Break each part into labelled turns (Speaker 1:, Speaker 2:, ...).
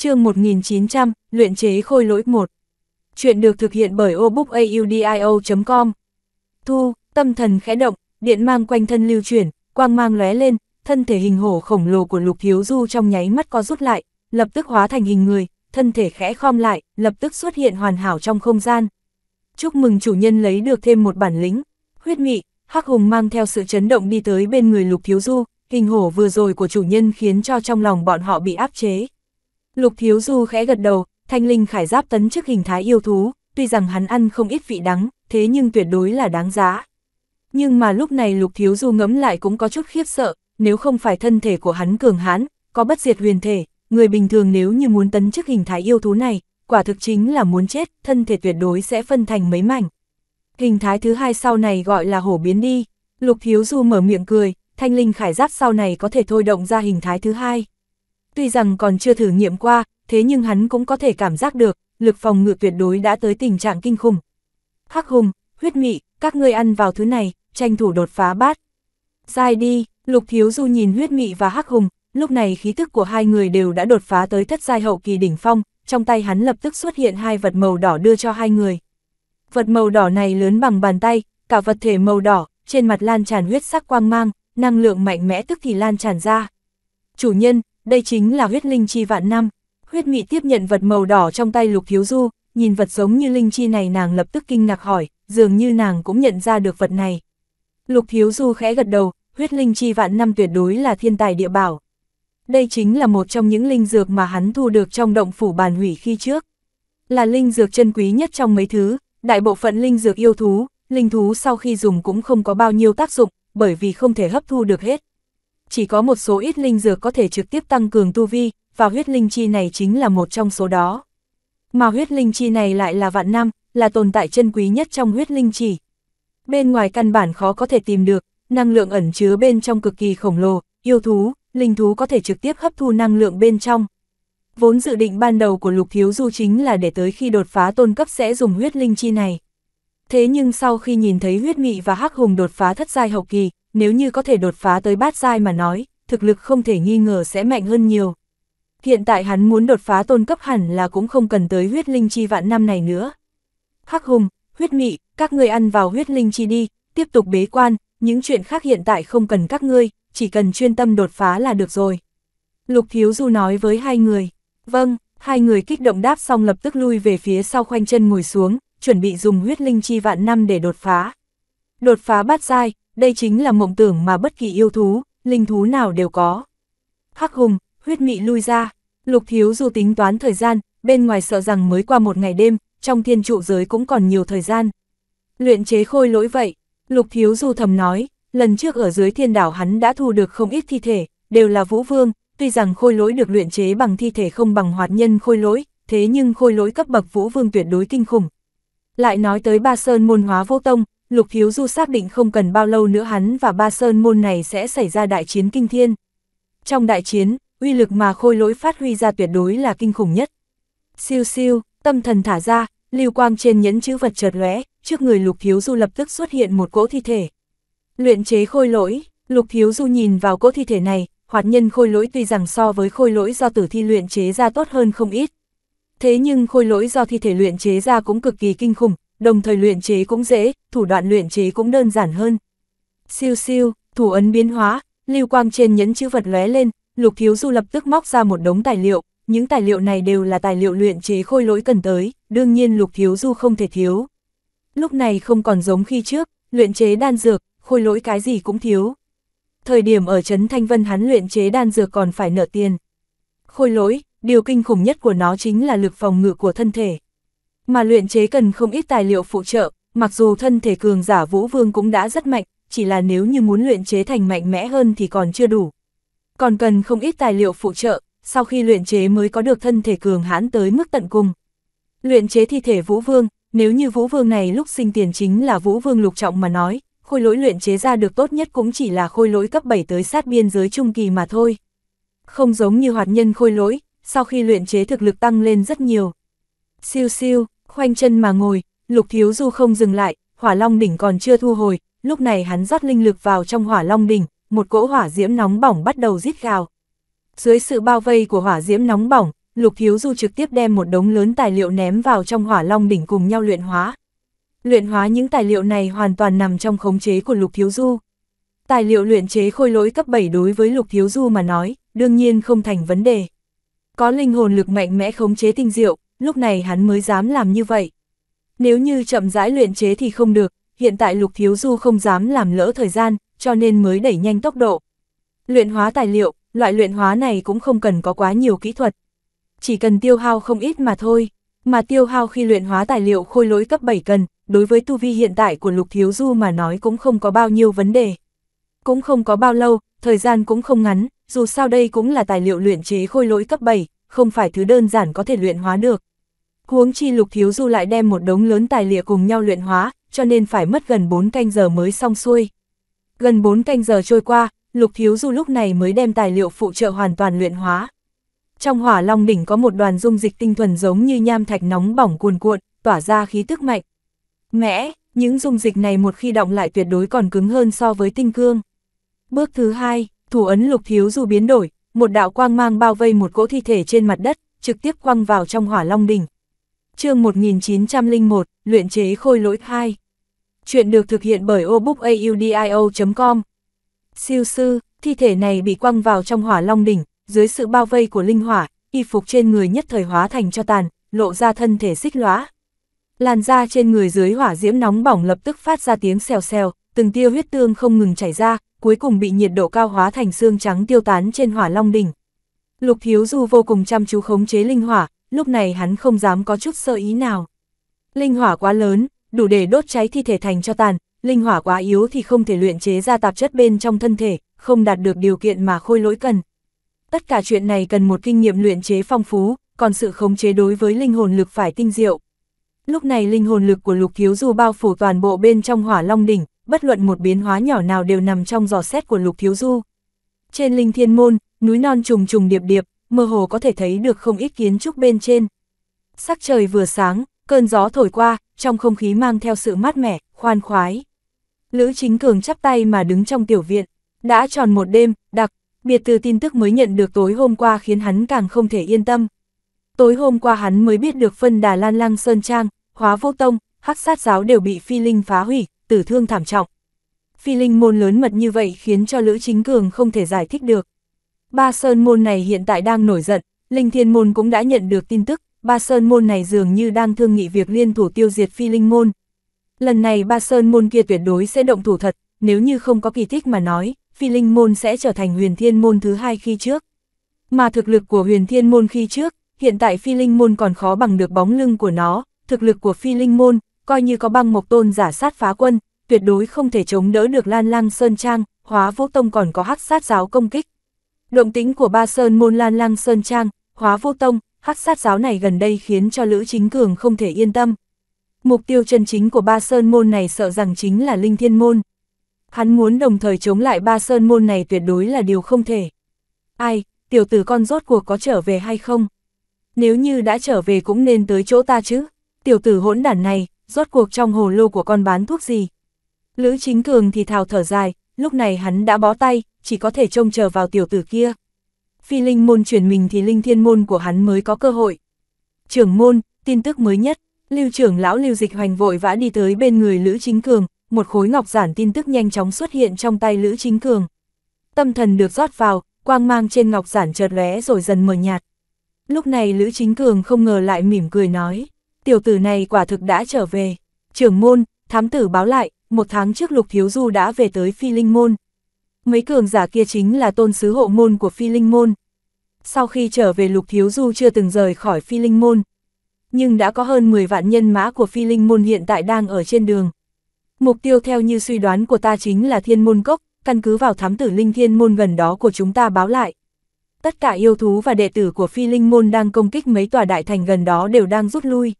Speaker 1: chương 1900, luyện chế khôi lỗi 1. Chuyện được thực hiện bởi obookaudio.com. Thu, tâm thần khẽ động, điện mang quanh thân lưu chuyển, quang mang lóe lên, thân thể hình hổ khổng lồ của Lục thiếu Du trong nháy mắt co rút lại, lập tức hóa thành hình người, thân thể khẽ khom lại, lập tức xuất hiện hoàn hảo trong không gian. Chúc mừng chủ nhân lấy được thêm một bản lĩnh. Huyết mị, Hắc Hùng mang theo sự chấn động đi tới bên người Lục Thiếu Du, hình hổ vừa rồi của chủ nhân khiến cho trong lòng bọn họ bị áp chế, Lục Thiếu Du khẽ gật đầu, thanh linh khải giáp tấn chức hình thái yêu thú, tuy rằng hắn ăn không ít vị đắng, thế nhưng tuyệt đối là đáng giá. Nhưng mà lúc này Lục Thiếu Du ngẫm lại cũng có chút khiếp sợ, nếu không phải thân thể của hắn cường hãn, có bất diệt huyền thể, người bình thường nếu như muốn tấn chức hình thái yêu thú này, quả thực chính là muốn chết, thân thể tuyệt đối sẽ phân thành mấy mảnh. Hình thái thứ hai sau này gọi là hổ biến đi, Lục Thiếu Du mở miệng cười, thanh linh khải giáp sau này có thể thôi động ra hình thái thứ hai tuy rằng còn chưa thử nghiệm qua, thế nhưng hắn cũng có thể cảm giác được, lực phòng ngự tuyệt đối đã tới tình trạng kinh khủng. Hắc hùng, huyết mị, các ngươi ăn vào thứ này, tranh thủ đột phá bát. Dài đi, lục thiếu du nhìn huyết mị và hắc hùng, lúc này khí tức của hai người đều đã đột phá tới thất giai hậu kỳ đỉnh phong, trong tay hắn lập tức xuất hiện hai vật màu đỏ đưa cho hai người. Vật màu đỏ này lớn bằng bàn tay, cả vật thể màu đỏ, trên mặt lan tràn huyết sắc quang mang, năng lượng mạnh mẽ tức thì lan tràn ra. Chủ nhân, đây chính là huyết linh chi vạn năm. Huyết mị tiếp nhận vật màu đỏ trong tay lục thiếu du, nhìn vật giống như linh chi này nàng lập tức kinh ngạc hỏi, dường như nàng cũng nhận ra được vật này. Lục thiếu du khẽ gật đầu, huyết linh chi vạn năm tuyệt đối là thiên tài địa bảo. Đây chính là một trong những linh dược mà hắn thu được trong động phủ bàn hủy khi trước. Là linh dược chân quý nhất trong mấy thứ, đại bộ phận linh dược yêu thú, linh thú sau khi dùng cũng không có bao nhiêu tác dụng, bởi vì không thể hấp thu được hết chỉ có một số ít linh dược có thể trực tiếp tăng cường tu vi, và huyết linh chi này chính là một trong số đó. Mà huyết linh chi này lại là vạn năm, là tồn tại chân quý nhất trong huyết linh chỉ. Bên ngoài căn bản khó có thể tìm được, năng lượng ẩn chứa bên trong cực kỳ khổng lồ, yêu thú, linh thú có thể trực tiếp hấp thu năng lượng bên trong. Vốn dự định ban đầu của Lục Thiếu Du chính là để tới khi đột phá tôn cấp sẽ dùng huyết linh chi này. Thế nhưng sau khi nhìn thấy huyết nghị và hắc hùng đột phá thất giai hậu kỳ, nếu như có thể đột phá tới bát giai mà nói, thực lực không thể nghi ngờ sẽ mạnh hơn nhiều. Hiện tại hắn muốn đột phá tôn cấp hẳn là cũng không cần tới huyết linh chi vạn năm này nữa. Hắc hùng, huyết mị, các ngươi ăn vào huyết linh chi đi, tiếp tục bế quan, những chuyện khác hiện tại không cần các ngươi, chỉ cần chuyên tâm đột phá là được rồi. Lục Thiếu Du nói với hai người, vâng, hai người kích động đáp xong lập tức lui về phía sau khoanh chân ngồi xuống, chuẩn bị dùng huyết linh chi vạn năm để đột phá. Đột phá bát giai, đây chính là mộng tưởng mà bất kỳ yêu thú, linh thú nào đều có. Hắc hùng, huyết mị lui ra, lục thiếu dù tính toán thời gian, bên ngoài sợ rằng mới qua một ngày đêm, trong thiên trụ giới cũng còn nhiều thời gian. Luyện chế khôi lỗi vậy, lục thiếu dù thầm nói, lần trước ở dưới thiên đảo hắn đã thu được không ít thi thể, đều là vũ vương, tuy rằng khôi lỗi được luyện chế bằng thi thể không bằng hoạt nhân khôi lỗi, thế nhưng khôi lỗi cấp bậc vũ vương tuyệt đối kinh khủng. Lại nói tới ba sơn môn hóa vô tông, Lục Thiếu Du xác định không cần bao lâu nữa hắn và ba sơn môn này sẽ xảy ra đại chiến kinh thiên. Trong đại chiến, uy lực mà khôi lỗi phát huy ra tuyệt đối là kinh khủng nhất. Siêu siêu, tâm thần thả ra, lưu quang trên nhẫn chữ vật chợt lóe, trước người Lục Thiếu Du lập tức xuất hiện một cỗ thi thể. Luyện chế khôi lỗi, Lục Thiếu Du nhìn vào cỗ thi thể này, hoạt nhân khôi lỗi tuy rằng so với khôi lỗi do tử thi luyện chế ra tốt hơn không ít. Thế nhưng khôi lỗi do thi thể luyện chế ra cũng cực kỳ kinh khủng, đồng thời luyện chế cũng dễ, thủ đoạn luyện chế cũng đơn giản hơn. Siêu siêu, thủ ấn biến hóa, lưu quang trên nhẫn chữ vật lóe lên, Lục Thiếu Du lập tức móc ra một đống tài liệu, những tài liệu này đều là tài liệu luyện chế khôi lỗi cần tới, đương nhiên Lục Thiếu Du không thể thiếu. Lúc này không còn giống khi trước, luyện chế đan dược, khôi lỗi cái gì cũng thiếu. Thời điểm ở Trấn Thanh Vân hắn luyện chế đan dược còn phải nợ tiền. Khôi lỗi, điều kinh khủng nhất của nó chính là lực phòng ngự của thân thể. Mà luyện chế cần không ít tài liệu phụ trợ, mặc dù thân thể cường giả Vũ Vương cũng đã rất mạnh, chỉ là nếu như muốn luyện chế thành mạnh mẽ hơn thì còn chưa đủ. Còn cần không ít tài liệu phụ trợ, sau khi luyện chế mới có được thân thể cường hãn tới mức tận cùng. Luyện chế thi thể Vũ Vương, nếu như Vũ Vương này lúc sinh tiền chính là Vũ Vương lục trọng mà nói, khôi lỗi luyện chế ra được tốt nhất cũng chỉ là khôi lỗi cấp 7 tới sát biên giới trung kỳ mà thôi. Không giống như hoạt nhân khôi lỗi, sau khi luyện chế thực lực tăng lên rất nhiều. Siêu siêu, Khoanh chân mà ngồi, lục thiếu du không dừng lại, hỏa long đỉnh còn chưa thu hồi, lúc này hắn rót linh lực vào trong hỏa long đỉnh, một cỗ hỏa diễm nóng bỏng bắt đầu rít gào. Dưới sự bao vây của hỏa diễm nóng bỏng, lục thiếu du trực tiếp đem một đống lớn tài liệu ném vào trong hỏa long đỉnh cùng nhau luyện hóa. Luyện hóa những tài liệu này hoàn toàn nằm trong khống chế của lục thiếu du. Tài liệu luyện chế khôi lỗi cấp 7 đối với lục thiếu du mà nói, đương nhiên không thành vấn đề. Có linh hồn lực mạnh mẽ khống chế tinh diệu, lúc này hắn mới dám làm như vậy. Nếu như chậm rãi luyện chế thì không được, hiện tại Lục Thiếu Du không dám làm lỡ thời gian, cho nên mới đẩy nhanh tốc độ. Luyện hóa tài liệu, loại luyện hóa này cũng không cần có quá nhiều kỹ thuật. Chỉ cần tiêu hao không ít mà thôi, mà tiêu hao khi luyện hóa tài liệu khôi lỗi cấp 7 cần, đối với tu vi hiện tại của Lục Thiếu Du mà nói cũng không có bao nhiêu vấn đề. Cũng không có bao lâu, thời gian cũng không ngắn, dù sao đây cũng là tài liệu luyện chế khôi lỗi cấp 7, không phải thứ đơn giản có thể luyện hóa được. Huống chi lục thiếu du lại đem một đống lớn tài liệu cùng nhau luyện hóa, cho nên phải mất gần 4 canh giờ mới xong xuôi. Gần 4 canh giờ trôi qua, lục thiếu du lúc này mới đem tài liệu phụ trợ hoàn toàn luyện hóa. Trong hỏa long đỉnh có một đoàn dung dịch tinh thuần giống như nham thạch nóng bỏng cuồn cuộn, tỏa ra khí tức mạnh. Mẽ, những dung dịch này một khi động lại tuyệt đối còn cứng hơn so với tinh cương. Bước thứ hai, thủ ấn lục thiếu du biến đổi, một đạo quang mang bao vây một cỗ thi thể trên mặt đất, trực tiếp quăng vào trong hỏa long đỉnh, chương 1901, luyện chế khôi lỗi 2. Chuyện được thực hiện bởi obookaudio.com. Siêu sư, thi thể này bị quăng vào trong hỏa long đỉnh, dưới sự bao vây của linh hỏa, y phục trên người nhất thời hóa thành cho tàn, lộ ra thân thể xích lóa. Làn da trên người dưới hỏa diễm nóng bỏng lập tức phát ra tiếng xèo xèo, từng tia huyết tương không ngừng chảy ra, cuối cùng bị nhiệt độ cao hóa thành xương trắng tiêu tán trên hỏa long đỉnh. Lục Thiếu Du vô cùng chăm chú khống chế linh hỏa, lúc này hắn không dám có chút sơ ý nào. Linh hỏa quá lớn, đủ để đốt cháy thi thể thành cho tàn, linh hỏa quá yếu thì không thể luyện chế ra tạp chất bên trong thân thể, không đạt được điều kiện mà khôi lỗi cần. Tất cả chuyện này cần một kinh nghiệm luyện chế phong phú, còn sự khống chế đối với linh hồn lực phải tinh diệu. Lúc này linh hồn lực của Lục Thiếu Du bao phủ toàn bộ bên trong hỏa long đỉnh, bất luận một biến hóa nhỏ nào đều nằm trong giò xét của Lục Thiếu Du. Trên linh thiên môn, núi non trùng trùng điệp điệp, mơ hồ có thể thấy được không ít kiến trúc bên trên. Sắc trời vừa sáng, cơn gió thổi qua, trong không khí mang theo sự mát mẻ, khoan khoái. Lữ Chính Cường chắp tay mà đứng trong tiểu viện, đã tròn một đêm, đặc, biệt từ tin tức mới nhận được tối hôm qua khiến hắn càng không thể yên tâm. Tối hôm qua hắn mới biết được phân đà lan lăng sơn trang, hóa vô tông, hắc sát giáo đều bị phi linh phá hủy, tử thương thảm trọng. Phi linh môn lớn mật như vậy khiến cho Lữ Chính Cường không thể giải thích được. Ba Sơn Môn này hiện tại đang nổi giận, Linh Thiên Môn cũng đã nhận được tin tức, Ba Sơn Môn này dường như đang thương nghị việc liên thủ tiêu diệt Phi Linh Môn. Lần này Ba Sơn Môn kia tuyệt đối sẽ động thủ thật, nếu như không có kỳ thích mà nói, Phi Linh Môn sẽ trở thành huyền thiên môn thứ hai khi trước. Mà thực lực của huyền thiên môn khi trước, hiện tại Phi Linh Môn còn khó bằng được bóng lưng của nó, thực lực của Phi Linh Môn, coi như có băng mộc tôn giả sát phá quân, tuyệt đối không thể chống đỡ được Lan Lang Sơn Trang, hóa vũ tông còn có hắc sát giáo công kích. Động tính của ba sơn môn lan lăng sơn trang, hóa vô tông, hắc sát giáo này gần đây khiến cho Lữ Chính Cường không thể yên tâm. Mục tiêu chân chính của ba sơn môn này sợ rằng chính là linh thiên môn. Hắn muốn đồng thời chống lại ba sơn môn này tuyệt đối là điều không thể. Ai, tiểu tử con rốt cuộc có trở về hay không? Nếu như đã trở về cũng nên tới chỗ ta chứ. Tiểu tử hỗn đản này, rốt cuộc trong hồ lô của con bán thuốc gì? Lữ Chính Cường thì thào thở dài, lúc này hắn đã bó tay, chỉ có thể trông chờ vào tiểu tử kia. Phi linh môn chuyển mình thì linh thiên môn của hắn mới có cơ hội. Trưởng môn, tin tức mới nhất, lưu trưởng lão lưu dịch hoành vội vã đi tới bên người Lữ Chính Cường, một khối ngọc giản tin tức nhanh chóng xuất hiện trong tay Lữ Chính Cường. Tâm thần được rót vào, quang mang trên ngọc giản chợt lóe rồi dần mờ nhạt. Lúc này Lữ Chính Cường không ngờ lại mỉm cười nói, tiểu tử này quả thực đã trở về. Trưởng môn, thám tử báo lại, một tháng trước Lục Thiếu Du đã về tới Phi Linh Môn. Mấy cường giả kia chính là tôn sứ hộ môn của Phi Linh Môn. Sau khi trở về Lục Thiếu Du chưa từng rời khỏi Phi Linh Môn. Nhưng đã có hơn 10 vạn nhân mã của Phi Linh Môn hiện tại đang ở trên đường. Mục tiêu theo như suy đoán của ta chính là Thiên Môn Cốc, căn cứ vào thám tử Linh Thiên Môn gần đó của chúng ta báo lại. Tất cả yêu thú và đệ tử của Phi Linh Môn đang công kích mấy tòa đại thành gần đó đều đang rút lui.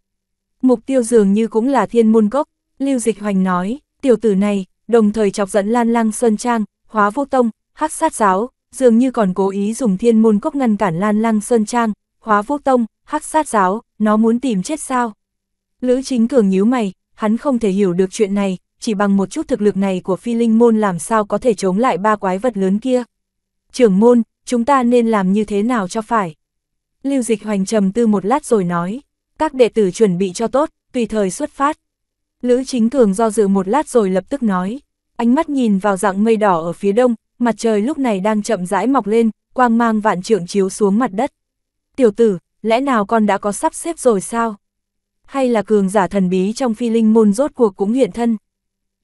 Speaker 1: Mục tiêu dường như cũng là Thiên Môn Cốc, Lưu Dịch Hoành nói tiểu tử này, đồng thời chọc dẫn Lan Lăng Sơn Trang, Hóa Vô Tông, Hắc Sát Giáo, dường như còn cố ý dùng thiên môn cốc ngăn cản Lan Lăng Sơn Trang, Hóa Vô Tông, Hắc Sát Giáo, nó muốn tìm chết sao? Lữ Chính Cường nhíu mày, hắn không thể hiểu được chuyện này, chỉ bằng một chút thực lực này của phi linh môn làm sao có thể chống lại ba quái vật lớn kia. Trưởng môn, chúng ta nên làm như thế nào cho phải? Lưu Dịch Hoành trầm tư một lát rồi nói, các đệ tử chuẩn bị cho tốt, tùy thời xuất phát. Lữ Chính Cường do dự một lát rồi lập tức nói, ánh mắt nhìn vào dạng mây đỏ ở phía đông, mặt trời lúc này đang chậm rãi mọc lên, quang mang vạn trượng chiếu xuống mặt đất. Tiểu tử, lẽ nào con đã có sắp xếp rồi sao? Hay là cường giả thần bí trong phi linh môn rốt cuộc cũng hiện thân?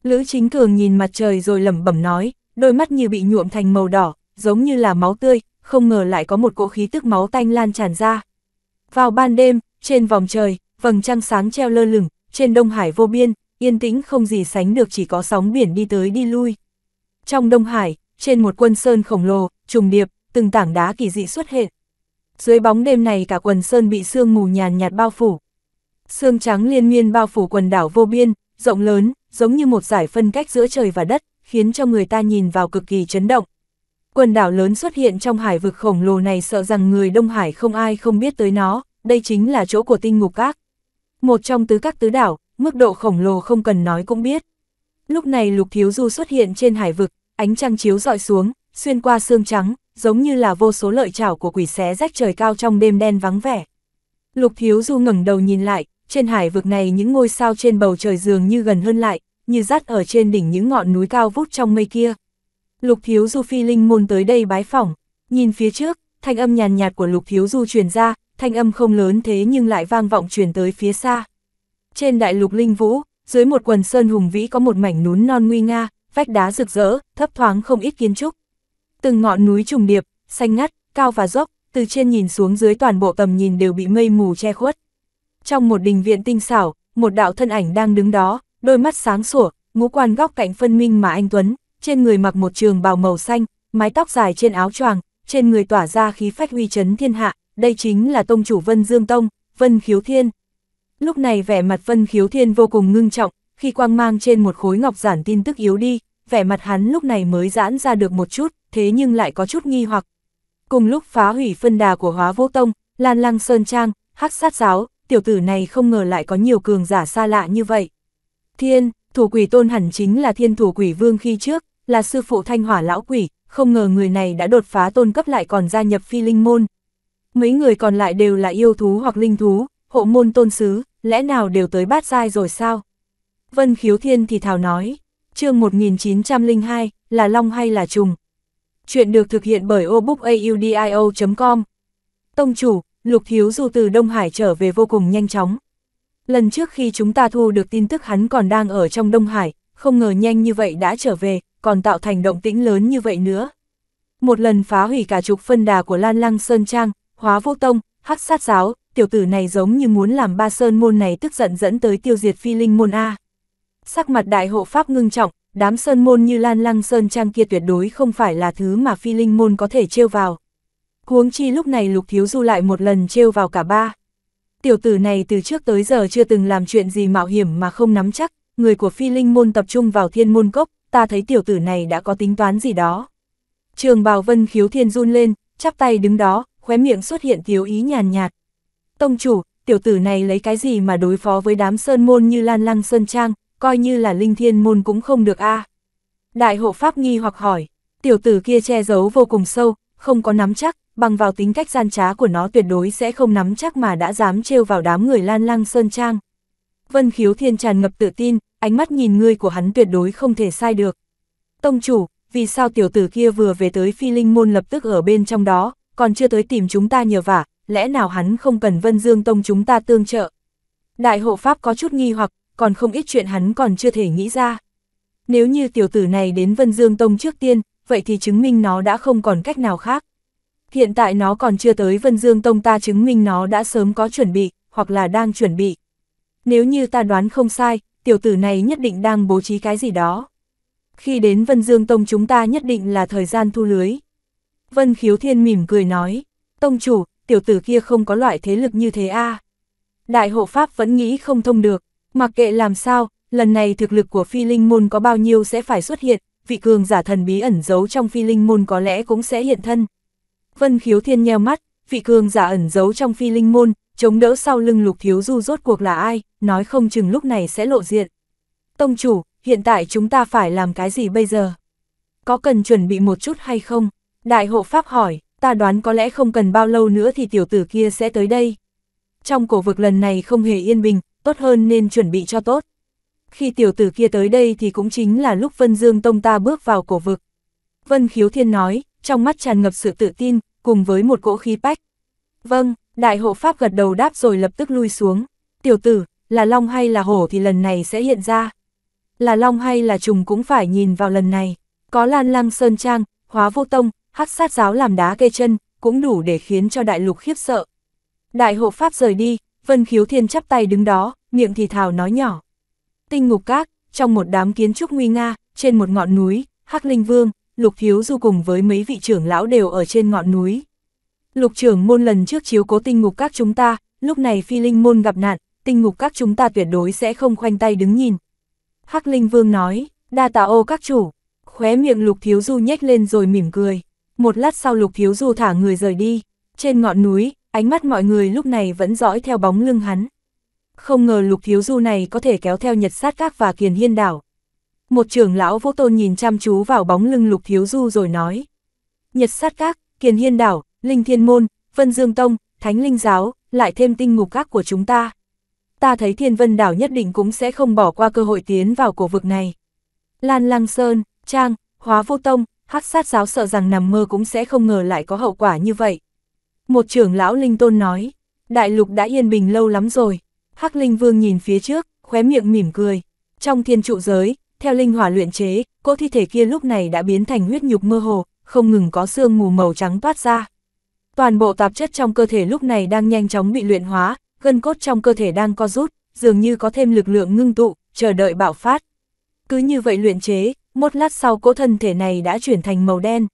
Speaker 1: Lữ Chính Cường nhìn mặt trời rồi lẩm bẩm nói, đôi mắt như bị nhuộm thành màu đỏ, giống như là máu tươi, không ngờ lại có một cỗ khí tức máu tanh lan tràn ra. Vào ban đêm, trên vòng trời, vầng trăng sáng treo lơ lửng, trên Đông Hải vô biên, yên tĩnh không gì sánh được chỉ có sóng biển đi tới đi lui. Trong Đông Hải, trên một quân sơn khổng lồ, trùng điệp, từng tảng đá kỳ dị xuất hiện. Dưới bóng đêm này cả quần sơn bị sương mù nhàn nhạt bao phủ. Sương trắng liên miên bao phủ quần đảo vô biên, rộng lớn, giống như một giải phân cách giữa trời và đất, khiến cho người ta nhìn vào cực kỳ chấn động. Quần đảo lớn xuất hiện trong hải vực khổng lồ này sợ rằng người Đông Hải không ai không biết tới nó, đây chính là chỗ của tinh ngục các một trong tứ các tứ đảo, mức độ khổng lồ không cần nói cũng biết. Lúc này Lục Thiếu Du xuất hiện trên hải vực, ánh trăng chiếu dọi xuống, xuyên qua xương trắng, giống như là vô số lợi chảo của quỷ xé rách trời cao trong đêm đen vắng vẻ. Lục Thiếu Du ngẩng đầu nhìn lại, trên hải vực này những ngôi sao trên bầu trời dường như gần hơn lại, như dắt ở trên đỉnh những ngọn núi cao vút trong mây kia. Lục Thiếu Du phi linh môn tới đây bái phỏng, nhìn phía trước, thanh âm nhàn nhạt của Lục Thiếu Du truyền ra, thanh âm không lớn thế nhưng lại vang vọng truyền tới phía xa. Trên đại lục linh vũ, dưới một quần sơn hùng vĩ có một mảnh núi non nguy nga, vách đá rực rỡ, thấp thoáng không ít kiến trúc. Từng ngọn núi trùng điệp, xanh ngắt, cao và dốc, từ trên nhìn xuống dưới toàn bộ tầm nhìn đều bị mây mù che khuất. Trong một đình viện tinh xảo, một đạo thân ảnh đang đứng đó, đôi mắt sáng sủa, ngũ quan góc cạnh phân minh mà anh Tuấn, trên người mặc một trường bào màu xanh, mái tóc dài trên áo choàng, trên người tỏa ra khí phách uy chấn thiên hạ, đây chính là tông chủ Vân Dương Tông, Vân Khiếu Thiên. Lúc này vẻ mặt Vân Khiếu Thiên vô cùng ngưng trọng, khi quang mang trên một khối ngọc giản tin tức yếu đi, vẻ mặt hắn lúc này mới giãn ra được một chút, thế nhưng lại có chút nghi hoặc. Cùng lúc phá hủy phân đà của hóa vô tông, Lan Lăng Sơn Trang, hắc sát giáo, tiểu tử này không ngờ lại có nhiều cường giả xa lạ như vậy. Thiên, thủ quỷ tôn hẳn chính là thiên thủ quỷ vương khi trước, là sư phụ thanh hỏa lão quỷ, không ngờ người này đã đột phá tôn cấp lại còn gia nhập phi linh môn, mấy người còn lại đều là yêu thú hoặc linh thú, hộ môn tôn sứ, lẽ nào đều tới bát giai rồi sao? Vân Khiếu Thiên thì thào nói, chương 1902, là long hay là trùng? Chuyện được thực hiện bởi obookaudio.com Tông chủ, Lục Thiếu Du từ Đông Hải trở về vô cùng nhanh chóng. Lần trước khi chúng ta thu được tin tức hắn còn đang ở trong Đông Hải, không ngờ nhanh như vậy đã trở về, còn tạo thành động tĩnh lớn như vậy nữa. Một lần phá hủy cả chục phân đà của Lan Lăng Sơn Trang, hóa vũ tông, hắc sát giáo, tiểu tử này giống như muốn làm ba sơn môn này tức giận dẫn tới tiêu diệt phi linh môn A. Sắc mặt đại hộ pháp ngưng trọng, đám sơn môn như lan lăng sơn trang kia tuyệt đối không phải là thứ mà phi linh môn có thể trêu vào. Huống chi lúc này lục thiếu du lại một lần trêu vào cả ba. Tiểu tử này từ trước tới giờ chưa từng làm chuyện gì mạo hiểm mà không nắm chắc, người của phi linh môn tập trung vào thiên môn cốc, ta thấy tiểu tử này đã có tính toán gì đó. Trường bào vân khiếu thiên run lên, chắp tay đứng đó, khóe miệng xuất hiện thiếu ý nhàn nhạt. Tông chủ, tiểu tử này lấy cái gì mà đối phó với đám sơn môn như lan lăng sơn trang, coi như là linh thiên môn cũng không được a Đại hộ pháp nghi hoặc hỏi, tiểu tử kia che giấu vô cùng sâu, không có nắm chắc, bằng vào tính cách gian trá của nó tuyệt đối sẽ không nắm chắc mà đã dám trêu vào đám người lan lăng sơn trang. Vân khiếu thiên tràn ngập tự tin, ánh mắt nhìn người của hắn tuyệt đối không thể sai được. Tông chủ, vì sao tiểu tử kia vừa về tới phi linh môn lập tức ở bên trong đó, còn chưa tới tìm chúng ta nhờ vả, lẽ nào hắn không cần Vân Dương Tông chúng ta tương trợ? Đại hộ Pháp có chút nghi hoặc, còn không ít chuyện hắn còn chưa thể nghĩ ra. Nếu như tiểu tử này đến Vân Dương Tông trước tiên, vậy thì chứng minh nó đã không còn cách nào khác. Hiện tại nó còn chưa tới Vân Dương Tông ta chứng minh nó đã sớm có chuẩn bị, hoặc là đang chuẩn bị. Nếu như ta đoán không sai, tiểu tử này nhất định đang bố trí cái gì đó. Khi đến Vân Dương Tông chúng ta nhất định là thời gian thu lưới. Vân khiếu thiên mỉm cười nói, tông chủ, tiểu tử kia không có loại thế lực như thế a. Đại hộ pháp vẫn nghĩ không thông được, mặc kệ làm sao, lần này thực lực của phi linh môn có bao nhiêu sẽ phải xuất hiện, vị cường giả thần bí ẩn giấu trong phi linh môn có lẽ cũng sẽ hiện thân. Vân khiếu thiên nheo mắt, vị cường giả ẩn giấu trong phi linh môn, chống đỡ sau lưng lục thiếu du rốt cuộc là ai, nói không chừng lúc này sẽ lộ diện. Tông chủ, hiện tại chúng ta phải làm cái gì bây giờ? Có cần chuẩn bị một chút hay không? Đại hộ pháp hỏi, ta đoán có lẽ không cần bao lâu nữa thì tiểu tử kia sẽ tới đây. Trong cổ vực lần này không hề yên bình, tốt hơn nên chuẩn bị cho tốt. Khi tiểu tử kia tới đây thì cũng chính là lúc Vân Dương Tông ta bước vào cổ vực. Vân Khiếu Thiên nói, trong mắt tràn ngập sự tự tin, cùng với một cỗ khí bách. Vâng, đại hộ pháp gật đầu đáp rồi lập tức lui xuống. Tiểu tử, là long hay là hổ thì lần này sẽ hiện ra. Là long hay là trùng cũng phải nhìn vào lần này. Có Lan Lăng Sơn Trang, Hóa Vô Tông, hắc sát giáo làm đá cây chân, cũng đủ để khiến cho đại lục khiếp sợ. Đại hộ pháp rời đi, Vân Khiếu Thiên chắp tay đứng đó, miệng thì thào nói nhỏ. Tinh ngục các, trong một đám kiến trúc nguy nga, trên một ngọn núi, Hắc Linh Vương, Lục Thiếu Du cùng với mấy vị trưởng lão đều ở trên ngọn núi. Lục trưởng môn lần trước chiếu cố tinh ngục các chúng ta, lúc này phi linh môn gặp nạn, tinh ngục các chúng ta tuyệt đối sẽ không khoanh tay đứng nhìn. Hắc Linh Vương nói, đa tạ ô các chủ, khóe miệng Lục Thiếu Du nhếch lên rồi mỉm cười một lát sau Lục Thiếu Du thả người rời đi, trên ngọn núi, ánh mắt mọi người lúc này vẫn dõi theo bóng lưng hắn. Không ngờ Lục Thiếu Du này có thể kéo theo Nhật Sát Các và Kiền Hiên Đảo. Một trưởng lão vô tôn nhìn chăm chú vào bóng lưng Lục Thiếu Du rồi nói. Nhật Sát Các, Kiền Hiên Đảo, Linh Thiên Môn, Vân Dương Tông, Thánh Linh Giáo, lại thêm tinh ngục các của chúng ta. Ta thấy Thiên Vân Đảo nhất định cũng sẽ không bỏ qua cơ hội tiến vào cổ vực này. Lan Lăng Sơn, Trang, Hóa Vô Tông, hắc sát giáo sợ rằng nằm mơ cũng sẽ không ngờ lại có hậu quả như vậy. Một trưởng lão linh tôn nói, đại lục đã yên bình lâu lắm rồi, hắc linh vương nhìn phía trước, khóe miệng mỉm cười. Trong thiên trụ giới, theo linh hỏa luyện chế, cỗ thi thể kia lúc này đã biến thành huyết nhục mơ hồ, không ngừng có xương mù màu trắng toát ra. Toàn bộ tạp chất trong cơ thể lúc này đang nhanh chóng bị luyện hóa, gân cốt trong cơ thể đang co rút, dường như có thêm lực lượng ngưng tụ, chờ đợi bạo phát. Cứ như vậy luyện chế, một lát sau cỗ thân thể này đã chuyển thành màu đen.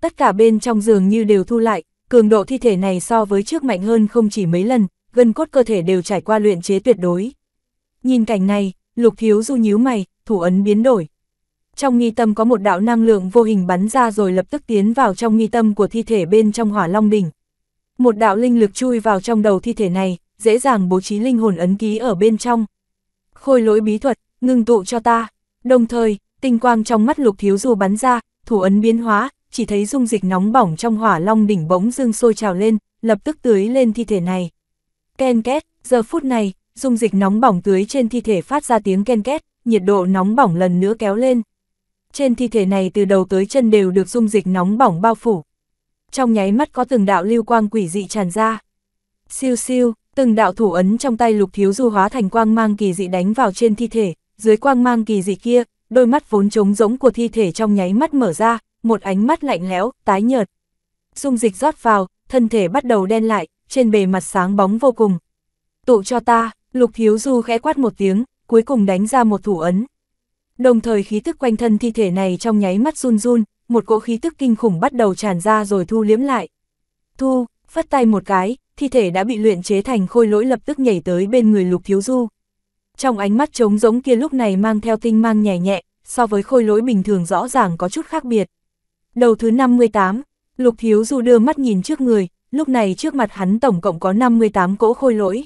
Speaker 1: Tất cả bên trong giường như đều thu lại, cường độ thi thể này so với trước mạnh hơn không chỉ mấy lần, gần cốt cơ thể đều trải qua luyện chế tuyệt đối. Nhìn cảnh này, lục thiếu du nhíu mày, thủ ấn biến đổi. Trong nghi tâm có một đạo năng lượng vô hình bắn ra rồi lập tức tiến vào trong nghi tâm của thi thể bên trong hỏa long đỉnh. Một đạo linh lực chui vào trong đầu thi thể này, dễ dàng bố trí linh hồn ấn ký ở bên trong. Khôi lỗi bí thuật, ngưng tụ cho ta. Đồng thời, tinh quang trong mắt lục thiếu du bắn ra, thủ ấn biến hóa, chỉ thấy dung dịch nóng bỏng trong hỏa long đỉnh bỗng dưng sôi trào lên, lập tức tưới lên thi thể này. Ken két, giờ phút này, dung dịch nóng bỏng tưới trên thi thể phát ra tiếng ken két, nhiệt độ nóng bỏng lần nữa kéo lên. Trên thi thể này từ đầu tới chân đều được dung dịch nóng bỏng bao phủ. Trong nháy mắt có từng đạo lưu quang quỷ dị tràn ra. Siêu siêu, từng đạo thủ ấn trong tay lục thiếu du hóa thành quang mang kỳ dị đánh vào trên thi thể, dưới quang mang kỳ dị kia, đôi mắt vốn trống rỗng của thi thể trong nháy mắt mở ra, một ánh mắt lạnh lẽo, tái nhợt. Dung dịch rót vào, thân thể bắt đầu đen lại, trên bề mặt sáng bóng vô cùng. Tụ cho ta, Lục thiếu Du khẽ quát một tiếng, cuối cùng đánh ra một thủ ấn. Đồng thời khí tức quanh thân thi thể này trong nháy mắt run run, một cỗ khí tức kinh khủng bắt đầu tràn ra rồi thu liếm lại. Thu, phất tay một cái, thi thể đã bị luyện chế thành khôi lỗi lập tức nhảy tới bên người Lục Thiếu Du. Trong ánh mắt trống giống kia lúc này mang theo tinh mang nhẹ nhẹ, so với khôi lỗi bình thường rõ ràng có chút khác biệt. Đầu thứ 58, Lục Thiếu Du đưa mắt nhìn trước người, lúc này trước mặt hắn tổng cộng có 58 cỗ khôi lỗi.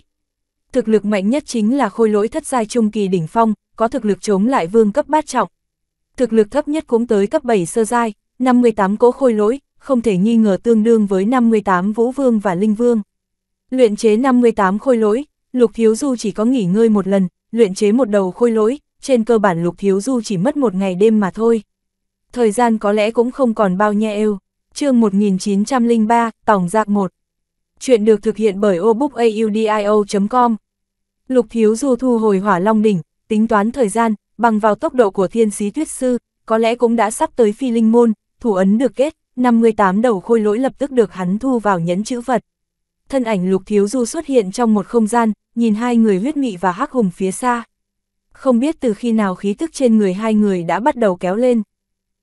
Speaker 1: Thực lực mạnh nhất chính là khôi lỗi thất giai trung kỳ đỉnh phong, có thực lực chống lại vương cấp bát trọng. Thực lực thấp nhất cũng tới cấp 7 sơ giai, 58 cỗ khôi lỗi, không thể nghi ngờ tương đương với 58 vũ vương và linh vương. Luyện chế 58 khôi lỗi, Lục Thiếu Du chỉ có nghỉ ngơi một lần, luyện chế một đầu khôi lỗi, trên cơ bản lục thiếu du chỉ mất một ngày đêm mà thôi. Thời gian có lẽ cũng không còn bao nhiêu. chương 1903, Tổng Giạc 1. Chuyện được thực hiện bởi obookaudio.com. Lục thiếu du thu hồi hỏa long đỉnh, tính toán thời gian, bằng vào tốc độ của thiên sĩ tuyết sư, có lẽ cũng đã sắp tới phi linh môn, thủ ấn được kết, 58 đầu khôi lỗi lập tức được hắn thu vào nhẫn chữ vật thân ảnh lục thiếu du xuất hiện trong một không gian, nhìn hai người huyết mị và hắc hùng phía xa. Không biết từ khi nào khí tức trên người hai người đã bắt đầu kéo lên.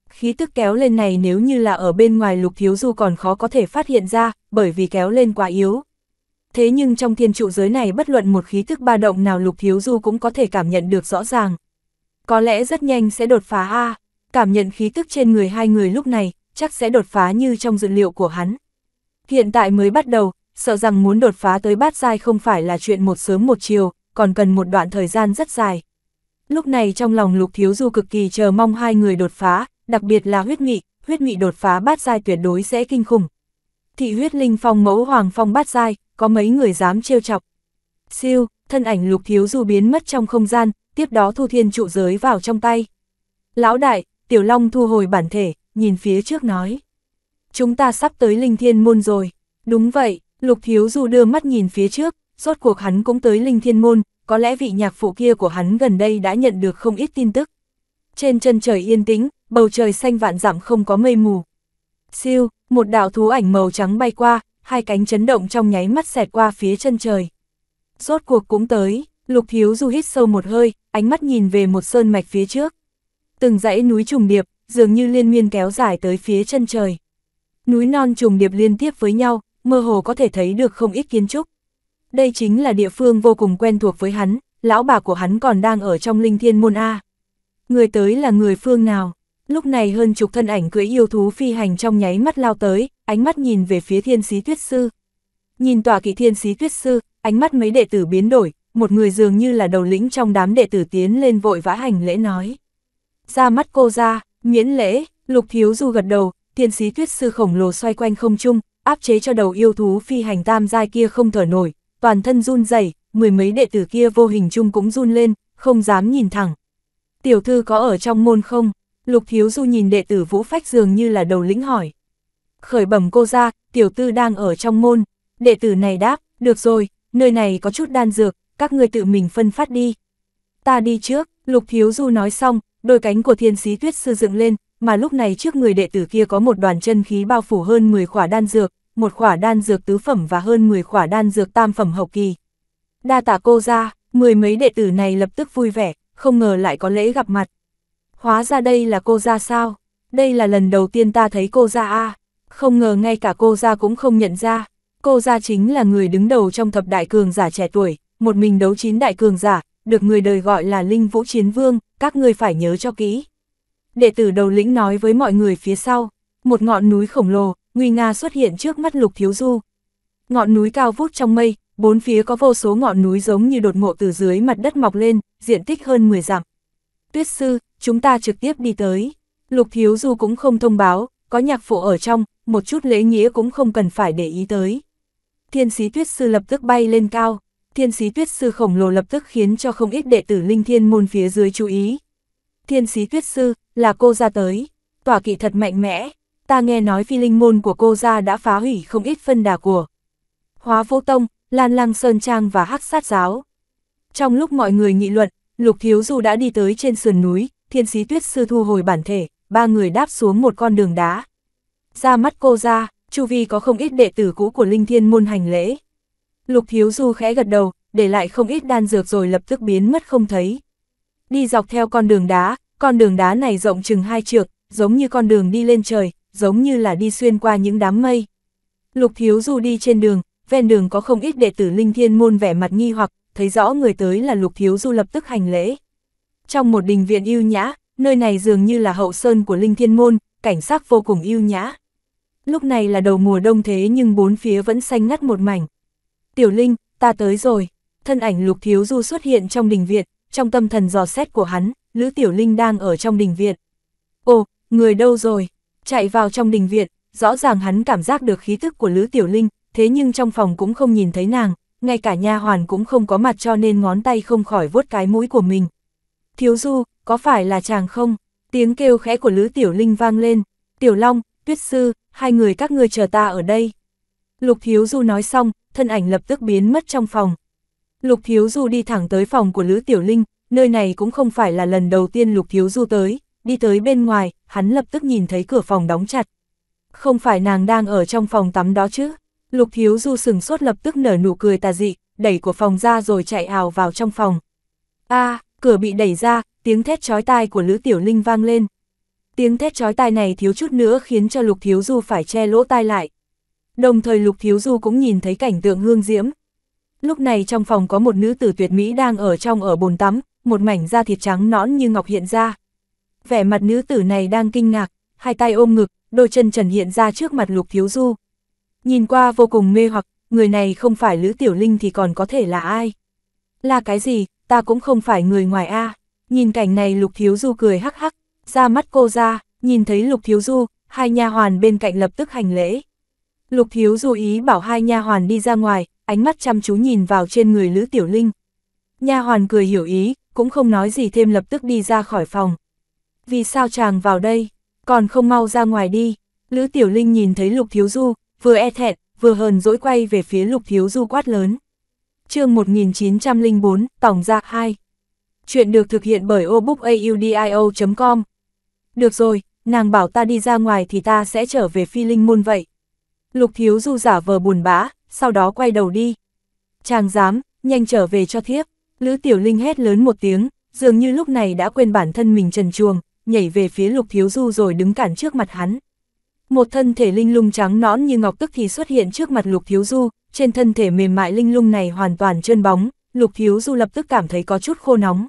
Speaker 1: Khí tức kéo lên này nếu như là ở bên ngoài lục thiếu du còn khó có thể phát hiện ra, bởi vì kéo lên quá yếu. Thế nhưng trong thiên trụ giới này bất luận một khí tức ba động nào lục thiếu du cũng có thể cảm nhận được rõ ràng. Có lẽ rất nhanh sẽ đột phá A, cảm nhận khí tức trên người hai người lúc này, chắc sẽ đột phá như trong dự liệu của hắn. Hiện tại mới bắt đầu, sợ rằng muốn đột phá tới bát giai không phải là chuyện một sớm một chiều, còn cần một đoạn thời gian rất dài. Lúc này trong lòng Lục Thiếu Du cực kỳ chờ mong hai người đột phá, đặc biệt là huyết nghị, huyết nghị đột phá bát giai tuyệt đối sẽ kinh khủng. Thị huyết linh phong mẫu hoàng phong bát giai, có mấy người dám trêu chọc. Siêu, thân ảnh Lục Thiếu Du biến mất trong không gian, tiếp đó thu thiên trụ giới vào trong tay. Lão đại, Tiểu Long thu hồi bản thể, nhìn phía trước nói. Chúng ta sắp tới linh thiên môn rồi. Đúng vậy, Lục Thiếu Du đưa mắt nhìn phía trước, rốt cuộc hắn cũng tới Linh Thiên Môn, có lẽ vị nhạc phụ kia của hắn gần đây đã nhận được không ít tin tức. Trên chân trời yên tĩnh, bầu trời xanh vạn dặm không có mây mù. Siêu, một đạo thú ảnh màu trắng bay qua, hai cánh chấn động trong nháy mắt xẹt qua phía chân trời. Rốt cuộc cũng tới, Lục Thiếu Du hít sâu một hơi, ánh mắt nhìn về một sơn mạch phía trước. Từng dãy núi trùng điệp, dường như liên miên kéo dài tới phía chân trời. Núi non trùng điệp liên tiếp với nhau, mơ hồ có thể thấy được không ít kiến trúc. Đây chính là địa phương vô cùng quen thuộc với hắn, lão bà của hắn còn đang ở trong linh thiên môn A. Người tới là người phương nào? Lúc này hơn chục thân ảnh cưỡi yêu thú phi hành trong nháy mắt lao tới, ánh mắt nhìn về phía thiên sĩ tuyết sư. Nhìn tòa kỵ thiên sĩ tuyết sư, ánh mắt mấy đệ tử biến đổi, một người dường như là đầu lĩnh trong đám đệ tử tiến lên vội vã hành lễ nói. Ra mắt cô ra, miễn lễ, lục thiếu du gật đầu, thiên sĩ tuyết sư khổng lồ xoay quanh không trung, áp chế cho đầu yêu thú phi hành tam giai kia không thở nổi, toàn thân run rẩy, mười mấy đệ tử kia vô hình chung cũng run lên, không dám nhìn thẳng. Tiểu thư có ở trong môn không? Lục Thiếu Du nhìn đệ tử Vũ Phách dường như là đầu lĩnh hỏi. Khởi bẩm cô ra, tiểu tư đang ở trong môn. Đệ tử này đáp, được rồi, nơi này có chút đan dược, các người tự mình phân phát đi. Ta đi trước, Lục Thiếu Du nói xong, đôi cánh của thiên sĩ tuyết sư dựng lên, mà lúc này trước người đệ tử kia có một đoàn chân khí bao phủ hơn 10 khỏa đan dược, một khỏa đan dược tứ phẩm và hơn 10 khỏa đan dược tam phẩm hậu kỳ. Đa tạ cô ra, mười mấy đệ tử này lập tức vui vẻ, không ngờ lại có lễ gặp mặt. Hóa ra đây là cô ra sao? Đây là lần đầu tiên ta thấy cô ra a Không ngờ ngay cả cô ra cũng không nhận ra. Cô ra chính là người đứng đầu trong thập đại cường giả trẻ tuổi, một mình đấu chín đại cường giả, được người đời gọi là Linh Vũ Chiến Vương, các ngươi phải nhớ cho kỹ đệ tử đầu lĩnh nói với mọi người phía sau, một ngọn núi khổng lồ, nguy nga xuất hiện trước mắt Lục Thiếu Du. Ngọn núi cao vút trong mây, bốn phía có vô số ngọn núi giống như đột ngộ từ dưới mặt đất mọc lên, diện tích hơn 10 dặm. Tuyết sư, chúng ta trực tiếp đi tới. Lục Thiếu Du cũng không thông báo, có nhạc phụ ở trong, một chút lễ nghĩa cũng không cần phải để ý tới. Thiên sĩ tuyết sư lập tức bay lên cao, thiên sĩ tuyết sư khổng lồ lập tức khiến cho không ít đệ tử linh thiên môn phía dưới chú ý, thiên sĩ tuyết sư, là cô ra tới. Tỏa kỵ thật mạnh mẽ, ta nghe nói phi linh môn của cô ra đã phá hủy không ít phân đà của. Hóa vô tông, Lan Lăng Sơn Trang và Hắc Sát Giáo. Trong lúc mọi người nghị luận, Lục Thiếu Du đã đi tới trên sườn núi, thiên sĩ tuyết sư thu hồi bản thể, ba người đáp xuống một con đường đá. Ra mắt cô ra, chu vi có không ít đệ tử cũ của Linh Thiên môn hành lễ. Lục Thiếu Du khẽ gật đầu, để lại không ít đan dược rồi lập tức biến mất không thấy. Đi dọc theo con đường đá, con đường đá này rộng chừng hai trượt giống như con đường đi lên trời, giống như là đi xuyên qua những đám mây. Lục Thiếu Du đi trên đường, ven đường có không ít đệ tử linh thiên môn vẻ mặt nghi hoặc, thấy rõ người tới là Lục Thiếu Du lập tức hành lễ. Trong một đình viện yêu nhã, nơi này dường như là hậu sơn của linh thiên môn, cảnh sắc vô cùng yêu nhã. Lúc này là đầu mùa đông thế nhưng bốn phía vẫn xanh ngắt một mảnh. Tiểu Linh, ta tới rồi. Thân ảnh Lục Thiếu Du xuất hiện trong đình viện, trong tâm thần dò xét của hắn, Lữ Tiểu Linh đang ở trong đình viện. Ồ, người đâu rồi? Chạy vào trong đình viện, rõ ràng hắn cảm giác được khí tức của Lữ Tiểu Linh, thế nhưng trong phòng cũng không nhìn thấy nàng, ngay cả nha hoàn cũng không có mặt cho nên ngón tay không khỏi vuốt cái mũi của mình. Thiếu Du, có phải là chàng không? Tiếng kêu khẽ của Lữ Tiểu Linh vang lên. Tiểu Long, Tuyết Sư, hai người các ngươi chờ ta ở đây. Lục Thiếu Du nói xong, thân ảnh lập tức biến mất trong phòng. Lục Thiếu Du đi thẳng tới phòng của Lữ Tiểu Linh, Nơi này cũng không phải là lần đầu tiên Lục Thiếu Du tới, đi tới bên ngoài, hắn lập tức nhìn thấy cửa phòng đóng chặt. Không phải nàng đang ở trong phòng tắm đó chứ? Lục Thiếu Du sừng sốt lập tức nở nụ cười tà dị, đẩy của phòng ra rồi chạy ào vào trong phòng. a cửa bị đẩy ra, tiếng thét chói tai của Lữ Tiểu Linh vang lên. Tiếng thét chói tai này thiếu chút nữa khiến cho Lục Thiếu Du phải che lỗ tai lại. Đồng thời Lục Thiếu Du cũng nhìn thấy cảnh tượng hương diễm. Lúc này trong phòng có một nữ tử tuyệt mỹ đang ở trong ở bồn tắm, một mảnh da thịt trắng nõn như ngọc hiện ra. Vẻ mặt nữ tử này đang kinh ngạc, hai tay ôm ngực, đôi chân trần hiện ra trước mặt lục thiếu du. Nhìn qua vô cùng mê hoặc, người này không phải Lữ Tiểu Linh thì còn có thể là ai? Là cái gì, ta cũng không phải người ngoài a Nhìn cảnh này lục thiếu du cười hắc hắc, ra mắt cô ra, nhìn thấy lục thiếu du, hai nha hoàn bên cạnh lập tức hành lễ. Lục thiếu du ý bảo hai nha hoàn đi ra ngoài, ánh mắt chăm chú nhìn vào trên người Lữ Tiểu Linh. Nha hoàn cười hiểu ý, cũng không nói gì thêm lập tức đi ra khỏi phòng. Vì sao chàng vào đây, còn không mau ra ngoài đi, Lữ Tiểu Linh nhìn thấy Lục Thiếu Du, vừa e thẹn, vừa hờn dỗi quay về phía Lục Thiếu Du quát lớn. chương 1904, Tổng Gia 2 Chuyện được thực hiện bởi obookaudio.com Được rồi, nàng bảo ta đi ra ngoài thì ta sẽ trở về phi linh môn vậy. Lục Thiếu Du giả vờ buồn bã, sau đó quay đầu đi. Chàng dám, nhanh trở về cho thiếp. Lữ Tiểu Linh hét lớn một tiếng, dường như lúc này đã quên bản thân mình trần chuồng, nhảy về phía Lục Thiếu Du rồi đứng cản trước mặt hắn. Một thân thể linh lung trắng nõn như ngọc tức thì xuất hiện trước mặt Lục Thiếu Du, trên thân thể mềm mại linh lung này hoàn toàn trơn bóng, Lục Thiếu Du lập tức cảm thấy có chút khô nóng.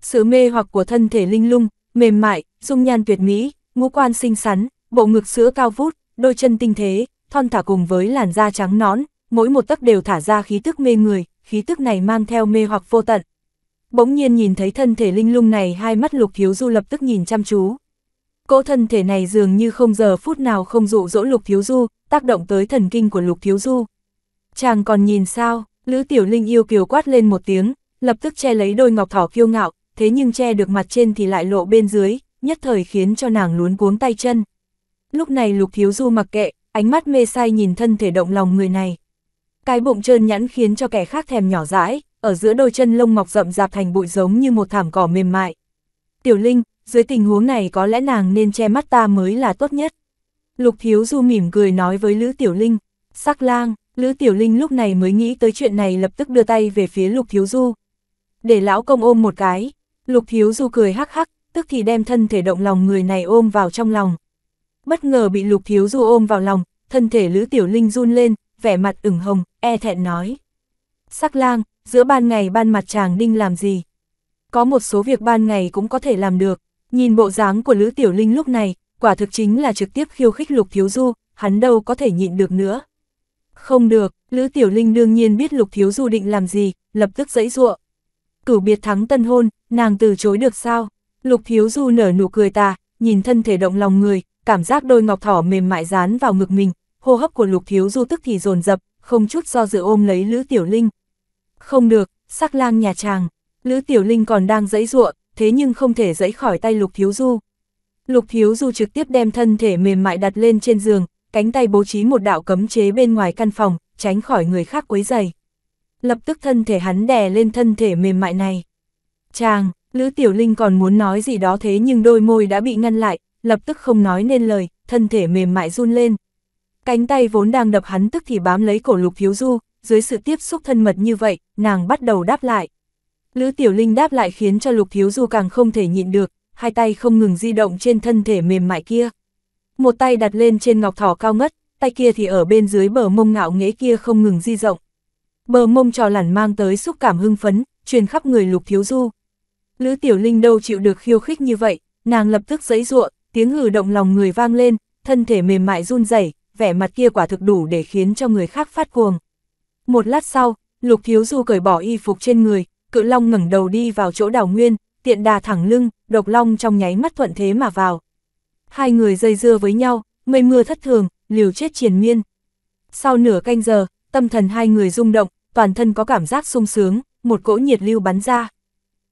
Speaker 1: Sự mê hoặc của thân thể linh lung, mềm mại, dung nhan tuyệt mỹ, ngũ quan xinh xắn, bộ ngực sữa cao vút, đôi chân tinh thế, thon thả cùng với làn da trắng nõn, mỗi một tấc đều thả ra khí tức mê người, khí tức này mang theo mê hoặc vô tận. Bỗng nhiên nhìn thấy thân thể linh lung này hai mắt lục thiếu du lập tức nhìn chăm chú. Cỗ thân thể này dường như không giờ phút nào không dụ dỗ lục thiếu du, tác động tới thần kinh của lục thiếu du. Chàng còn nhìn sao, lữ tiểu linh yêu kiều quát lên một tiếng, lập tức che lấy đôi ngọc thỏ kiêu ngạo, thế nhưng che được mặt trên thì lại lộ bên dưới, nhất thời khiến cho nàng luốn cuống tay chân. Lúc này lục thiếu du mặc kệ, ánh mắt mê say nhìn thân thể động lòng người này. Cái bụng trơn nhẵn khiến cho kẻ khác thèm nhỏ dãi, ở giữa đôi chân lông mọc rậm rạp thành bụi giống như một thảm cỏ mềm mại. Tiểu Linh, dưới tình huống này có lẽ nàng nên che mắt ta mới là tốt nhất. Lục Thiếu Du mỉm cười nói với Lữ Tiểu Linh, sắc lang, Lữ Tiểu Linh lúc này mới nghĩ tới chuyện này lập tức đưa tay về phía Lục Thiếu Du. Để lão công ôm một cái, Lục Thiếu Du cười hắc hắc, tức thì đem thân thể động lòng người này ôm vào trong lòng. Bất ngờ bị Lục Thiếu Du ôm vào lòng, thân thể Lữ Tiểu Linh run lên, vẻ mặt ửng hồng, e thẹn nói. Sắc lang, giữa ban ngày ban mặt chàng đinh làm gì? Có một số việc ban ngày cũng có thể làm được, nhìn bộ dáng của Lữ Tiểu Linh lúc này, quả thực chính là trực tiếp khiêu khích Lục Thiếu Du, hắn đâu có thể nhịn được nữa. Không được, Lữ Tiểu Linh đương nhiên biết Lục Thiếu Du định làm gì, lập tức dãy ruộng. Cửu biệt thắng tân hôn, nàng từ chối được sao? Lục Thiếu Du nở nụ cười tà, nhìn thân thể động lòng người, cảm giác đôi ngọc thỏ mềm mại dán vào ngực mình, hô hấp của lục thiếu du tức thì dồn dập không chút do dự ôm lấy Lữ Tiểu Linh. Không được, sắc lang nhà chàng, Lữ Tiểu Linh còn đang dãy giụa, thế nhưng không thể dãy khỏi tay lục thiếu du. Lục thiếu du trực tiếp đem thân thể mềm mại đặt lên trên giường, cánh tay bố trí một đạo cấm chế bên ngoài căn phòng, tránh khỏi người khác quấy dày. Lập tức thân thể hắn đè lên thân thể mềm mại này. Chàng, Lữ Tiểu Linh còn muốn nói gì đó thế nhưng đôi môi đã bị ngăn lại, lập tức không nói nên lời, thân thể mềm mại run lên. Cánh tay vốn đang đập hắn tức thì bám lấy cổ lục thiếu du, dưới sự tiếp xúc thân mật như vậy, nàng bắt đầu đáp lại. Lữ Tiểu Linh đáp lại khiến cho lục thiếu du càng không thể nhịn được, hai tay không ngừng di động trên thân thể mềm mại kia. Một tay đặt lên trên ngọc thỏ cao ngất, tay kia thì ở bên dưới bờ mông ngạo nghế kia không ngừng di rộng. Bờ mông trò lẳn mang tới xúc cảm hưng phấn, truyền khắp người lục thiếu du. Lữ Tiểu Linh đâu chịu được khiêu khích như vậy, nàng lập tức giãy giụa, tiếng hử động lòng người vang lên, thân thể mềm mại run rẩy, vẻ mặt kia quả thực đủ để khiến cho người khác phát cuồng. Một lát sau, Lục Thiếu Du cởi bỏ y phục trên người, cự long ngẩng đầu đi vào chỗ đào nguyên, tiện đà thẳng lưng, độc long trong nháy mắt thuận thế mà vào. Hai người dây dưa với nhau, mây mưa thất thường, liều chết triền miên. Sau nửa canh giờ, tâm thần hai người rung động, toàn thân có cảm giác sung sướng, một cỗ nhiệt lưu bắn ra.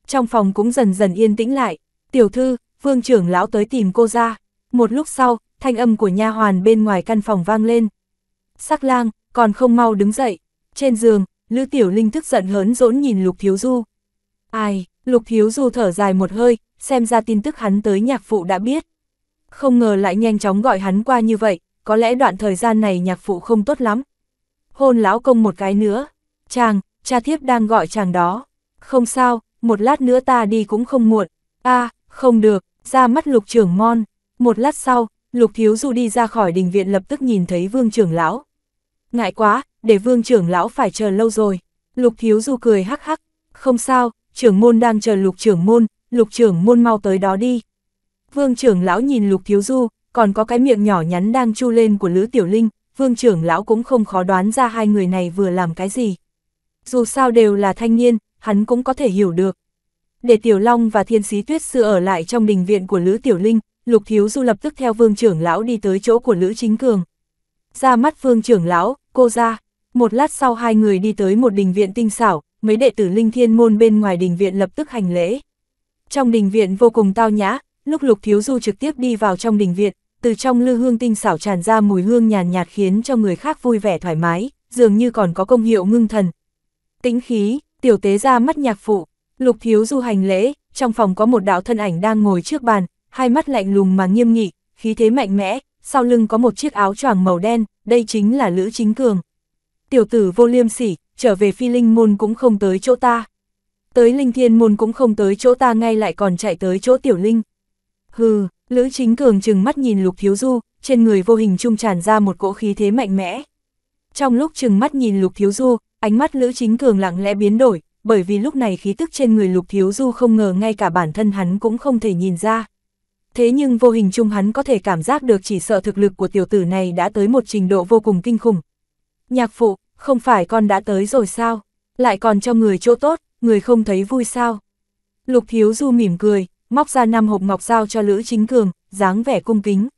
Speaker 1: Trong phòng cũng dần dần yên tĩnh lại, tiểu thư, vương trưởng lão tới tìm cô ra. Một lúc sau, thanh âm của nha hoàn bên ngoài căn phòng vang lên. Sắc lang, còn không mau đứng dậy. Trên giường, Lữ Tiểu Linh tức giận hớn dỗi nhìn Lục Thiếu Du. Ai, Lục Thiếu Du thở dài một hơi, xem ra tin tức hắn tới nhạc phụ đã biết. Không ngờ lại nhanh chóng gọi hắn qua như vậy, có lẽ đoạn thời gian này nhạc phụ không tốt lắm. Hôn lão công một cái nữa. Chàng, cha thiếp đang gọi chàng đó. Không sao, một lát nữa ta đi cũng không muộn. a không được, ra mắt lục trưởng mon. Một lát sau, Lục Thiếu Du đi ra khỏi đình viện lập tức nhìn thấy Vương trưởng lão. Ngại quá, để Vương trưởng lão phải chờ lâu rồi. Lục Thiếu Du cười hắc hắc, không sao, trưởng môn đang chờ Lục trưởng môn, Lục trưởng môn mau tới đó đi. Vương trưởng lão nhìn Lục Thiếu Du, còn có cái miệng nhỏ nhắn đang chu lên của Lữ Tiểu Linh, Vương trưởng lão cũng không khó đoán ra hai người này vừa làm cái gì. Dù sao đều là thanh niên, hắn cũng có thể hiểu được. Để Tiểu Long và Thiên Sĩ Tuyết Sư ở lại trong đình viện của Lữ Tiểu Linh, Lục Thiếu Du lập tức theo vương trưởng lão đi tới chỗ của Lữ Chính Cường. Ra mắt vương trưởng lão, cô ra. Một lát sau hai người đi tới một đình viện tinh xảo, mấy đệ tử linh thiên môn bên ngoài đình viện lập tức hành lễ. Trong đình viện vô cùng tao nhã, lúc Lục Thiếu Du trực tiếp đi vào trong đình viện, từ trong lư hương tinh xảo tràn ra mùi hương nhàn nhạt khiến cho người khác vui vẻ thoải mái, dường như còn có công hiệu ngưng thần. Tĩnh khí, tiểu tế ra mắt nhạc phụ, Lục Thiếu Du hành lễ, trong phòng có một đạo thân ảnh đang ngồi trước bàn, hai mắt lạnh lùng mà nghiêm nghị, khí thế mạnh mẽ, sau lưng có một chiếc áo choàng màu đen, đây chính là Lữ Chính Cường. Tiểu tử vô liêm sỉ, trở về phi linh môn cũng không tới chỗ ta. Tới linh thiên môn cũng không tới chỗ ta ngay lại còn chạy tới chỗ tiểu linh. Hừ, Lữ Chính Cường chừng mắt nhìn Lục Thiếu Du, trên người vô hình trung tràn ra một cỗ khí thế mạnh mẽ. Trong lúc chừng mắt nhìn Lục Thiếu Du, ánh mắt Lữ Chính Cường lặng lẽ biến đổi, bởi vì lúc này khí tức trên người Lục Thiếu Du không ngờ ngay cả bản thân hắn cũng không thể nhìn ra thế nhưng vô hình chung hắn có thể cảm giác được chỉ sợ thực lực của tiểu tử này đã tới một trình độ vô cùng kinh khủng. Nhạc phụ, không phải con đã tới rồi sao? Lại còn cho người chỗ tốt, người không thấy vui sao? Lục Thiếu Du mỉm cười, móc ra năm hộp ngọc dao cho Lữ Chính Cường, dáng vẻ cung kính.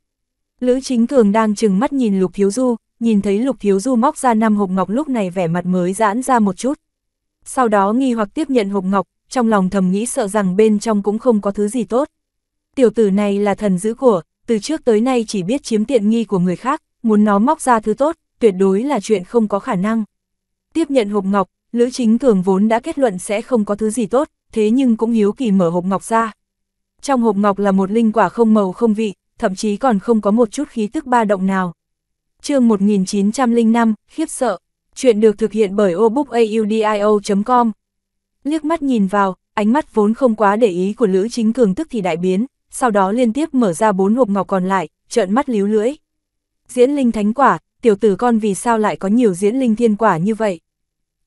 Speaker 1: Lữ Chính Cường đang chừng mắt nhìn Lục Thiếu Du, nhìn thấy Lục Thiếu Du móc ra năm hộp ngọc lúc này vẻ mặt mới giãn ra một chút. Sau đó nghi hoặc tiếp nhận hộp ngọc, trong lòng thầm nghĩ sợ rằng bên trong cũng không có thứ gì tốt tiểu tử này là thần giữ của, từ trước tới nay chỉ biết chiếm tiện nghi của người khác, muốn nó móc ra thứ tốt, tuyệt đối là chuyện không có khả năng. Tiếp nhận hộp ngọc, Lữ Chính Cường vốn đã kết luận sẽ không có thứ gì tốt, thế nhưng cũng hiếu kỳ mở hộp ngọc ra. Trong hộp ngọc là một linh quả không màu không vị, thậm chí còn không có một chút khí tức ba động nào. chương 1905, khiếp sợ, chuyện được thực hiện bởi obookaudio.com. Liếc mắt nhìn vào, ánh mắt vốn không quá để ý của Lữ Chính Cường tức thì đại biến, sau đó liên tiếp mở ra bốn hộp ngọc còn lại, trợn mắt líu lưỡi. Diễn linh thánh quả, tiểu tử con vì sao lại có nhiều diễn linh thiên quả như vậy?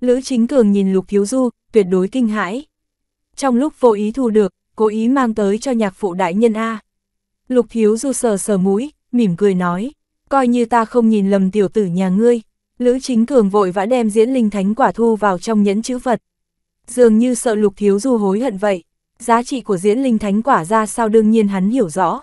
Speaker 1: Lữ chính cường nhìn lục thiếu du, tuyệt đối kinh hãi. Trong lúc vô ý thu được, cố ý mang tới cho nhạc phụ đại nhân A. Lục thiếu du sờ sờ mũi, mỉm cười nói, coi như ta không nhìn lầm tiểu tử nhà ngươi. Lữ chính cường vội vã đem diễn linh thánh quả thu vào trong nhẫn chữ vật. Dường như sợ lục thiếu du hối hận vậy. Giá trị của diễn linh thánh quả ra sao đương nhiên hắn hiểu rõ.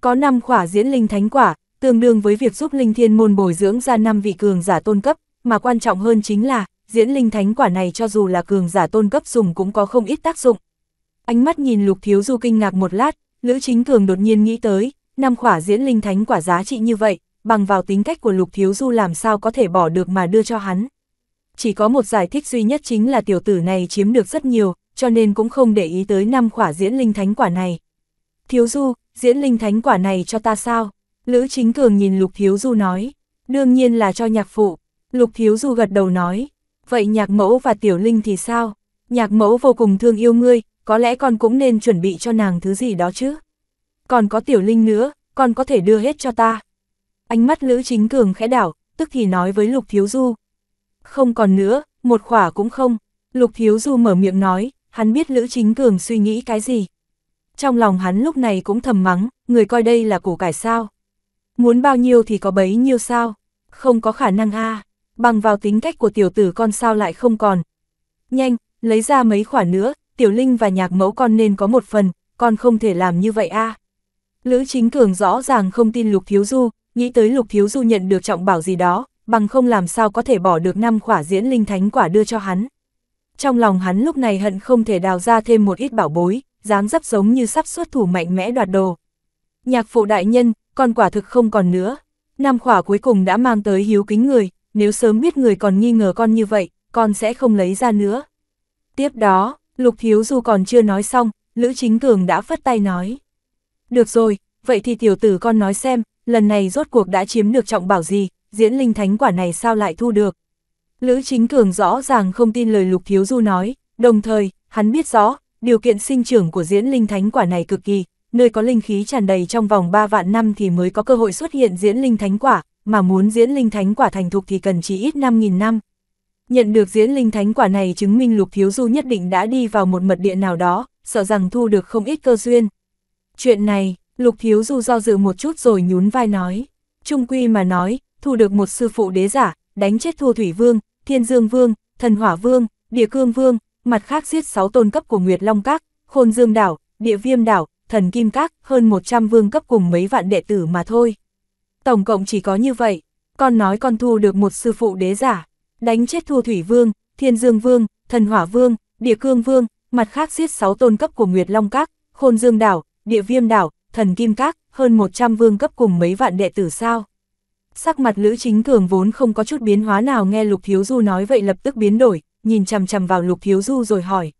Speaker 1: Có 5 khỏa diễn linh thánh quả, tương đương với việc giúp linh thiên môn bồi dưỡng ra 5 vị cường giả tôn cấp, mà quan trọng hơn chính là, diễn linh thánh quả này cho dù là cường giả tôn cấp dùng cũng có không ít tác dụng. Ánh mắt nhìn lục thiếu du kinh ngạc một lát, Lữ Chính Cường đột nhiên nghĩ tới, năm khỏa diễn linh thánh quả giá trị như vậy, bằng vào tính cách của Lục Thiếu Du làm sao có thể bỏ được mà đưa cho hắn. Chỉ có một giải thích duy nhất chính là tiểu tử này chiếm được rất nhiều, cho nên cũng không để ý tới năm quả diễn linh thánh quả này. Thiếu Du, diễn linh thánh quả này cho ta sao? Lữ Chính Cường nhìn Lục Thiếu Du nói, đương nhiên là cho nhạc phụ. Lục Thiếu Du gật đầu nói, vậy nhạc mẫu và tiểu linh thì sao? Nhạc mẫu vô cùng thương yêu ngươi, có lẽ con cũng nên chuẩn bị cho nàng thứ gì đó chứ. Còn có tiểu linh nữa, con có thể đưa hết cho ta. Ánh mắt Lữ Chính Cường khẽ đảo, tức thì nói với Lục Thiếu Du. Không còn nữa, một khỏa cũng không. Lục Thiếu Du mở miệng nói, hắn biết Lữ Chính Cường suy nghĩ cái gì. Trong lòng hắn lúc này cũng thầm mắng, người coi đây là củ cải sao. Muốn bao nhiêu thì có bấy nhiêu sao, không có khả năng a bằng vào tính cách của tiểu tử con sao lại không còn. Nhanh, lấy ra mấy khoản nữa, tiểu linh và nhạc mẫu con nên có một phần, con không thể làm như vậy a Lữ Chính Cường rõ ràng không tin Lục Thiếu Du, nghĩ tới Lục Thiếu Du nhận được trọng bảo gì đó, bằng không làm sao có thể bỏ được năm khỏa diễn linh thánh quả đưa cho hắn trong lòng hắn lúc này hận không thể đào ra thêm một ít bảo bối, dáng dấp giống như sắp xuất thủ mạnh mẽ đoạt đồ. Nhạc phụ đại nhân, con quả thực không còn nữa. Năm khỏa cuối cùng đã mang tới hiếu kính người, nếu sớm biết người còn nghi ngờ con như vậy, con sẽ không lấy ra nữa. Tiếp đó, Lục Thiếu Du còn chưa nói xong, Lữ Chính Cường đã phất tay nói. Được rồi, vậy thì tiểu tử con nói xem, lần này rốt cuộc đã chiếm được trọng bảo gì, diễn linh thánh quả này sao lại thu được. Lữ Chính Cường rõ ràng không tin lời Lục Thiếu Du nói, đồng thời, hắn biết rõ, điều kiện sinh trưởng của diễn linh thánh quả này cực kỳ, nơi có linh khí tràn đầy trong vòng 3 vạn năm thì mới có cơ hội xuất hiện diễn linh thánh quả, mà muốn diễn linh thánh quả thành thục thì cần chỉ ít 5.000 năm. Nhận được diễn linh thánh quả này chứng minh Lục Thiếu Du nhất định đã đi vào một mật địa nào đó, sợ rằng thu được không ít cơ duyên. Chuyện này, Lục Thiếu Du do dự một chút rồi nhún vai nói. Trung quy mà nói, thu được một sư phụ đế giả, đánh chết Thu Thủy Vương, Thiên Dương Vương, Thần Hỏa Vương, Địa Cương Vương, mặt khác giết 6 tôn cấp của Nguyệt Long Các, Khôn Dương Đảo, Địa Viêm Đảo, Thần Kim Các, hơn 100 vương cấp cùng mấy vạn đệ tử mà thôi. Tổng cộng chỉ có như vậy, con nói con thu được một sư phụ đế giả, đánh chết Thu Thủy Vương, Thiên Dương Vương, Thần Hỏa Vương, Địa Cương Vương, mặt khác giết 6 tôn cấp của Nguyệt Long Các, Khôn Dương Đảo, Địa Viêm Đảo, Thần Kim Các, hơn 100 vương cấp cùng mấy vạn đệ tử sao? Sắc mặt Lữ Chính Cường vốn không có chút biến hóa nào nghe Lục Thiếu Du nói vậy lập tức biến đổi, nhìn chằm chằm vào Lục Thiếu Du rồi hỏi.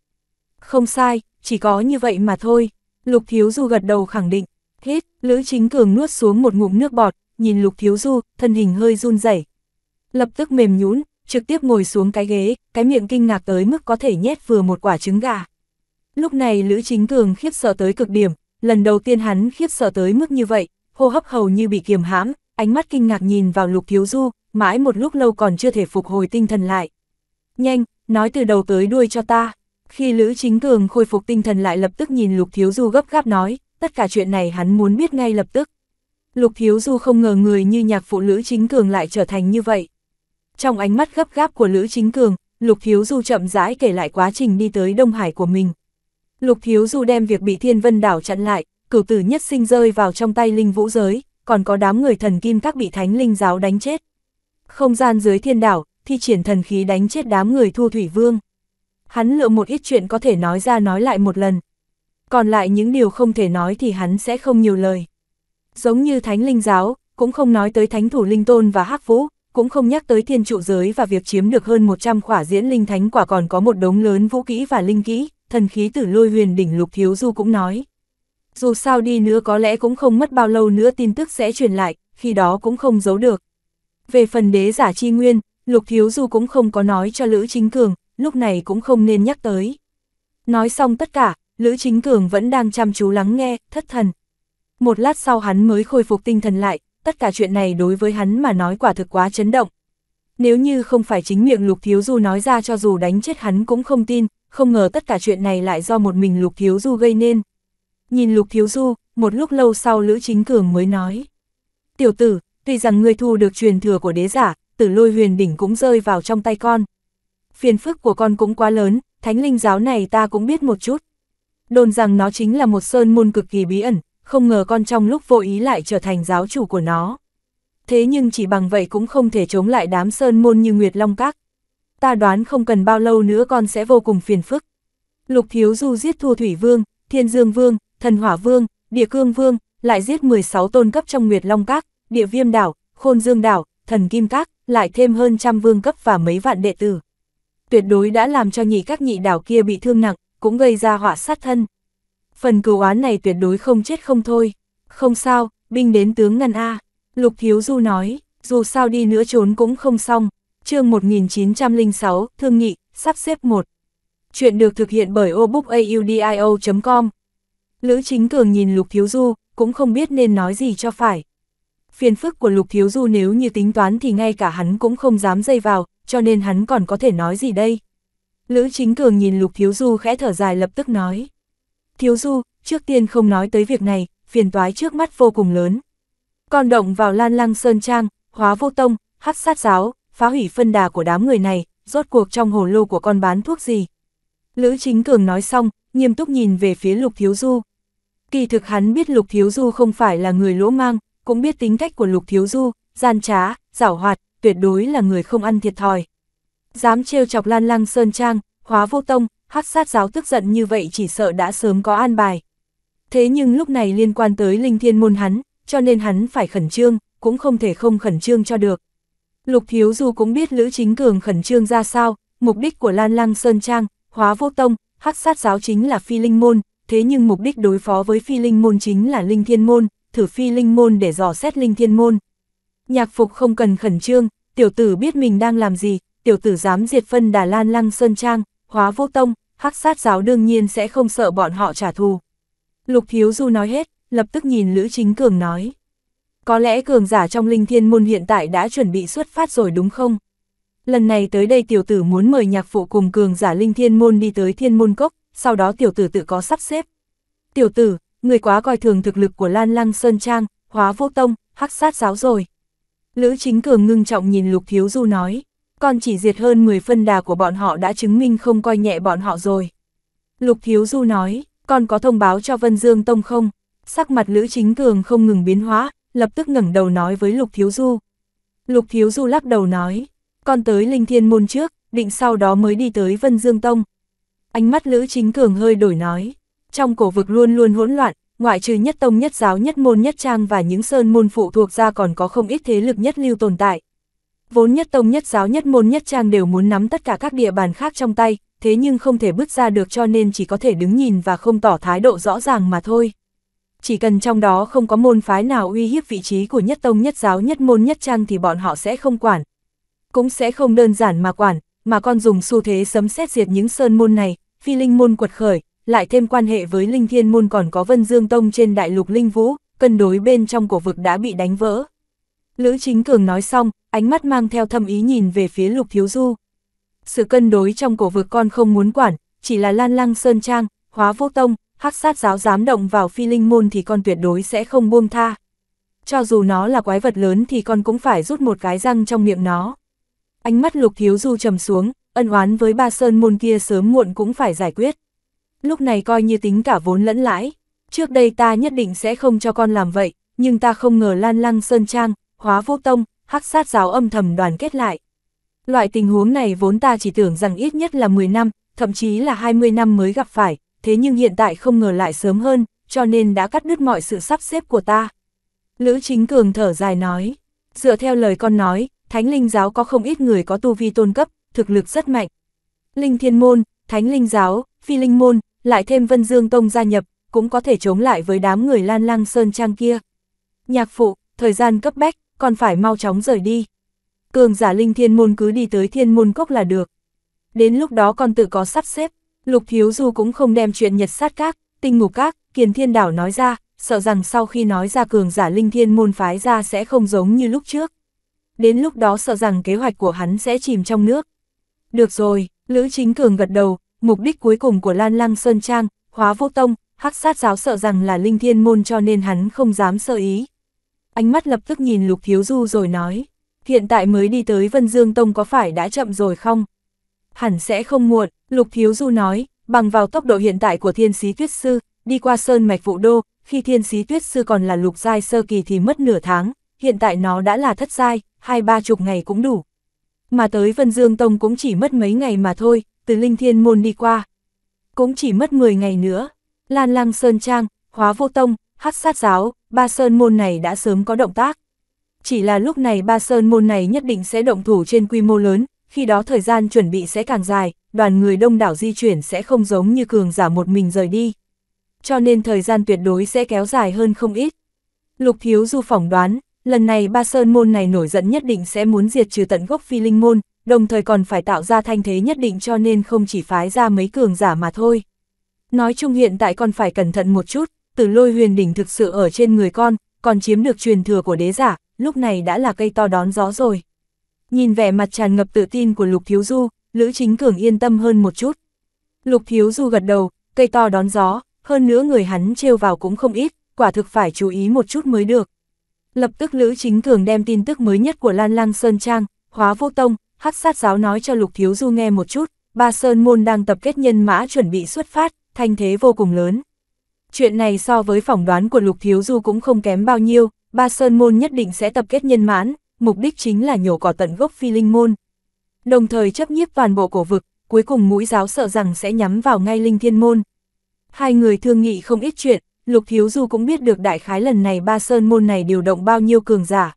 Speaker 1: Không sai, chỉ có như vậy mà thôi. Lục Thiếu Du gật đầu khẳng định. Hết, Lữ Chính Cường nuốt xuống một ngụm nước bọt, nhìn Lục Thiếu Du, thân hình hơi run rẩy. Lập tức mềm nhũn, trực tiếp ngồi xuống cái ghế, cái miệng kinh ngạc tới mức có thể nhét vừa một quả trứng gà. Lúc này Lữ Chính Cường khiếp sợ tới cực điểm, lần đầu tiên hắn khiếp sợ tới mức như vậy, hô hấp hầu như bị kiềm hãm, ánh mắt kinh ngạc nhìn vào Lục Thiếu Du, mãi một lúc lâu còn chưa thể phục hồi tinh thần lại. Nhanh, nói từ đầu tới đuôi cho ta. Khi Lữ Chính Cường khôi phục tinh thần lại lập tức nhìn Lục Thiếu Du gấp gáp nói, tất cả chuyện này hắn muốn biết ngay lập tức. Lục Thiếu Du không ngờ người như nhạc phụ Lữ Chính Cường lại trở thành như vậy. Trong ánh mắt gấp gáp của Lữ Chính Cường, Lục Thiếu Du chậm rãi kể lại quá trình đi tới Đông Hải của mình. Lục Thiếu Du đem việc bị Thiên Vân Đảo chặn lại, cửu tử nhất sinh rơi vào trong tay Linh Vũ Giới, còn có đám người thần kim các bị thánh linh giáo đánh chết. Không gian dưới thiên đảo, thi triển thần khí đánh chết đám người thu thủy vương. Hắn lựa một ít chuyện có thể nói ra nói lại một lần. Còn lại những điều không thể nói thì hắn sẽ không nhiều lời. Giống như thánh linh giáo, cũng không nói tới thánh thủ linh tôn và hắc vũ, cũng không nhắc tới thiên trụ giới và việc chiếm được hơn 100 khỏa diễn linh thánh quả còn có một đống lớn vũ kỹ và linh kỹ, thần khí tử lôi huyền đỉnh lục thiếu du cũng nói. Dù sao đi nữa có lẽ cũng không mất bao lâu nữa tin tức sẽ truyền lại, khi đó cũng không giấu được. Về phần đế giả chi nguyên, Lục Thiếu Du cũng không có nói cho Lữ Chính Cường, lúc này cũng không nên nhắc tới. Nói xong tất cả, Lữ Chính Cường vẫn đang chăm chú lắng nghe, thất thần. Một lát sau hắn mới khôi phục tinh thần lại, tất cả chuyện này đối với hắn mà nói quả thực quá chấn động. Nếu như không phải chính miệng Lục Thiếu Du nói ra cho dù đánh chết hắn cũng không tin, không ngờ tất cả chuyện này lại do một mình Lục Thiếu Du gây nên nhìn Lục Thiếu Du, một lúc lâu sau Lữ Chính Cường mới nói. Tiểu tử, tuy rằng ngươi thu được truyền thừa của đế giả, tử lôi huyền đỉnh cũng rơi vào trong tay con. Phiền phức của con cũng quá lớn, thánh linh giáo này ta cũng biết một chút. Đồn rằng nó chính là một sơn môn cực kỳ bí ẩn, không ngờ con trong lúc vô ý lại trở thành giáo chủ của nó. Thế nhưng chỉ bằng vậy cũng không thể chống lại đám sơn môn như Nguyệt Long Các. Ta đoán không cần bao lâu nữa con sẽ vô cùng phiền phức. Lục Thiếu Du giết Thu Thủy Vương, Thiên Dương Vương, thần hỏa vương, địa cương vương, lại giết 16 tôn cấp trong Nguyệt Long Các, địa viêm đảo, khôn dương đảo, thần kim các, lại thêm hơn trăm vương cấp và mấy vạn đệ tử. Tuyệt đối đã làm cho nhị các nhị đảo kia bị thương nặng, cũng gây ra họa sát thân. Phần cửu án này tuyệt đối không chết không thôi. Không sao, binh đến tướng ngăn A. Lục Thiếu Du nói, dù sao đi nữa trốn cũng không xong. chương 1906, Thương Nghị, sắp xếp 1. Chuyện được thực hiện bởi obookaudio.com Lữ Chính Cường nhìn Lục Thiếu Du, cũng không biết nên nói gì cho phải. Phiền phức của Lục Thiếu Du nếu như tính toán thì ngay cả hắn cũng không dám dây vào, cho nên hắn còn có thể nói gì đây. Lữ Chính Cường nhìn Lục Thiếu Du khẽ thở dài lập tức nói. Thiếu Du, trước tiên không nói tới việc này, phiền toái trước mắt vô cùng lớn. Con động vào lan lăng sơn trang, hóa vô tông, hắc sát giáo, phá hủy phân đà của đám người này, rốt cuộc trong hồ lô của con bán thuốc gì. Lữ Chính Cường nói xong, nghiêm túc nhìn về phía Lục Thiếu Du. Kỳ thực hắn biết Lục Thiếu Du không phải là người lỗ mang, cũng biết tính cách của Lục Thiếu Du, gian trá, giảo hoạt, tuyệt đối là người không ăn thiệt thòi. Dám trêu chọc Lan Lăng Sơn Trang, Hóa Vô Tông, Hắc Sát Giáo tức giận như vậy chỉ sợ đã sớm có an bài. Thế nhưng lúc này liên quan tới Linh Thiên Môn hắn, cho nên hắn phải khẩn trương, cũng không thể không khẩn trương cho được. Lục Thiếu Du cũng biết Lữ Chính Cường khẩn trương ra sao, mục đích của Lan Lăng Sơn Trang, Hóa Vô Tông, Hắc Sát Giáo chính là phi linh môn, thế nhưng mục đích đối phó với phi linh môn chính là linh thiên môn, thử phi linh môn để dò xét linh thiên môn. Nhạc phục không cần khẩn trương, tiểu tử biết mình đang làm gì, tiểu tử dám diệt phân Đà Lan Lăng Sơn Trang, hóa vô tông, hắc sát giáo đương nhiên sẽ không sợ bọn họ trả thù. Lục Thiếu Du nói hết, lập tức nhìn Lữ Chính Cường nói. Có lẽ cường giả trong linh thiên môn hiện tại đã chuẩn bị xuất phát rồi đúng không? Lần này tới đây tiểu tử muốn mời nhạc phụ cùng cường giả linh thiên môn đi tới thiên môn cốc, sau đó tiểu tử tự có sắp xếp. Tiểu tử, người quá coi thường thực lực của Lan Lăng Sơn Trang, hóa vô tông, hắc sát giáo rồi. Lữ Chính Cường ngưng trọng nhìn Lục Thiếu Du nói, con chỉ diệt hơn 10 phân đà của bọn họ đã chứng minh không coi nhẹ bọn họ rồi. Lục Thiếu Du nói, con có thông báo cho Vân Dương Tông không? Sắc mặt Lữ Chính Cường không ngừng biến hóa, lập tức ngẩng đầu nói với Lục Thiếu Du. Lục Thiếu Du lắc đầu nói, con tới Linh Thiên Môn trước, định sau đó mới đi tới Vân Dương Tông. Ánh mắt Lữ Chính Cường hơi đổi nói. Trong cổ vực luôn luôn hỗn loạn, ngoại trừ nhất tông nhất giáo nhất môn nhất trang và những sơn môn phụ thuộc ra còn có không ít thế lực nhất lưu tồn tại. Vốn nhất tông nhất giáo nhất môn nhất trang đều muốn nắm tất cả các địa bàn khác trong tay, thế nhưng không thể bước ra được cho nên chỉ có thể đứng nhìn và không tỏ thái độ rõ ràng mà thôi. Chỉ cần trong đó không có môn phái nào uy hiếp vị trí của nhất tông nhất giáo nhất môn nhất trang thì bọn họ sẽ không quản. Cũng sẽ không đơn giản mà quản, mà còn dùng xu thế sấm xét diệt những sơn môn này, phi linh môn quật khởi, lại thêm quan hệ với linh thiên môn còn có vân dương tông trên đại lục linh vũ, cân đối bên trong cổ vực đã bị đánh vỡ. Lữ Chính Cường nói xong, ánh mắt mang theo thâm ý nhìn về phía lục thiếu du. Sự cân đối trong cổ vực con không muốn quản, chỉ là lan lăng sơn trang, hóa vô tông, hắc sát giáo dám động vào phi linh môn thì con tuyệt đối sẽ không buông tha. Cho dù nó là quái vật lớn thì con cũng phải rút một cái răng trong miệng nó. Ánh mắt lục thiếu du trầm xuống, ân oán với ba sơn môn kia sớm muộn cũng phải giải quyết. Lúc này coi như tính cả vốn lẫn lãi, trước đây ta nhất định sẽ không cho con làm vậy, nhưng ta không ngờ lan lăng sơn trang, hóa vô tông, hắc sát giáo âm thầm đoàn kết lại. Loại tình huống này vốn ta chỉ tưởng rằng ít nhất là 10 năm, thậm chí là 20 năm mới gặp phải, thế nhưng hiện tại không ngờ lại sớm hơn, cho nên đã cắt đứt mọi sự sắp xếp của ta. Lữ Chính Cường thở dài nói, dựa theo lời con nói, Thánh Linh Giáo có không ít người có tu vi tôn cấp, thực lực rất mạnh. Linh Thiên Môn, Thánh Linh Giáo, Phi Linh Môn, lại thêm Vân Dương Tông gia nhập, cũng có thể chống lại với đám người Lan Lăng Sơn Trang kia. Nhạc phụ, thời gian cấp bách, còn phải mau chóng rời đi. Cường giả Linh Thiên Môn cứ đi tới Thiên Môn Cốc là được. Đến lúc đó còn tự có sắp xếp, Lục Thiếu Du cũng không đem chuyện nhật sát các, tinh ngục các, kiền thiên đảo nói ra, sợ rằng sau khi nói ra cường giả Linh Thiên Môn phái ra sẽ không giống như lúc trước. Đến lúc đó sợ rằng kế hoạch của hắn sẽ chìm trong nước. Được rồi, Lữ Chính Cường gật đầu, mục đích cuối cùng của Lan Lăng Sơn Trang, hóa vô tông, hắc sát giáo sợ rằng là linh thiên môn cho nên hắn không dám sơ ý. Ánh mắt lập tức nhìn Lục Thiếu Du rồi nói, hiện tại mới đi tới Vân Dương Tông có phải đã chậm rồi không? Hẳn sẽ không muộn, Lục Thiếu Du nói, bằng vào tốc độ hiện tại của thiên sĩ tuyết sư, đi qua Sơn Mạch Vụ Đô, khi thiên sĩ tuyết sư còn là lục giai sơ kỳ thì mất nửa tháng, hiện tại nó đã là thất giai, hai ba chục ngày cũng đủ mà tới Vân Dương Tông cũng chỉ mất mấy ngày mà thôi, từ Linh Thiên Môn đi qua. Cũng chỉ mất 10 ngày nữa, Lan Lăng Sơn Trang, Hóa Vô Tông, Hắc Sát Giáo, ba Sơn Môn này đã sớm có động tác. Chỉ là lúc này ba Sơn Môn này nhất định sẽ động thủ trên quy mô lớn, khi đó thời gian chuẩn bị sẽ càng dài, đoàn người đông đảo di chuyển sẽ không giống như cường giả một mình rời đi. Cho nên thời gian tuyệt đối sẽ kéo dài hơn không ít. Lục Thiếu Du phỏng đoán, Lần này ba sơn môn này nổi giận nhất định sẽ muốn diệt trừ tận gốc phi linh môn, đồng thời còn phải tạo ra thanh thế nhất định cho nên không chỉ phái ra mấy cường giả mà thôi. Nói chung hiện tại còn phải cẩn thận một chút, từ lôi huyền đỉnh thực sự ở trên người con, còn chiếm được truyền thừa của đế giả, lúc này đã là cây to đón gió rồi. Nhìn vẻ mặt tràn ngập tự tin của Lục Thiếu Du, Lữ Chính Cường yên tâm hơn một chút. Lục Thiếu Du gật đầu, cây to đón gió, hơn nữa người hắn trêu vào cũng không ít, quả thực phải chú ý một chút mới được. Lập tức Lữ Chính Cường đem tin tức mới nhất của Lan Lang Sơn Trang, Hóa Vô Tông, Hắc Sát Giáo nói cho Lục Thiếu Du nghe một chút, ba Sơn Môn đang tập kết nhân mã chuẩn bị xuất phát, thanh thế vô cùng lớn. Chuyện này so với phỏng đoán của Lục Thiếu Du cũng không kém bao nhiêu, ba Sơn Môn nhất định sẽ tập kết nhân mãn, mục đích chính là nhổ cỏ tận gốc phi linh môn. Đồng thời chấp nhiếp toàn bộ cổ vực, cuối cùng mũi giáo sợ rằng sẽ nhắm vào ngay linh thiên môn. Hai người thương nghị không ít chuyện, Lục Thiếu Du cũng biết được đại khái lần này ba sơn môn này điều động bao nhiêu cường giả.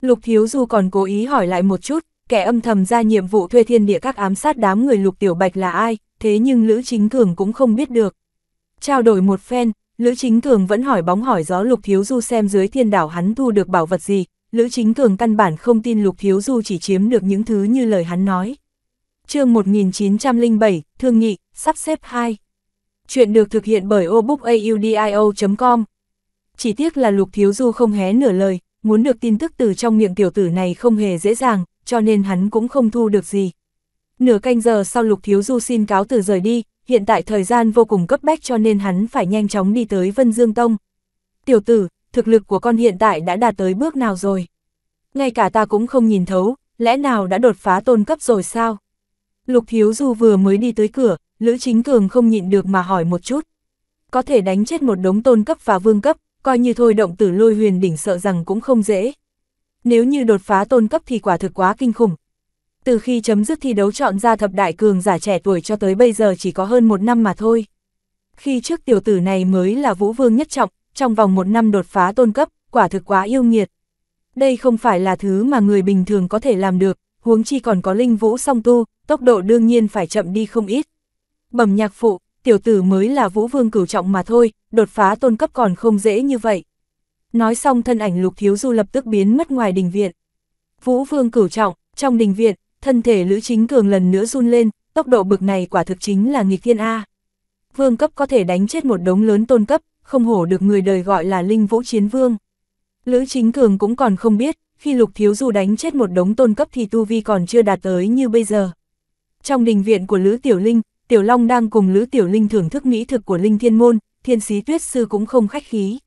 Speaker 1: Lục Thiếu Du còn cố ý hỏi lại một chút, kẻ âm thầm ra nhiệm vụ thuê thiên địa các ám sát đám người Lục Tiểu Bạch là ai, thế nhưng Lữ Chính Cường cũng không biết được. Trao đổi một phen, Lữ Chính Cường vẫn hỏi bóng hỏi gió Lục Thiếu Du xem dưới thiên đảo hắn thu được bảo vật gì, Lữ Chính Cường căn bản không tin Lục Thiếu Du chỉ chiếm được những thứ như lời hắn nói. chương 1907, Thương Nghị, sắp xếp 2 Chuyện được thực hiện bởi obookaudio.com. Chỉ tiếc là Lục Thiếu Du không hé nửa lời, muốn được tin tức từ trong miệng tiểu tử này không hề dễ dàng, cho nên hắn cũng không thu được gì. Nửa canh giờ sau Lục Thiếu Du xin cáo từ rời đi, hiện tại thời gian vô cùng cấp bách cho nên hắn phải nhanh chóng đi tới Vân Dương Tông. Tiểu tử, thực lực của con hiện tại đã đạt tới bước nào rồi? Ngay cả ta cũng không nhìn thấu, lẽ nào đã đột phá tôn cấp rồi sao? Lục Thiếu Du vừa mới đi tới cửa, Lữ Chính Cường không nhịn được mà hỏi một chút. Có thể đánh chết một đống tôn cấp và vương cấp, coi như thôi động tử lôi huyền đỉnh sợ rằng cũng không dễ. Nếu như đột phá tôn cấp thì quả thực quá kinh khủng. Từ khi chấm dứt thi đấu chọn ra thập đại cường giả trẻ tuổi cho tới bây giờ chỉ có hơn một năm mà thôi. Khi trước tiểu tử này mới là vũ vương nhất trọng, trong vòng một năm đột phá tôn cấp, quả thực quá yêu nghiệt. Đây không phải là thứ mà người bình thường có thể làm được, huống chi còn có linh vũ song tu, tốc độ đương nhiên phải chậm đi không ít bẩm nhạc phụ, tiểu tử mới là vũ vương cửu trọng mà thôi, đột phá tôn cấp còn không dễ như vậy. Nói xong thân ảnh lục thiếu du lập tức biến mất ngoài đình viện. Vũ vương cửu trọng, trong đình viện, thân thể Lữ Chính Cường lần nữa run lên, tốc độ bực này quả thực chính là nghịch thiên A. Vương cấp có thể đánh chết một đống lớn tôn cấp, không hổ được người đời gọi là linh vũ chiến vương. Lữ Chính Cường cũng còn không biết, khi lục thiếu du đánh chết một đống tôn cấp thì tu vi còn chưa đạt tới như bây giờ. Trong đình viện của Lữ Tiểu Linh, Tiểu Long đang cùng Lữ Tiểu Linh thưởng thức mỹ thực của Linh Thiên Môn, thiên sĩ tuyết sư cũng không khách khí.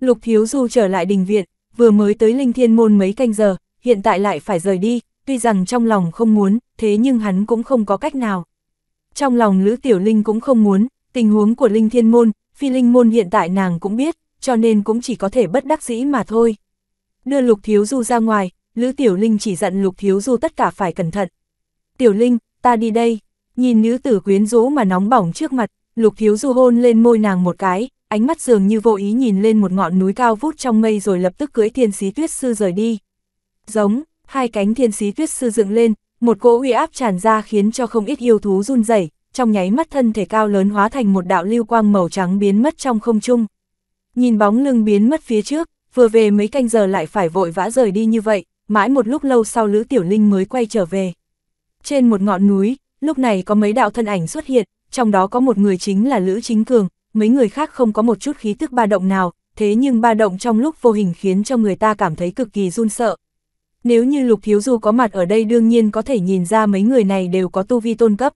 Speaker 1: Lục Thiếu Du trở lại đình viện, vừa mới tới Linh Thiên Môn mấy canh giờ, hiện tại lại phải rời đi, tuy rằng trong lòng không muốn, thế nhưng hắn cũng không có cách nào. Trong lòng Lữ Tiểu Linh cũng không muốn, tình huống của Linh Thiên Môn, Phi Linh Môn hiện tại nàng cũng biết, cho nên cũng chỉ có thể bất đắc dĩ mà thôi. Đưa Lục Thiếu Du ra ngoài, Lữ Tiểu Linh chỉ dặn Lục Thiếu Du tất cả phải cẩn thận. Tiểu Linh, ta đi đây. Nhìn nữ tử quyến rũ mà nóng bỏng trước mặt, lục thiếu du hôn lên môi nàng một cái, ánh mắt dường như vô ý nhìn lên một ngọn núi cao vút trong mây rồi lập tức cưỡi thiên sĩ tuyết sư rời đi. Giống, hai cánh thiên sĩ tuyết sư dựng lên, một cỗ uy áp tràn ra khiến cho không ít yêu thú run rẩy, trong nháy mắt thân thể cao lớn hóa thành một đạo lưu quang màu trắng biến mất trong không trung. Nhìn bóng lưng biến mất phía trước, vừa về mấy canh giờ lại phải vội vã rời đi như vậy, mãi một lúc lâu sau Lữ Tiểu Linh mới quay trở về. Trên một ngọn núi, Lúc này có mấy đạo thân ảnh xuất hiện, trong đó có một người chính là Lữ Chính Cường, mấy người khác không có một chút khí tức ba động nào, thế nhưng ba động trong lúc vô hình khiến cho người ta cảm thấy cực kỳ run sợ. Nếu như Lục Thiếu Du có mặt ở đây đương nhiên có thể nhìn ra mấy người này đều có tu vi tôn cấp.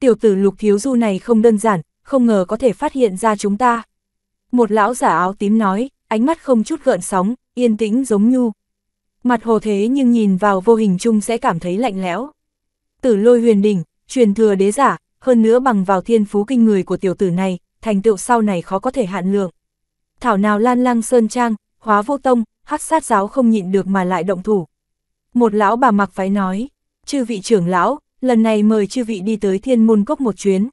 Speaker 1: Tiểu tử Lục Thiếu Du này không đơn giản, không ngờ có thể phát hiện ra chúng ta. Một lão giả áo tím nói, ánh mắt không chút gợn sóng, yên tĩnh giống nhu. Mặt hồ thế nhưng nhìn vào vô hình chung sẽ cảm thấy lạnh lẽo. Tử lôi huyền đỉnh, truyền thừa đế giả, hơn nữa bằng vào thiên phú kinh người của tiểu tử này, thành tựu sau này khó có thể hạn lượng. Thảo nào Lan lăng Sơn Trang, Hóa Vô Tông, Hắc Sát Giáo không nhịn được mà lại động thủ. Một lão bà mặc phải nói, chư vị trưởng lão, lần này mời chư vị đi tới thiên môn cốc một chuyến.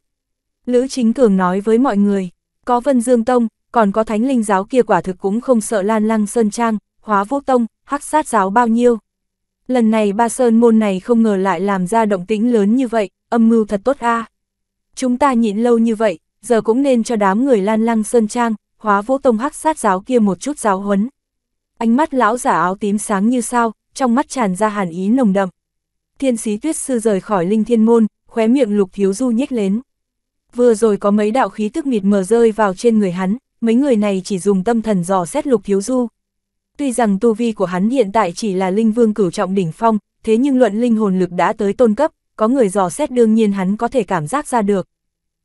Speaker 1: Lữ Chính Cường nói với mọi người, có Vân Dương Tông, còn có Thánh Linh Giáo kia quả thực cũng không sợ Lan lăng Sơn Trang, Hóa Vô Tông, Hắc Sát Giáo bao nhiêu. Lần này ba sơn môn này không ngờ lại làm ra động tĩnh lớn như vậy, âm mưu thật tốt a. À. Chúng ta nhịn lâu như vậy, giờ cũng nên cho đám người lan lăng sơn trang, hóa vũ tông hắc sát giáo kia một chút giáo huấn. Ánh mắt lão giả áo tím sáng như sao, trong mắt tràn ra hàn ý nồng đậm. Thiên sĩ tuyết sư rời khỏi linh thiên môn, khóe miệng lục thiếu du nhếch lên Vừa rồi có mấy đạo khí tức mịt mờ rơi vào trên người hắn, mấy người này chỉ dùng tâm thần dò xét lục thiếu du, Tuy rằng tu vi của hắn hiện tại chỉ là linh vương cửu trọng đỉnh phong, thế nhưng luận linh hồn lực đã tới tôn cấp, có người dò xét đương nhiên hắn có thể cảm giác ra được.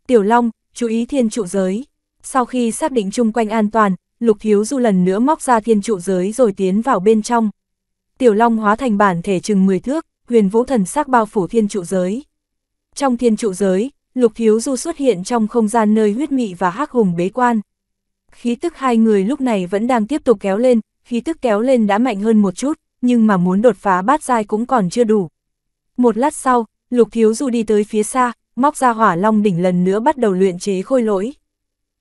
Speaker 1: Tiểu Long, chú ý thiên trụ giới. Sau khi xác định chung quanh an toàn, Lục Thiếu Du lần nữa móc ra thiên trụ giới rồi tiến vào bên trong. Tiểu Long hóa thành bản thể chừng 10 thước, huyền vũ thần sắc bao phủ thiên trụ giới. Trong thiên trụ giới, Lục Thiếu Du xuất hiện trong không gian nơi huyết mị và hắc hùng bế quan. Khí tức hai người lúc này vẫn đang tiếp tục kéo lên, khí tức kéo lên đã mạnh hơn một chút, nhưng mà muốn đột phá bát giai cũng còn chưa đủ. Một lát sau, Lục Thiếu Du đi tới phía xa, móc ra hỏa long đỉnh lần nữa bắt đầu luyện chế khôi lỗi.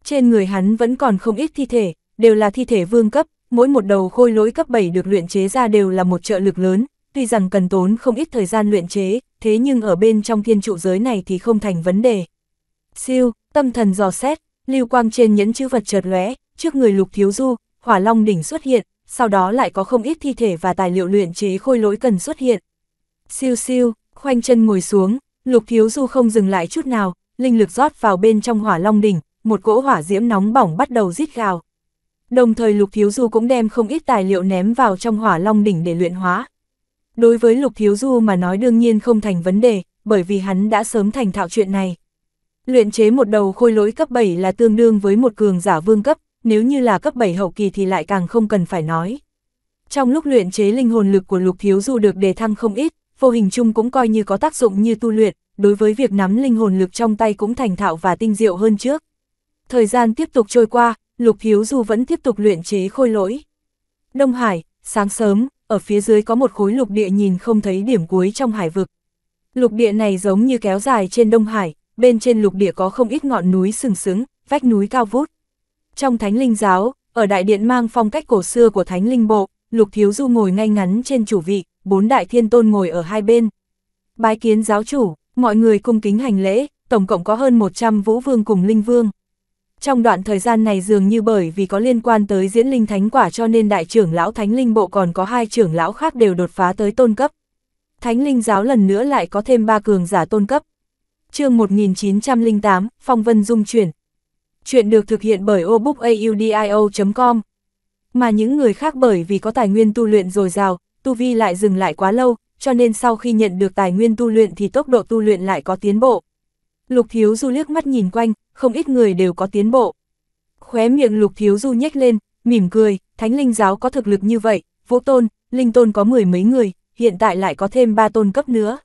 Speaker 1: Trên người hắn vẫn còn không ít thi thể, đều là thi thể vương cấp, mỗi một đầu khôi lỗi cấp 7 được luyện chế ra đều là một trợ lực lớn, tuy rằng cần tốn không ít thời gian luyện chế, thế nhưng ở bên trong thiên trụ giới này thì không thành vấn đề. Siêu, tâm thần dò xét, lưu quang trên nhẫn chữ vật chợt lóe, trước người Lục Thiếu Du, Hỏa Long đỉnh xuất hiện, sau đó lại có không ít thi thể và tài liệu luyện chế khôi lỗi cần xuất hiện. Siêu siêu, khoanh chân ngồi xuống, lục thiếu du không dừng lại chút nào, linh lực rót vào bên trong hỏa long đỉnh, một cỗ hỏa diễm nóng bỏng bắt đầu rít gào. Đồng thời lục thiếu du cũng đem không ít tài liệu ném vào trong hỏa long đỉnh để luyện hóa. Đối với lục thiếu du mà nói đương nhiên không thành vấn đề, bởi vì hắn đã sớm thành thạo chuyện này. Luyện chế một đầu khôi lỗi cấp 7 là tương đương với một cường giả vương cấp, nếu như là cấp 7 hậu kỳ thì lại càng không cần phải nói. Trong lúc luyện chế linh hồn lực của Lục Thiếu Du được đề thăng không ít, vô hình chung cũng coi như có tác dụng như tu luyện, đối với việc nắm linh hồn lực trong tay cũng thành thạo và tinh diệu hơn trước. Thời gian tiếp tục trôi qua, Lục Thiếu Du vẫn tiếp tục luyện chế khôi lỗi. Đông Hải, sáng sớm, ở phía dưới có một khối lục địa nhìn không thấy điểm cuối trong hải vực. Lục địa này giống như kéo dài trên Đông Hải, bên trên lục địa có không ít ngọn núi sừng sững, vách núi cao vút. Trong thánh linh giáo, ở đại điện mang phong cách cổ xưa của thánh linh bộ, Lục Thiếu Du ngồi ngay ngắn trên chủ vị, bốn đại thiên tôn ngồi ở hai bên. Bái kiến giáo chủ, mọi người cung kính hành lễ, tổng cộng có hơn 100 vũ vương cùng linh vương. Trong đoạn thời gian này dường như bởi vì có liên quan tới diễn linh thánh quả cho nên đại trưởng lão thánh linh bộ còn có hai trưởng lão khác đều đột phá tới tôn cấp. Thánh linh giáo lần nữa lại có thêm ba cường giả tôn cấp. chương 1908, Phong Vân Dung chuyển, chuyện được thực hiện bởi obookaudio.com. Mà những người khác bởi vì có tài nguyên tu luyện dồi dào, tu vi lại dừng lại quá lâu, cho nên sau khi nhận được tài nguyên tu luyện thì tốc độ tu luyện lại có tiến bộ. Lục Thiếu Du liếc mắt nhìn quanh, không ít người đều có tiến bộ. Khóe miệng Lục Thiếu Du nhếch lên, mỉm cười, thánh linh giáo có thực lực như vậy, vũ tôn, linh tôn có mười mấy người, hiện tại lại có thêm ba tôn cấp nữa.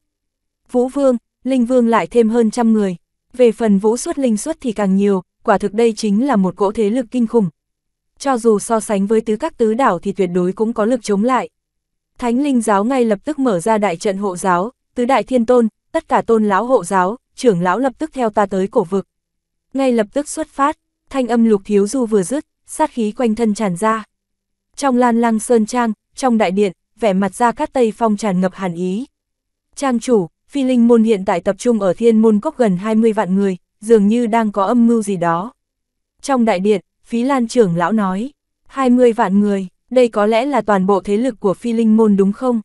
Speaker 1: Vũ vương, linh vương lại thêm hơn trăm người. Về phần vũ xuất linh xuất thì càng nhiều, quả thực đây chính là một cỗ thế lực kinh khủng. Cho dù so sánh với tứ các tứ đảo thì tuyệt đối cũng có lực chống lại. Thánh linh giáo ngay lập tức mở ra đại trận hộ giáo, tứ đại thiên tôn, tất cả tôn lão hộ giáo, trưởng lão lập tức theo ta tới cổ vực. Ngay lập tức xuất phát, thanh âm lục thiếu du vừa dứt, sát khí quanh thân tràn ra. Trong lan lăng sơn trang, trong đại điện, vẻ mặt ra các tây phong tràn ngập hàn ý. Trang chủ, phi linh môn hiện tại tập trung ở thiên môn cốc gần 20 vạn người dường như đang có âm mưu gì đó. Trong đại điện, Phí Lan trưởng lão nói, 20 vạn người, đây có lẽ là toàn bộ thế lực của phi linh môn đúng không?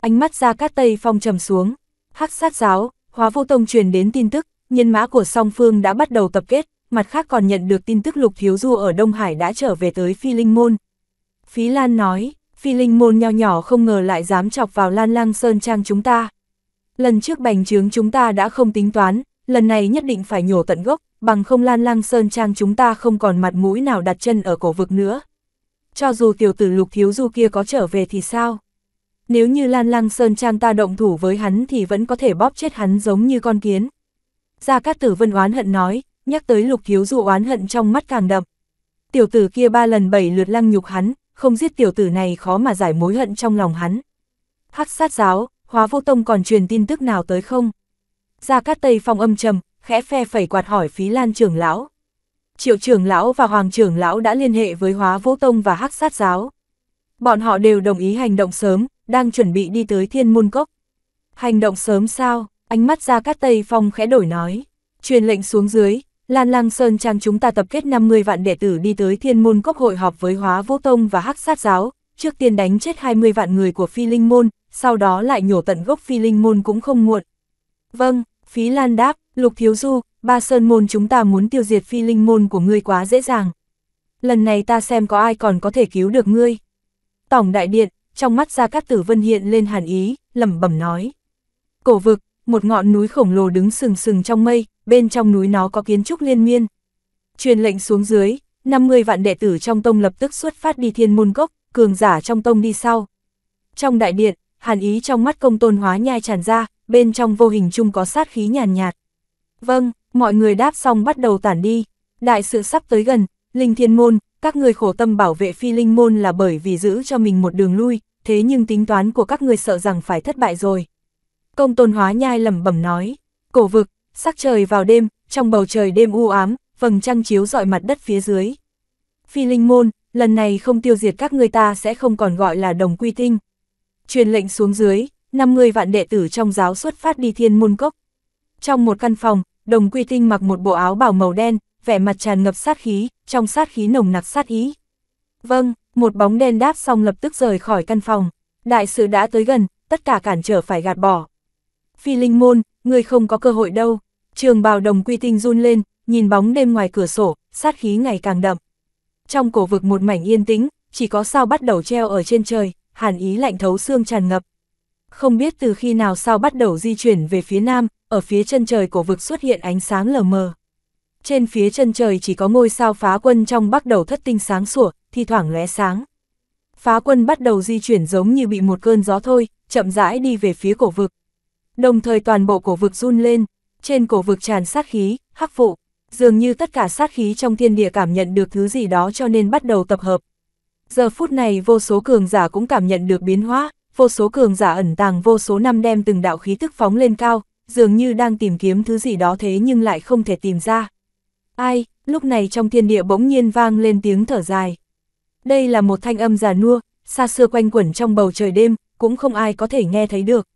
Speaker 1: Ánh mắt ra cát tây phong trầm xuống, hắc sát giáo, hóa vô tông truyền đến tin tức, nhân mã của song phương đã bắt đầu tập kết, mặt khác còn nhận được tin tức lục thiếu du ở Đông Hải đã trở về tới phi linh môn. Phí Lan nói, phi linh môn nho nhỏ không ngờ lại dám chọc vào Lan Lang Sơn Trang chúng ta. Lần trước bành trướng chúng ta đã không tính toán, lần này nhất định phải nhổ tận gốc, bằng không lan Lang sơn trang chúng ta không còn mặt mũi nào đặt chân ở cổ vực nữa. Cho dù tiểu tử lục thiếu du kia có trở về thì sao? Nếu như lan Lang sơn trang ta động thủ với hắn thì vẫn có thể bóp chết hắn giống như con kiến. Gia Cát Tử Vân oán hận nói, nhắc tới lục thiếu du oán hận trong mắt càng đậm. Tiểu tử kia ba lần bảy lượt lăng nhục hắn, không giết tiểu tử này khó mà giải mối hận trong lòng hắn. Hắc sát giáo, hóa vô tông còn truyền tin tức nào tới không? Gia Cát Tây Phong âm trầm, khẽ phe phẩy quạt hỏi phí lan trưởng lão. Triệu trưởng lão và hoàng trưởng lão đã liên hệ với hóa vô tông và hắc sát giáo. Bọn họ đều đồng ý hành động sớm, đang chuẩn bị đi tới thiên môn cốc. Hành động sớm sao, ánh mắt gia cát tây phong khẽ đổi nói. Truyền lệnh xuống dưới, Lan Lang Sơn Trang chúng ta tập kết 50 vạn đệ tử đi tới thiên môn cốc hội họp với hóa vô tông và hắc sát giáo, trước tiên đánh chết 20 vạn người của phi linh môn, sau đó lại nhổ tận gốc phi linh môn cũng không muộn. Vâng, Phí Lan đáp, Lục Thiếu Du, ba sơn môn chúng ta muốn tiêu diệt phi linh môn của ngươi quá dễ dàng. Lần này ta xem có ai còn có thể cứu được ngươi. Tổng đại điện, trong mắt ra các tử vân hiện lên hàn ý, lẩm bẩm nói. Cổ vực, một ngọn núi khổng lồ đứng sừng sừng trong mây, bên trong núi nó có kiến trúc liên miên. Truyền lệnh xuống dưới, 50 vạn đệ tử trong tông lập tức xuất phát đi thiên môn gốc, cường giả trong tông đi sau. Trong đại điện, hàn ý trong mắt công tôn hóa nhai tràn ra, bên trong vô hình chung có sát khí nhàn nhạt, Vâng, mọi người đáp xong bắt đầu tản đi, đại sự sắp tới gần, linh thiên môn, các người khổ tâm bảo vệ phi linh môn là bởi vì giữ cho mình một đường lui, thế nhưng tính toán của các người sợ rằng phải thất bại rồi. Công tôn hóa nhai lẩm bẩm nói, cổ vực, sắc trời vào đêm, trong bầu trời đêm u ám, vầng trăng chiếu dọi mặt đất phía dưới. Phi linh môn, lần này không tiêu diệt các người ta sẽ không còn gọi là đồng quy tinh. Truyền lệnh xuống dưới, 50 vạn đệ tử trong giáo xuất phát đi thiên môn cốc. Trong một căn phòng, đồng quy tinh mặc một bộ áo bảo màu đen, vẻ mặt tràn ngập sát khí, trong sát khí nồng nặc sát ý. Vâng, một bóng đen đáp xong lập tức rời khỏi căn phòng. Đại sự đã tới gần, tất cả cản trở phải gạt bỏ. Phi linh môn, người không có cơ hội đâu. Trường bào đồng quy tinh run lên, nhìn bóng đêm ngoài cửa sổ, sát khí ngày càng đậm. Trong cổ vực một mảnh yên tĩnh, chỉ có sao bắt đầu treo ở trên trời, hàn ý lạnh thấu xương tràn ngập không biết từ khi nào sao bắt đầu di chuyển về phía nam, ở phía chân trời của vực xuất hiện ánh sáng lờ mờ. Trên phía chân trời chỉ có ngôi sao phá quân trong bắt đầu thất tinh sáng sủa, thi thoảng lóe sáng. Phá quân bắt đầu di chuyển giống như bị một cơn gió thôi, chậm rãi đi về phía cổ vực. Đồng thời toàn bộ cổ vực run lên, trên cổ vực tràn sát khí, hắc phụ, dường như tất cả sát khí trong thiên địa cảm nhận được thứ gì đó cho nên bắt đầu tập hợp. Giờ phút này vô số cường giả cũng cảm nhận được biến hóa, vô số cường giả ẩn tàng vô số năm đem từng đạo khí tức phóng lên cao, dường như đang tìm kiếm thứ gì đó thế nhưng lại không thể tìm ra. Ai, lúc này trong thiên địa bỗng nhiên vang lên tiếng thở dài. Đây là một thanh âm già nua, xa xưa quanh quẩn trong bầu trời đêm, cũng không ai có thể nghe thấy được.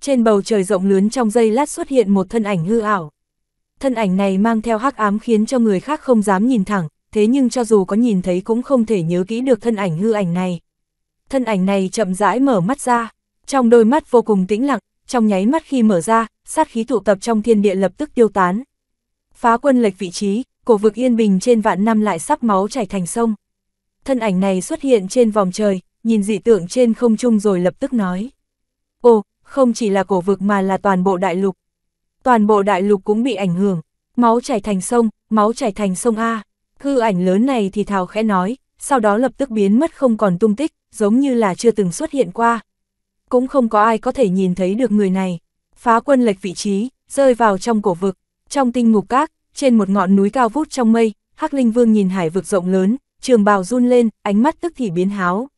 Speaker 1: Trên bầu trời rộng lớn trong giây lát xuất hiện một thân ảnh hư ảo. Thân ảnh này mang theo hắc ám khiến cho người khác không dám nhìn thẳng, thế nhưng cho dù có nhìn thấy cũng không thể nhớ kỹ được thân ảnh hư ảnh này thân ảnh này chậm rãi mở mắt ra, trong đôi mắt vô cùng tĩnh lặng, trong nháy mắt khi mở ra, sát khí tụ tập trong thiên địa lập tức tiêu tán. Phá quân lệch vị trí, cổ vực yên bình trên vạn năm lại sắp máu chảy thành sông. Thân ảnh này xuất hiện trên vòng trời, nhìn dị tượng trên không trung rồi lập tức nói. Ồ, không chỉ là cổ vực mà là toàn bộ đại lục. Toàn bộ đại lục cũng bị ảnh hưởng, máu chảy thành sông, máu chảy thành sông A. Hư ảnh lớn này thì thào khẽ nói, sau đó lập tức biến mất không còn tung tích, giống như là chưa từng xuất hiện qua. Cũng không có ai có thể nhìn thấy được người này. Phá quân lệch vị trí, rơi vào trong cổ vực, trong tinh ngục các, trên một ngọn núi cao vút trong mây, Hắc Linh Vương nhìn hải vực rộng lớn, trường bào run lên, ánh mắt tức thì biến háo.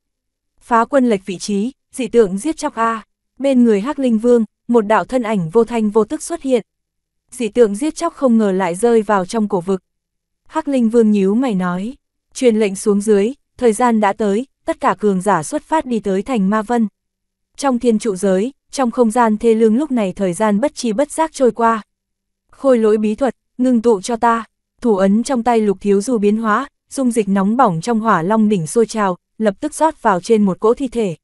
Speaker 1: Phá quân lệch vị trí, dị tượng giết chóc A. Bên người Hắc Linh Vương, một đạo thân ảnh vô thanh vô tức xuất hiện. Dị tượng giết chóc không ngờ lại rơi vào trong cổ vực. Hắc Linh Vương nhíu mày nói, truyền lệnh xuống dưới, thời gian đã tới, tất cả cường giả xuất phát đi tới thành Ma Vân. Trong thiên trụ giới, trong không gian thê lương lúc này thời gian bất chi bất giác trôi qua. Khôi lỗi bí thuật, ngưng tụ cho ta, thủ ấn trong tay lục thiếu du biến hóa, dung dịch nóng bỏng trong hỏa long đỉnh sôi trào, lập tức rót vào trên một cỗ thi thể.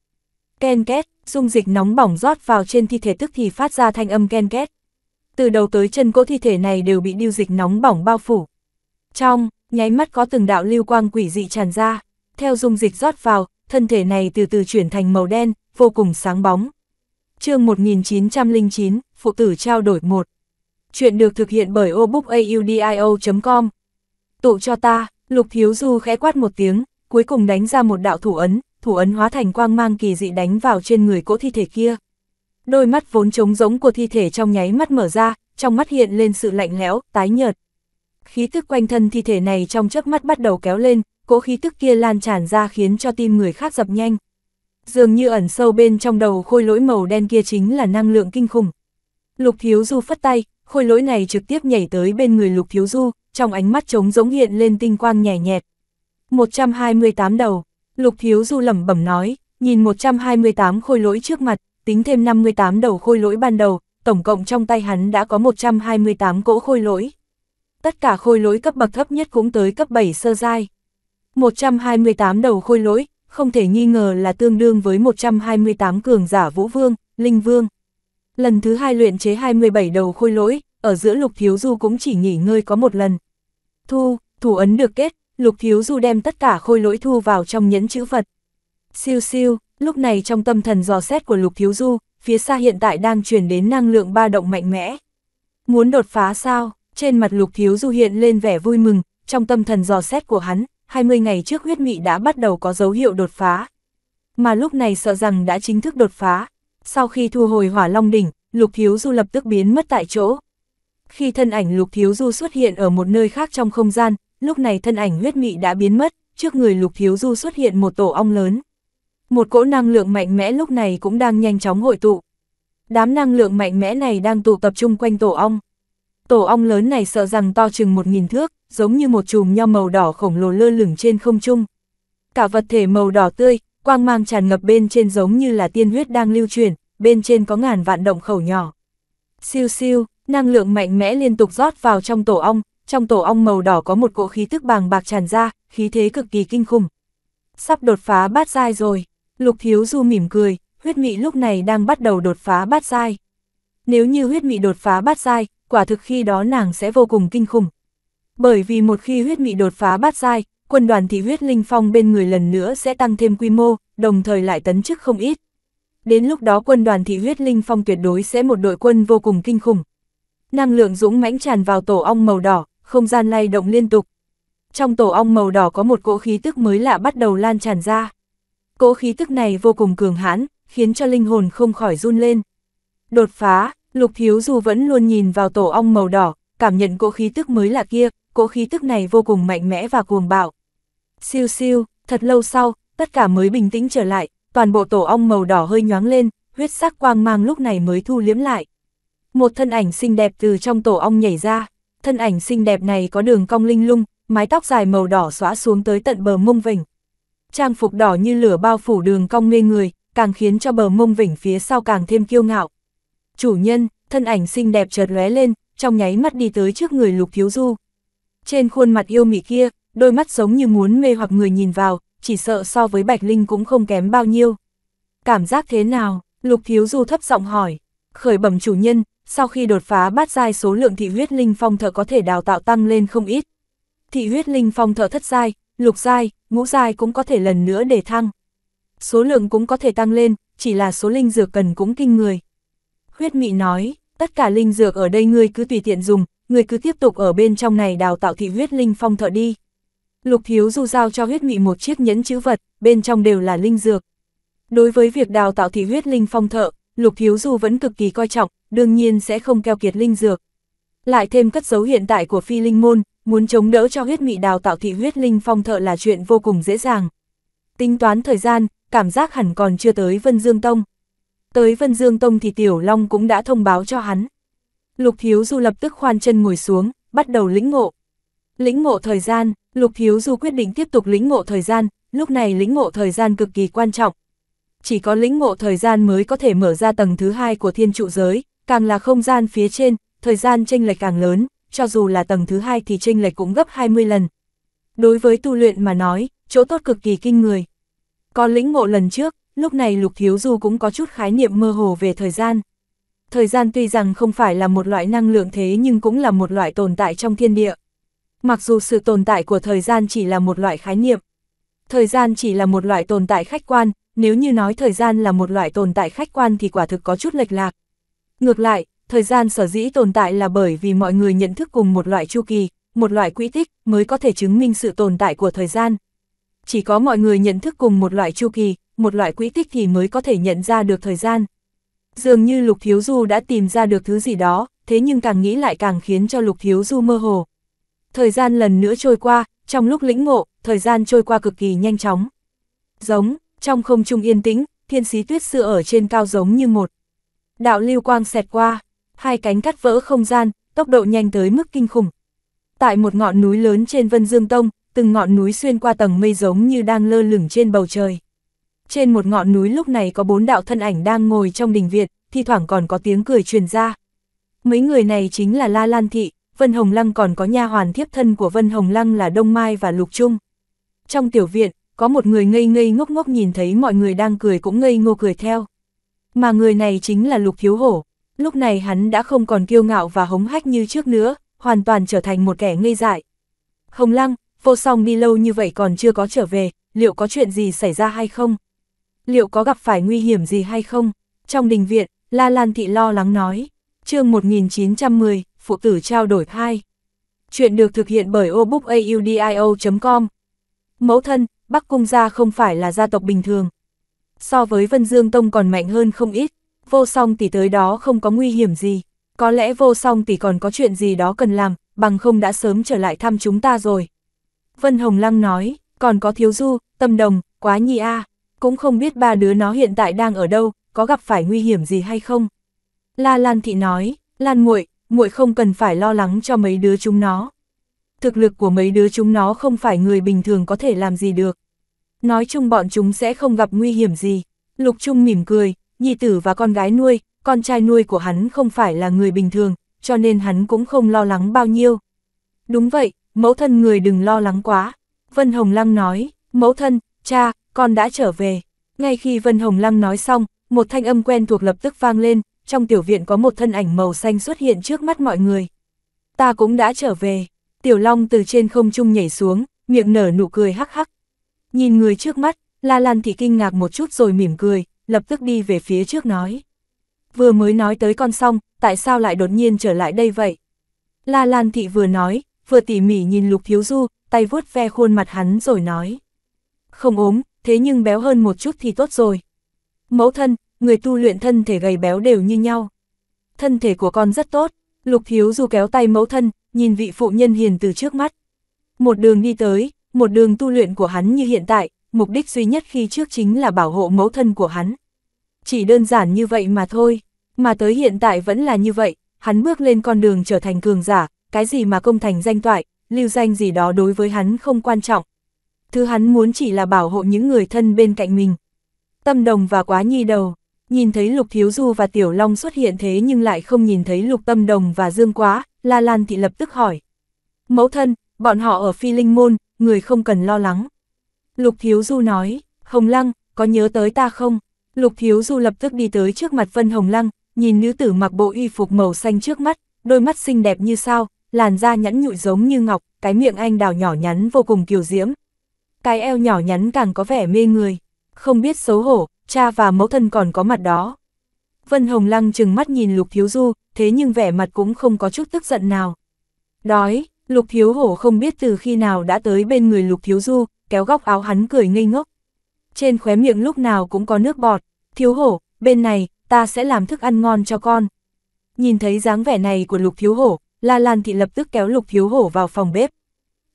Speaker 1: Ken két, dung dịch nóng bỏng rót vào trên thi thể tức thì phát ra thanh âm ken két. Từ đầu tới chân cỗ thi thể này đều bị điêu dịch nóng bỏng bao phủ. Trong, nháy mắt có từng đạo lưu quang quỷ dị tràn ra, theo dung dịch rót vào, thân thể này từ từ chuyển thành màu đen, vô cùng sáng bóng. chương 1909, Phụ tử trao đổi một Chuyện được thực hiện bởi obookaudio.com Tụ cho ta, Lục Thiếu Du khẽ quát một tiếng, cuối cùng đánh ra một đạo thủ ấn, thủ ấn hóa thành quang mang kỳ dị đánh vào trên người cỗ thi thể kia. Đôi mắt vốn trống rỗng của thi thể trong nháy mắt mở ra, trong mắt hiện lên sự lạnh lẽo, tái nhợt khí tức quanh thân thi thể này trong chớp mắt bắt đầu kéo lên, cỗ khí tức kia lan tràn ra khiến cho tim người khác dập nhanh. Dường như ẩn sâu bên trong đầu khôi lỗi màu đen kia chính là năng lượng kinh khủng. Lục Thiếu Du phất tay, khôi lỗi này trực tiếp nhảy tới bên người Lục Thiếu Du, trong ánh mắt trống giống hiện lên tinh quang nhẹ nhẹt. 128 đầu, Lục Thiếu Du lẩm bẩm nói, nhìn 128 khôi lỗi trước mặt, tính thêm 58 đầu khôi lỗi ban đầu, tổng cộng trong tay hắn đã có 128 cỗ khôi lỗi tất cả khôi lỗi cấp bậc thấp nhất cũng tới cấp 7 sơ giai. 128 đầu khôi lỗi, không thể nghi ngờ là tương đương với 128 cường giả vũ vương, linh vương. Lần thứ hai luyện chế 27 đầu khôi lỗi, ở giữa lục thiếu du cũng chỉ nghỉ ngơi có một lần. Thu, thủ ấn được kết, lục thiếu du đem tất cả khôi lỗi thu vào trong nhẫn chữ vật. Siêu siêu, lúc này trong tâm thần dò xét của lục thiếu du, phía xa hiện tại đang truyền đến năng lượng ba động mạnh mẽ. Muốn đột phá sao? Trên mặt lục thiếu du hiện lên vẻ vui mừng, trong tâm thần dò xét của hắn, 20 ngày trước huyết mị đã bắt đầu có dấu hiệu đột phá. Mà lúc này sợ rằng đã chính thức đột phá. Sau khi thu hồi hỏa long đỉnh, lục thiếu du lập tức biến mất tại chỗ. Khi thân ảnh lục thiếu du xuất hiện ở một nơi khác trong không gian, lúc này thân ảnh huyết mị đã biến mất, trước người lục thiếu du xuất hiện một tổ ong lớn. Một cỗ năng lượng mạnh mẽ lúc này cũng đang nhanh chóng hội tụ. Đám năng lượng mạnh mẽ này đang tụ tập trung quanh tổ ong. Tổ ong lớn này sợ rằng to chừng một nghìn thước, giống như một chùm nho màu đỏ khổng lồ lơ lửng trên không trung. Cả vật thể màu đỏ tươi, quang mang tràn ngập bên trên giống như là tiên huyết đang lưu truyền, bên trên có ngàn vạn động khẩu nhỏ. Siêu siêu, năng lượng mạnh mẽ liên tục rót vào trong tổ ong, trong tổ ong màu đỏ có một cỗ khí tức bàng bạc tràn ra, khí thế cực kỳ kinh khủng. Sắp đột phá bát giai rồi, Lục Thiếu Du mỉm cười, huyết mị lúc này đang bắt đầu đột phá bát giai. Nếu như huyết mị đột phá bát giai, quả thực khi đó nàng sẽ vô cùng kinh khủng. Bởi vì một khi huyết mị đột phá bát giai, quân đoàn thị huyết linh phong bên người lần nữa sẽ tăng thêm quy mô, đồng thời lại tấn chức không ít. Đến lúc đó quân đoàn thị huyết linh phong tuyệt đối sẽ một đội quân vô cùng kinh khủng. Năng lượng dũng mãnh tràn vào tổ ong màu đỏ, không gian lay động liên tục. Trong tổ ong màu đỏ có một cỗ khí tức mới lạ bắt đầu lan tràn ra. Cỗ khí tức này vô cùng cường hãn, khiến cho linh hồn không khỏi run lên. Đột phá, Lục Thiếu dù vẫn luôn nhìn vào tổ ong màu đỏ, cảm nhận cỗ khí tức mới là kia, cỗ khí tức này vô cùng mạnh mẽ và cuồng bạo. Siêu siêu, thật lâu sau, tất cả mới bình tĩnh trở lại, toàn bộ tổ ong màu đỏ hơi nhoáng lên, huyết sắc quang mang lúc này mới thu liếm lại. Một thân ảnh xinh đẹp từ trong tổ ong nhảy ra, thân ảnh xinh đẹp này có đường cong linh lung, mái tóc dài màu đỏ xóa xuống tới tận bờ mông vỉnh. Trang phục đỏ như lửa bao phủ đường cong mê người, càng khiến cho bờ mông vỉnh phía sau càng thêm kiêu ngạo chủ nhân, thân ảnh xinh đẹp chợt lóe lên, trong nháy mắt đi tới trước người Lục Thiếu Du. Trên khuôn mặt yêu mị kia, đôi mắt giống như muốn mê hoặc người nhìn vào, chỉ sợ so với Bạch Linh cũng không kém bao nhiêu. Cảm giác thế nào? Lục Thiếu Du thấp giọng hỏi. Khởi bẩm chủ nhân, sau khi đột phá bát giai số lượng thị huyết linh phong thợ có thể đào tạo tăng lên không ít. Thị huyết linh phong thợ thất giai, lục giai, ngũ giai cũng có thể lần nữa để thăng. Số lượng cũng có thể tăng lên, chỉ là số linh dược cần cũng kinh người huyết mị nói, tất cả linh dược ở đây ngươi cứ tùy tiện dùng, ngươi cứ tiếp tục ở bên trong này đào tạo thị huyết linh phong thợ đi. Lục thiếu du giao cho huyết mị một chiếc nhẫn chữ vật, bên trong đều là linh dược. Đối với việc đào tạo thị huyết linh phong thợ, lục thiếu du vẫn cực kỳ coi trọng, đương nhiên sẽ không keo kiệt linh dược. Lại thêm cất dấu hiện tại của phi linh môn, muốn chống đỡ cho huyết mị đào tạo thị huyết linh phong thợ là chuyện vô cùng dễ dàng. Tính toán thời gian, cảm giác hẳn còn chưa tới Vân Dương Tông tới Vân Dương Tông thì Tiểu Long cũng đã thông báo cho hắn. Lục Thiếu Du lập tức khoan chân ngồi xuống, bắt đầu lĩnh ngộ. Lĩnh ngộ thời gian, Lục Thiếu Du quyết định tiếp tục lĩnh ngộ thời gian, lúc này lĩnh ngộ thời gian cực kỳ quan trọng. Chỉ có lĩnh ngộ thời gian mới có thể mở ra tầng thứ hai của thiên trụ giới, càng là không gian phía trên, thời gian chênh lệch càng lớn, cho dù là tầng thứ hai thì chênh lệch cũng gấp 20 lần. Đối với tu luyện mà nói, chỗ tốt cực kỳ kinh người. Có lĩnh ngộ lần trước, Lúc này Lục Thiếu Du cũng có chút khái niệm mơ hồ về thời gian. Thời gian tuy rằng không phải là một loại năng lượng thế nhưng cũng là một loại tồn tại trong thiên địa. Mặc dù sự tồn tại của thời gian chỉ là một loại khái niệm. Thời gian chỉ là một loại tồn tại khách quan, nếu như nói thời gian là một loại tồn tại khách quan thì quả thực có chút lệch lạc. Ngược lại, thời gian sở dĩ tồn tại là bởi vì mọi người nhận thức cùng một loại chu kỳ, một loại quỹ tích mới có thể chứng minh sự tồn tại của thời gian. Chỉ có mọi người nhận thức cùng một loại chu kỳ, một loại quỹ tích thì mới có thể nhận ra được thời gian. Dường như Lục Thiếu Du đã tìm ra được thứ gì đó, thế nhưng càng nghĩ lại càng khiến cho Lục Thiếu Du mơ hồ. Thời gian lần nữa trôi qua, trong lúc lĩnh ngộ, thời gian trôi qua cực kỳ nhanh chóng. Giống, trong không trung yên tĩnh, thiên sĩ tuyết sư ở trên cao giống như một. Đạo lưu quang xẹt qua, hai cánh cắt vỡ không gian, tốc độ nhanh tới mức kinh khủng. Tại một ngọn núi lớn trên Vân Dương Tông, từng ngọn núi xuyên qua tầng mây giống như đang lơ lửng trên bầu trời trên một ngọn núi lúc này có bốn đạo thân ảnh đang ngồi trong đình viện, thi thoảng còn có tiếng cười truyền ra. Mấy người này chính là La Lan Thị, Vân Hồng Lăng còn có nha hoàn thiếp thân của Vân Hồng Lăng là Đông Mai và Lục Trung. Trong tiểu viện, có một người ngây ngây ngốc ngốc nhìn thấy mọi người đang cười cũng ngây ngô cười theo. Mà người này chính là Lục Thiếu Hổ. Lúc này hắn đã không còn kiêu ngạo và hống hách như trước nữa, hoàn toàn trở thành một kẻ ngây dại. Hồng Lăng, vô song đi lâu như vậy còn chưa có trở về, liệu có chuyện gì xảy ra hay không? liệu có gặp phải nguy hiểm gì hay không? Trong đình viện, La Lan Thị lo lắng nói. chương 1910, Phụ tử trao đổi 2. Chuyện được thực hiện bởi obookaudio.com. Mẫu thân, Bắc Cung gia không phải là gia tộc bình thường. So với Vân Dương Tông còn mạnh hơn không ít, vô song tỷ tới đó không có nguy hiểm gì. Có lẽ vô song tỷ còn có chuyện gì đó cần làm, bằng không đã sớm trở lại thăm chúng ta rồi. Vân Hồng Lăng nói, còn có thiếu du, tâm đồng, quá nhi a à cũng không biết ba đứa nó hiện tại đang ở đâu, có gặp phải nguy hiểm gì hay không. La Lan Thị nói, Lan muội, muội không cần phải lo lắng cho mấy đứa chúng nó. Thực lực của mấy đứa chúng nó không phải người bình thường có thể làm gì được. Nói chung bọn chúng sẽ không gặp nguy hiểm gì. Lục Trung mỉm cười, nhi tử và con gái nuôi, con trai nuôi của hắn không phải là người bình thường, cho nên hắn cũng không lo lắng bao nhiêu. Đúng vậy, mẫu thân người đừng lo lắng quá. Vân Hồng Lăng nói, mẫu thân, cha, con đã trở về. Ngay khi Vân Hồng Lăng nói xong, một thanh âm quen thuộc lập tức vang lên, trong tiểu viện có một thân ảnh màu xanh xuất hiện trước mắt mọi người. Ta cũng đã trở về, tiểu long từ trên không trung nhảy xuống, miệng nở nụ cười hắc hắc. Nhìn người trước mắt, La Lan thì kinh ngạc một chút rồi mỉm cười, lập tức đi về phía trước nói. Vừa mới nói tới con xong, tại sao lại đột nhiên trở lại đây vậy? La Lan Thị vừa nói, vừa tỉ mỉ nhìn Lục Thiếu Du, tay vuốt ve khuôn mặt hắn rồi nói. Không ốm, thế nhưng béo hơn một chút thì tốt rồi. Mẫu thân, người tu luyện thân thể gầy béo đều như nhau. Thân thể của con rất tốt, Lục thiếu Du kéo tay mẫu thân, nhìn vị phụ nhân hiền từ trước mắt. Một đường đi tới, một đường tu luyện của hắn như hiện tại, mục đích duy nhất khi trước chính là bảo hộ mẫu thân của hắn. Chỉ đơn giản như vậy mà thôi, mà tới hiện tại vẫn là như vậy, hắn bước lên con đường trở thành cường giả, cái gì mà công thành danh toại, lưu danh gì đó đối với hắn không quan trọng, thứ hắn muốn chỉ là bảo hộ những người thân bên cạnh mình. Tâm đồng và quá nhi đầu, nhìn thấy Lục Thiếu Du và Tiểu Long xuất hiện thế nhưng lại không nhìn thấy Lục Tâm Đồng và Dương Quá, La Lan thì lập tức hỏi. Mẫu thân, bọn họ ở Phi Linh Môn, người không cần lo lắng. Lục Thiếu Du nói, Hồng Lăng, có nhớ tới ta không? Lục Thiếu Du lập tức đi tới trước mặt Vân Hồng Lăng, nhìn nữ tử mặc bộ y phục màu xanh trước mắt, đôi mắt xinh đẹp như sao, làn da nhẵn nhụi giống như ngọc, cái miệng anh đào nhỏ nhắn vô cùng kiều diễm, cái eo nhỏ nhắn càng có vẻ mê người. Không biết xấu hổ, cha và mẫu thân còn có mặt đó. Vân Hồng Lăng chừng mắt nhìn Lục Thiếu Du, thế nhưng vẻ mặt cũng không có chút tức giận nào. Đói, Lục Thiếu Hổ không biết từ khi nào đã tới bên người Lục Thiếu Du, kéo góc áo hắn cười ngây ngốc. Trên khóe miệng lúc nào cũng có nước bọt, Thiếu Hổ, bên này, ta sẽ làm thức ăn ngon cho con. Nhìn thấy dáng vẻ này của Lục Thiếu Hổ, La Lan Thị lập tức kéo Lục Thiếu Hổ vào phòng bếp.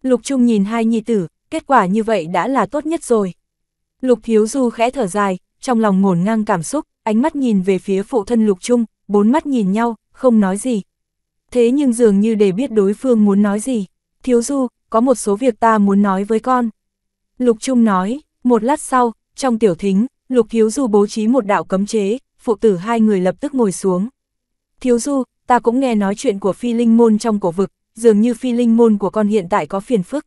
Speaker 1: Lục Trung nhìn hai nhi tử, kết quả như vậy đã là tốt nhất rồi. Lục Thiếu Du khẽ thở dài, trong lòng ngổn ngang cảm xúc, ánh mắt nhìn về phía phụ thân Lục Trung, bốn mắt nhìn nhau, không nói gì. Thế nhưng dường như để biết đối phương muốn nói gì. Thiếu Du, có một số việc ta muốn nói với con. Lục Trung nói, một lát sau, trong tiểu thính, Lục Thiếu Du bố trí một đạo cấm chế, phụ tử hai người lập tức ngồi xuống. Thiếu Du, ta cũng nghe nói chuyện của phi linh môn trong cổ vực, dường như phi linh môn của con hiện tại có phiền phức.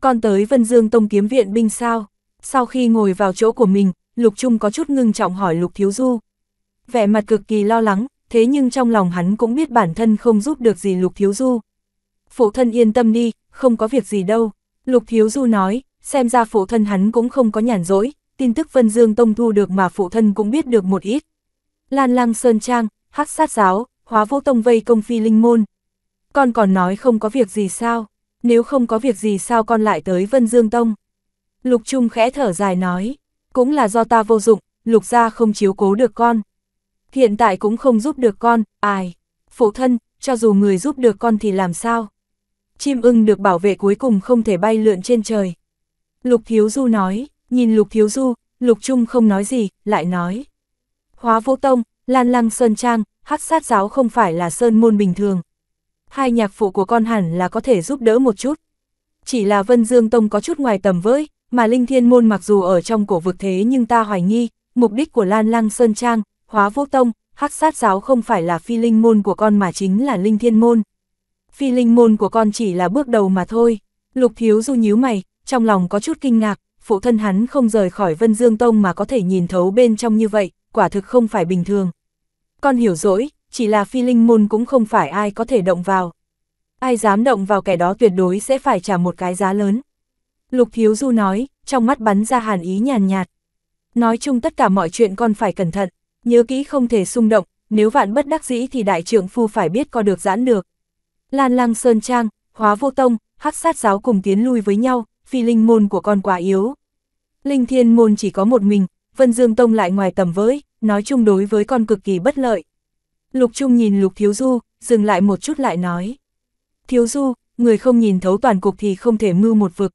Speaker 1: Con tới Vân Dương Tông kiếm viện binh sao? Sau khi ngồi vào chỗ của mình, Lục Trung có chút ngưng trọng hỏi Lục Thiếu Du. Vẻ mặt cực kỳ lo lắng, thế nhưng trong lòng hắn cũng biết bản thân không giúp được gì Lục Thiếu Du. Phụ thân yên tâm đi, không có việc gì đâu. Lục Thiếu Du nói, xem ra phụ thân hắn cũng không có nhàn rỗi, tin tức Vân Dương Tông thu được mà phụ thân cũng biết được một ít. Lan lang Sơn Trang, hắc sát giáo, hóa vũ tông vây công phi linh môn. Con còn nói không có việc gì sao? nếu không có việc gì sao con lại tới Vân Dương Tông. Lục Trung khẽ thở dài nói, cũng là do ta vô dụng, lục gia không chiếu cố được con. Hiện tại cũng không giúp được con, ai. Phụ thân, cho dù người giúp được con thì làm sao? Chim ưng được bảo vệ cuối cùng không thể bay lượn trên trời. Lục Thiếu Du nói, nhìn Lục Thiếu Du, Lục Trung không nói gì, lại nói. Hóa Vũ Tông, Lan Lăng Sơn Trang, hắc sát giáo không phải là sơn môn bình thường, hai nhạc phụ của con hẳn là có thể giúp đỡ một chút. Chỉ là Vân Dương Tông có chút ngoài tầm với, mà Linh Thiên Môn mặc dù ở trong cổ vực thế nhưng ta hoài nghi, mục đích của Lan Lăng Sơn Trang, Hóa vũ Tông, Hắc Sát Giáo không phải là phi linh môn của con mà chính là Linh Thiên Môn. Phi linh môn của con chỉ là bước đầu mà thôi. Lục Thiếu Du nhíu mày, trong lòng có chút kinh ngạc, phụ thân hắn không rời khỏi Vân Dương Tông mà có thể nhìn thấu bên trong như vậy, quả thực không phải bình thường. Con hiểu dỗi, chỉ là phi linh môn cũng không phải ai có thể động vào. Ai dám động vào kẻ đó tuyệt đối sẽ phải trả một cái giá lớn. Lục Thiếu Du nói, trong mắt bắn ra hàn ý nhàn nhạt. Nói chung tất cả mọi chuyện con phải cẩn thận, nhớ kỹ không thể xung động, nếu vạn bất đắc dĩ thì đại trưởng phu phải biết có được giãn được. Lan lăng sơn trang, hóa vô tông, hắc sát giáo cùng tiến lui với nhau, phi linh môn của con quá yếu. Linh thiên môn chỉ có một mình, Vân Dương Tông lại ngoài tầm với, nói chung đối với con cực kỳ bất lợi. Lục Trung nhìn Lục Thiếu Du, dừng lại một chút lại nói. Thiếu Du, người không nhìn thấu toàn cục thì không thể mưu một vực.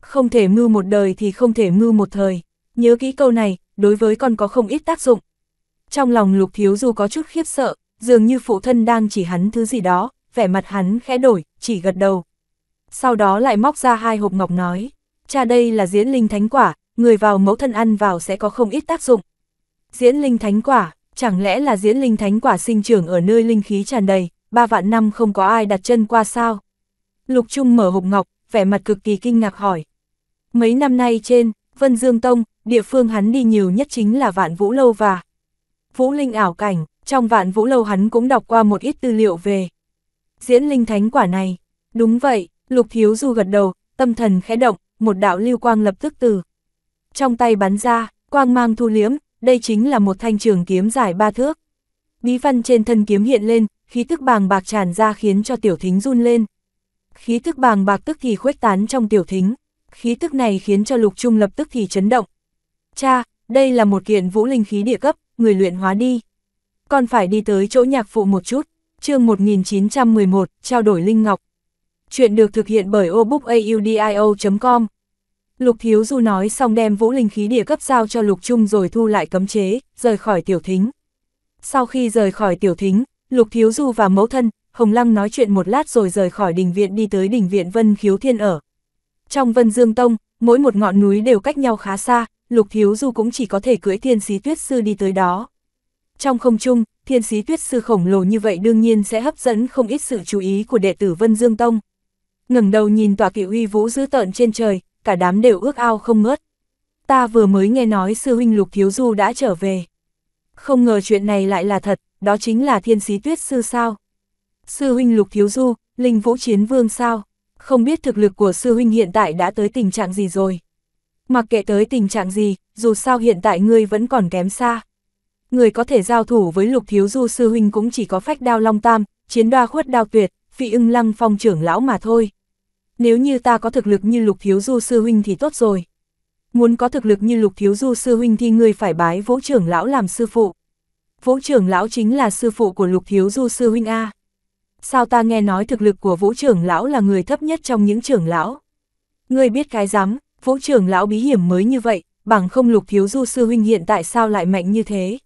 Speaker 1: Không thể mưu một đời thì không thể mưu một thời. Nhớ kỹ câu này, đối với con có không ít tác dụng. Trong lòng Lục Thiếu Du có chút khiếp sợ, dường như phụ thân đang chỉ hắn thứ gì đó, vẻ mặt hắn khẽ đổi, chỉ gật đầu. Sau đó lại móc ra hai hộp ngọc nói, cha đây là diễn linh thánh quả, người vào mẫu thân ăn vào sẽ có không ít tác dụng. Diễn linh thánh quả, Chẳng lẽ là diễn linh thánh quả sinh trưởng ở nơi linh khí tràn đầy, ba vạn năm không có ai đặt chân qua sao? Lục Trung mở hộp ngọc, vẻ mặt cực kỳ kinh ngạc hỏi. Mấy năm nay trên, Vân Dương Tông, địa phương hắn đi nhiều nhất chính là Vạn Vũ Lâu và Vũ Linh ảo cảnh, trong Vạn Vũ Lâu hắn cũng đọc qua một ít tư liệu về diễn linh thánh quả này. Đúng vậy, Lục Thiếu Du gật đầu, tâm thần khẽ động, một đạo lưu quang lập tức từ trong tay bắn ra, quang mang thu liếm, đây chính là một thanh trường kiếm dài ba thước. Bí văn trên thân kiếm hiện lên, khí tức bàng bạc tràn ra khiến cho tiểu thính run lên. Khí tức bàng bạc tức thì khuếch tán trong tiểu thính, khí tức này khiến cho lục trung lập tức thì chấn động. Cha, đây là một kiện vũ linh khí địa cấp, người luyện hóa đi. Còn phải đi tới chỗ nhạc phụ một chút, chương 1911, trao đổi linh ngọc. Chuyện được thực hiện bởi obookaudio.com Lục Thiếu Du nói xong đem vũ linh khí địa cấp giao cho Lục Trung rồi thu lại cấm chế, rời khỏi tiểu thính. Sau khi rời khỏi tiểu thính, Lục Thiếu Du và mẫu thân, Hồng Lăng nói chuyện một lát rồi rời khỏi đình viện đi tới đình viện Vân Khiếu Thiên ở. Trong Vân Dương Tông, mỗi một ngọn núi đều cách nhau khá xa, Lục Thiếu Du cũng chỉ có thể cưỡi thiên sĩ tuyết sư đi tới đó. Trong không trung, thiên sĩ tuyết sư khổng lồ như vậy đương nhiên sẽ hấp dẫn không ít sự chú ý của đệ tử Vân Dương Tông. ngẩng đầu nhìn tòa kỵ uy vũ dữ tợn trên trời, cả đám đều ước ao không ngớt. Ta vừa mới nghe nói sư huynh Lục Thiếu Du đã trở về. Không ngờ chuyện này lại là thật, đó chính là thiên sĩ tuyết sư sao. Sư huynh Lục Thiếu Du, linh vũ chiến vương sao, không biết thực lực của sư huynh hiện tại đã tới tình trạng gì rồi. Mặc kệ tới tình trạng gì, dù sao hiện tại ngươi vẫn còn kém xa. Người có thể giao thủ với Lục Thiếu Du sư huynh cũng chỉ có phách đao long tam, chiến đoa khuất đao tuyệt, phị ưng lăng phong trưởng lão mà thôi nếu như ta có thực lực như lục thiếu du sư huynh thì tốt rồi. Muốn có thực lực như lục thiếu du sư huynh thì ngươi phải bái vỗ trưởng lão làm sư phụ. Vỗ trưởng lão chính là sư phụ của lục thiếu du sư huynh A. Sao ta nghe nói thực lực của vũ trưởng lão là người thấp nhất trong những trưởng lão? Ngươi biết cái rắm, vũ trưởng lão bí hiểm mới như vậy, bằng không lục thiếu du sư huynh hiện tại sao lại mạnh như thế?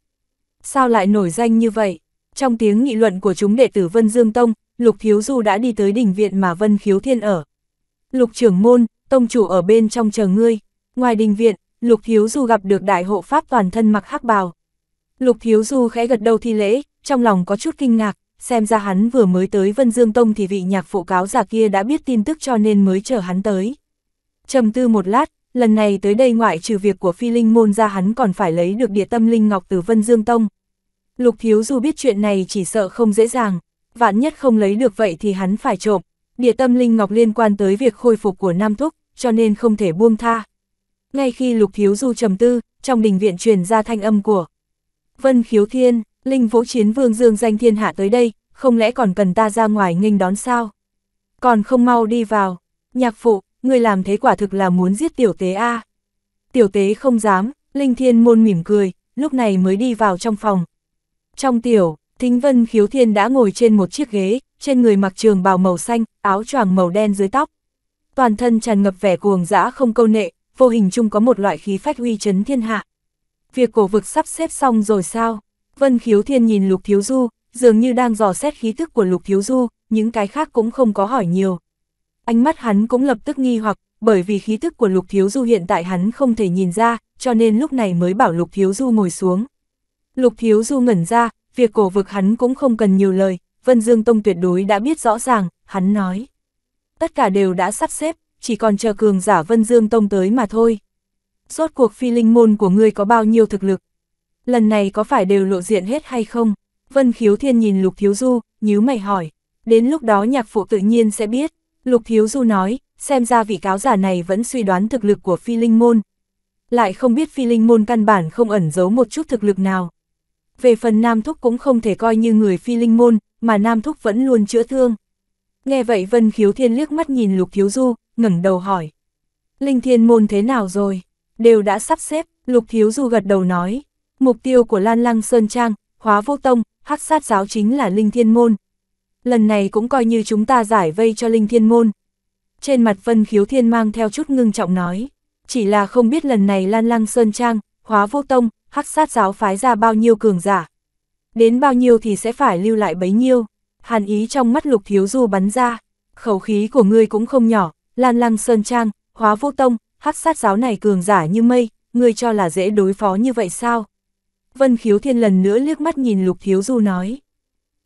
Speaker 1: Sao lại nổi danh như vậy? Trong tiếng nghị luận của chúng đệ tử Vân Dương Tông, Lục Thiếu Du đã đi tới đỉnh viện mà Vân Khiếu Thiên ở lục trưởng môn, tông chủ ở bên trong chờ ngươi. Ngoài đình viện, lục thiếu du gặp được đại hộ pháp toàn thân mặc hắc bào. Lục thiếu du khẽ gật đầu thi lễ, trong lòng có chút kinh ngạc, xem ra hắn vừa mới tới Vân Dương Tông thì vị nhạc phụ cáo giả kia đã biết tin tức cho nên mới chờ hắn tới. trầm tư một lát, lần này tới đây ngoại trừ việc của phi linh môn ra hắn còn phải lấy được địa tâm linh ngọc từ Vân Dương Tông. Lục thiếu du biết chuyện này chỉ sợ không dễ dàng, vạn nhất không lấy được vậy thì hắn phải trộm, Địa tâm linh ngọc liên quan tới việc khôi phục của Nam Thúc, cho nên không thể buông tha. Ngay khi Lục Thiếu Du trầm tư, trong đình viện truyền ra thanh âm của Vân Khiếu Thiên, linh vũ chiến vương dương danh thiên hạ tới đây, không lẽ còn cần ta ra ngoài nghênh đón sao? Còn không mau đi vào. Nhạc phụ, người làm thế quả thực là muốn giết tiểu tế A. Tiểu tế không dám, linh thiên môn mỉm cười, lúc này mới đi vào trong phòng. Trong tiểu, thính vân khiếu thiên đã ngồi trên một chiếc ghế, trên người mặc trường bào màu xanh, áo choàng màu đen dưới tóc. Toàn thân tràn ngập vẻ cuồng dã không câu nệ, vô hình chung có một loại khí phách uy chấn thiên hạ. Việc cổ vực sắp xếp xong rồi sao? Vân Khiếu Thiên nhìn Lục Thiếu Du, dường như đang dò xét khí thức của Lục Thiếu Du, những cái khác cũng không có hỏi nhiều. Ánh mắt hắn cũng lập tức nghi hoặc, bởi vì khí thức của Lục Thiếu Du hiện tại hắn không thể nhìn ra, cho nên lúc này mới bảo Lục Thiếu Du ngồi xuống. Lục Thiếu Du ngẩn ra, việc cổ vực hắn cũng không cần nhiều lời, Vân Dương Tông tuyệt đối đã biết rõ ràng, hắn nói. Tất cả đều đã sắp xếp, chỉ còn chờ cường giả Vân Dương Tông tới mà thôi. Rốt cuộc phi linh môn của ngươi có bao nhiêu thực lực? Lần này có phải đều lộ diện hết hay không? Vân Khiếu Thiên nhìn Lục Thiếu Du, nhíu mày hỏi. Đến lúc đó nhạc phụ tự nhiên sẽ biết. Lục Thiếu Du nói, xem ra vị cáo giả này vẫn suy đoán thực lực của phi linh môn. Lại không biết phi linh môn căn bản không ẩn giấu một chút thực lực nào. Về phần Nam Thúc cũng không thể coi như người phi linh môn, mà Nam Thúc vẫn luôn chữa thương. Nghe vậy Vân Khiếu Thiên liếc mắt nhìn Lục Thiếu Du, ngẩng đầu hỏi. Linh Thiên Môn thế nào rồi? Đều đã sắp xếp, Lục Thiếu Du gật đầu nói. Mục tiêu của Lan Lăng Sơn Trang, Hóa Vô Tông, Hắc Sát Giáo chính là Linh Thiên Môn. Lần này cũng coi như chúng ta giải vây cho Linh Thiên Môn. Trên mặt Vân Khiếu Thiên mang theo chút ngưng trọng nói. Chỉ là không biết lần này Lan Lăng Sơn Trang, Hóa Vô Tông, Hắc Sát Giáo phái ra bao nhiêu cường giả. Đến bao nhiêu thì sẽ phải lưu lại bấy nhiêu. Hàn ý trong mắt lục thiếu du bắn ra. Khẩu khí của ngươi cũng không nhỏ, lan lăng sơn trang, hóa vô tông, hắc sát giáo này cường giả như mây, ngươi cho là dễ đối phó như vậy sao? Vân khiếu thiên lần nữa liếc mắt nhìn lục thiếu du nói.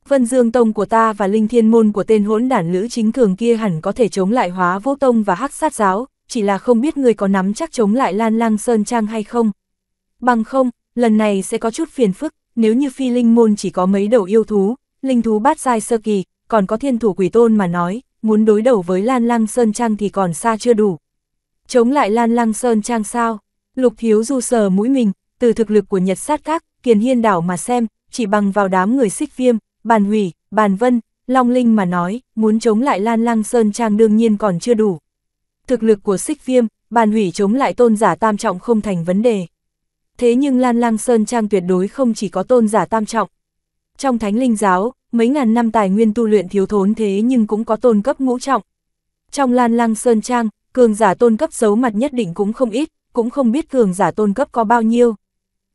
Speaker 1: Vân Dương Tông của ta và Linh Thiên Môn của tên hỗn đản lữ chính cường kia hẳn có thể chống lại hóa vô tông và hắc sát giáo, chỉ là không biết ngươi có nắm chắc chống lại Lan Lang Sơn Trang hay không. Bằng không, lần này sẽ có chút phiền phức, nếu như phi linh môn chỉ có mấy đầu yêu thú, linh thú bát giai sơ kỳ, còn có thiên thủ quỷ tôn mà nói, muốn đối đầu với Lan Lăng Sơn Trang thì còn xa chưa đủ. Chống lại Lan Lăng Sơn Trang sao? Lục Thiếu Du sờ mũi mình, từ thực lực của Nhật Sát Các, Kiền Hiên Đảo mà xem, chỉ bằng vào đám người xích viêm, bàn hủy, bàn vân, Long Linh mà nói, muốn chống lại Lan Lăng Sơn Trang đương nhiên còn chưa đủ. Thực lực của xích viêm, bàn hủy chống lại tôn giả tam trọng không thành vấn đề thế nhưng Lan Lang Sơn Trang tuyệt đối không chỉ có tôn giả tam trọng. Trong thánh linh giáo, mấy ngàn năm tài nguyên tu luyện thiếu thốn thế nhưng cũng có tôn cấp ngũ trọng. Trong Lan Lang Sơn Trang, cường giả tôn cấp giấu mặt nhất định cũng không ít, cũng không biết cường giả tôn cấp có bao nhiêu.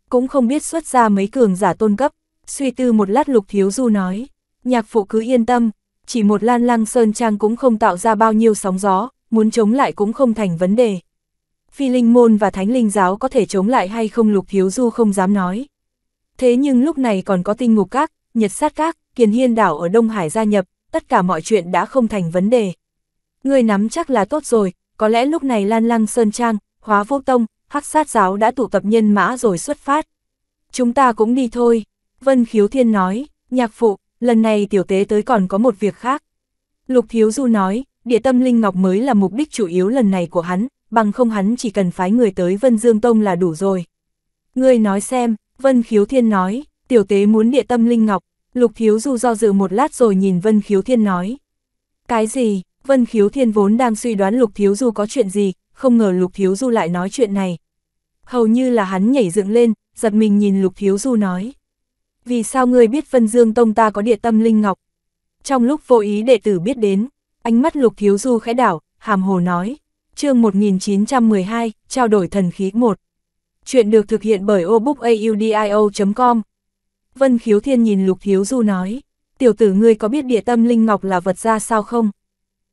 Speaker 1: Cũng không biết xuất ra mấy cường giả tôn cấp, suy tư một lát lục thiếu du nói, nhạc phụ cứ yên tâm, chỉ một Lan Lang Sơn Trang cũng không tạo ra bao nhiêu sóng gió, muốn chống lại cũng không thành vấn đề phi linh môn và thánh linh giáo có thể chống lại hay không lục thiếu du không dám nói. Thế nhưng lúc này còn có tinh ngục các, nhật sát các, kiền hiên đảo ở Đông Hải gia nhập, tất cả mọi chuyện đã không thành vấn đề. Người nắm chắc là tốt rồi, có lẽ lúc này Lan Lăng Sơn Trang, Hóa Vô Tông, Hắc Sát Giáo đã tụ tập nhân mã rồi xuất phát. Chúng ta cũng đi thôi, Vân Khiếu Thiên nói, nhạc phụ, lần này tiểu tế tới còn có một việc khác. Lục Thiếu Du nói, địa tâm Linh Ngọc mới là mục đích chủ yếu lần này của hắn, bằng không hắn chỉ cần phái người tới Vân Dương Tông là đủ rồi. Ngươi nói xem, Vân Khiếu Thiên nói, tiểu tế muốn địa tâm linh ngọc, Lục Thiếu Du do dự một lát rồi nhìn Vân Khiếu Thiên nói. Cái gì, Vân Khiếu Thiên vốn đang suy đoán Lục Thiếu Du có chuyện gì, không ngờ Lục Thiếu Du lại nói chuyện này. Hầu như là hắn nhảy dựng lên, giật mình nhìn Lục Thiếu Du nói. Vì sao ngươi biết Vân Dương Tông ta có địa tâm linh ngọc? Trong lúc vô ý đệ tử biết đến, ánh mắt Lục Thiếu Du khẽ đảo, hàm hồ nói, chương 1912, trao đổi thần khí 1. Chuyện được thực hiện bởi obookaudio.com. Vân Khiếu Thiên nhìn Lục Thiếu Du nói, tiểu tử ngươi có biết địa tâm linh ngọc là vật ra sao không?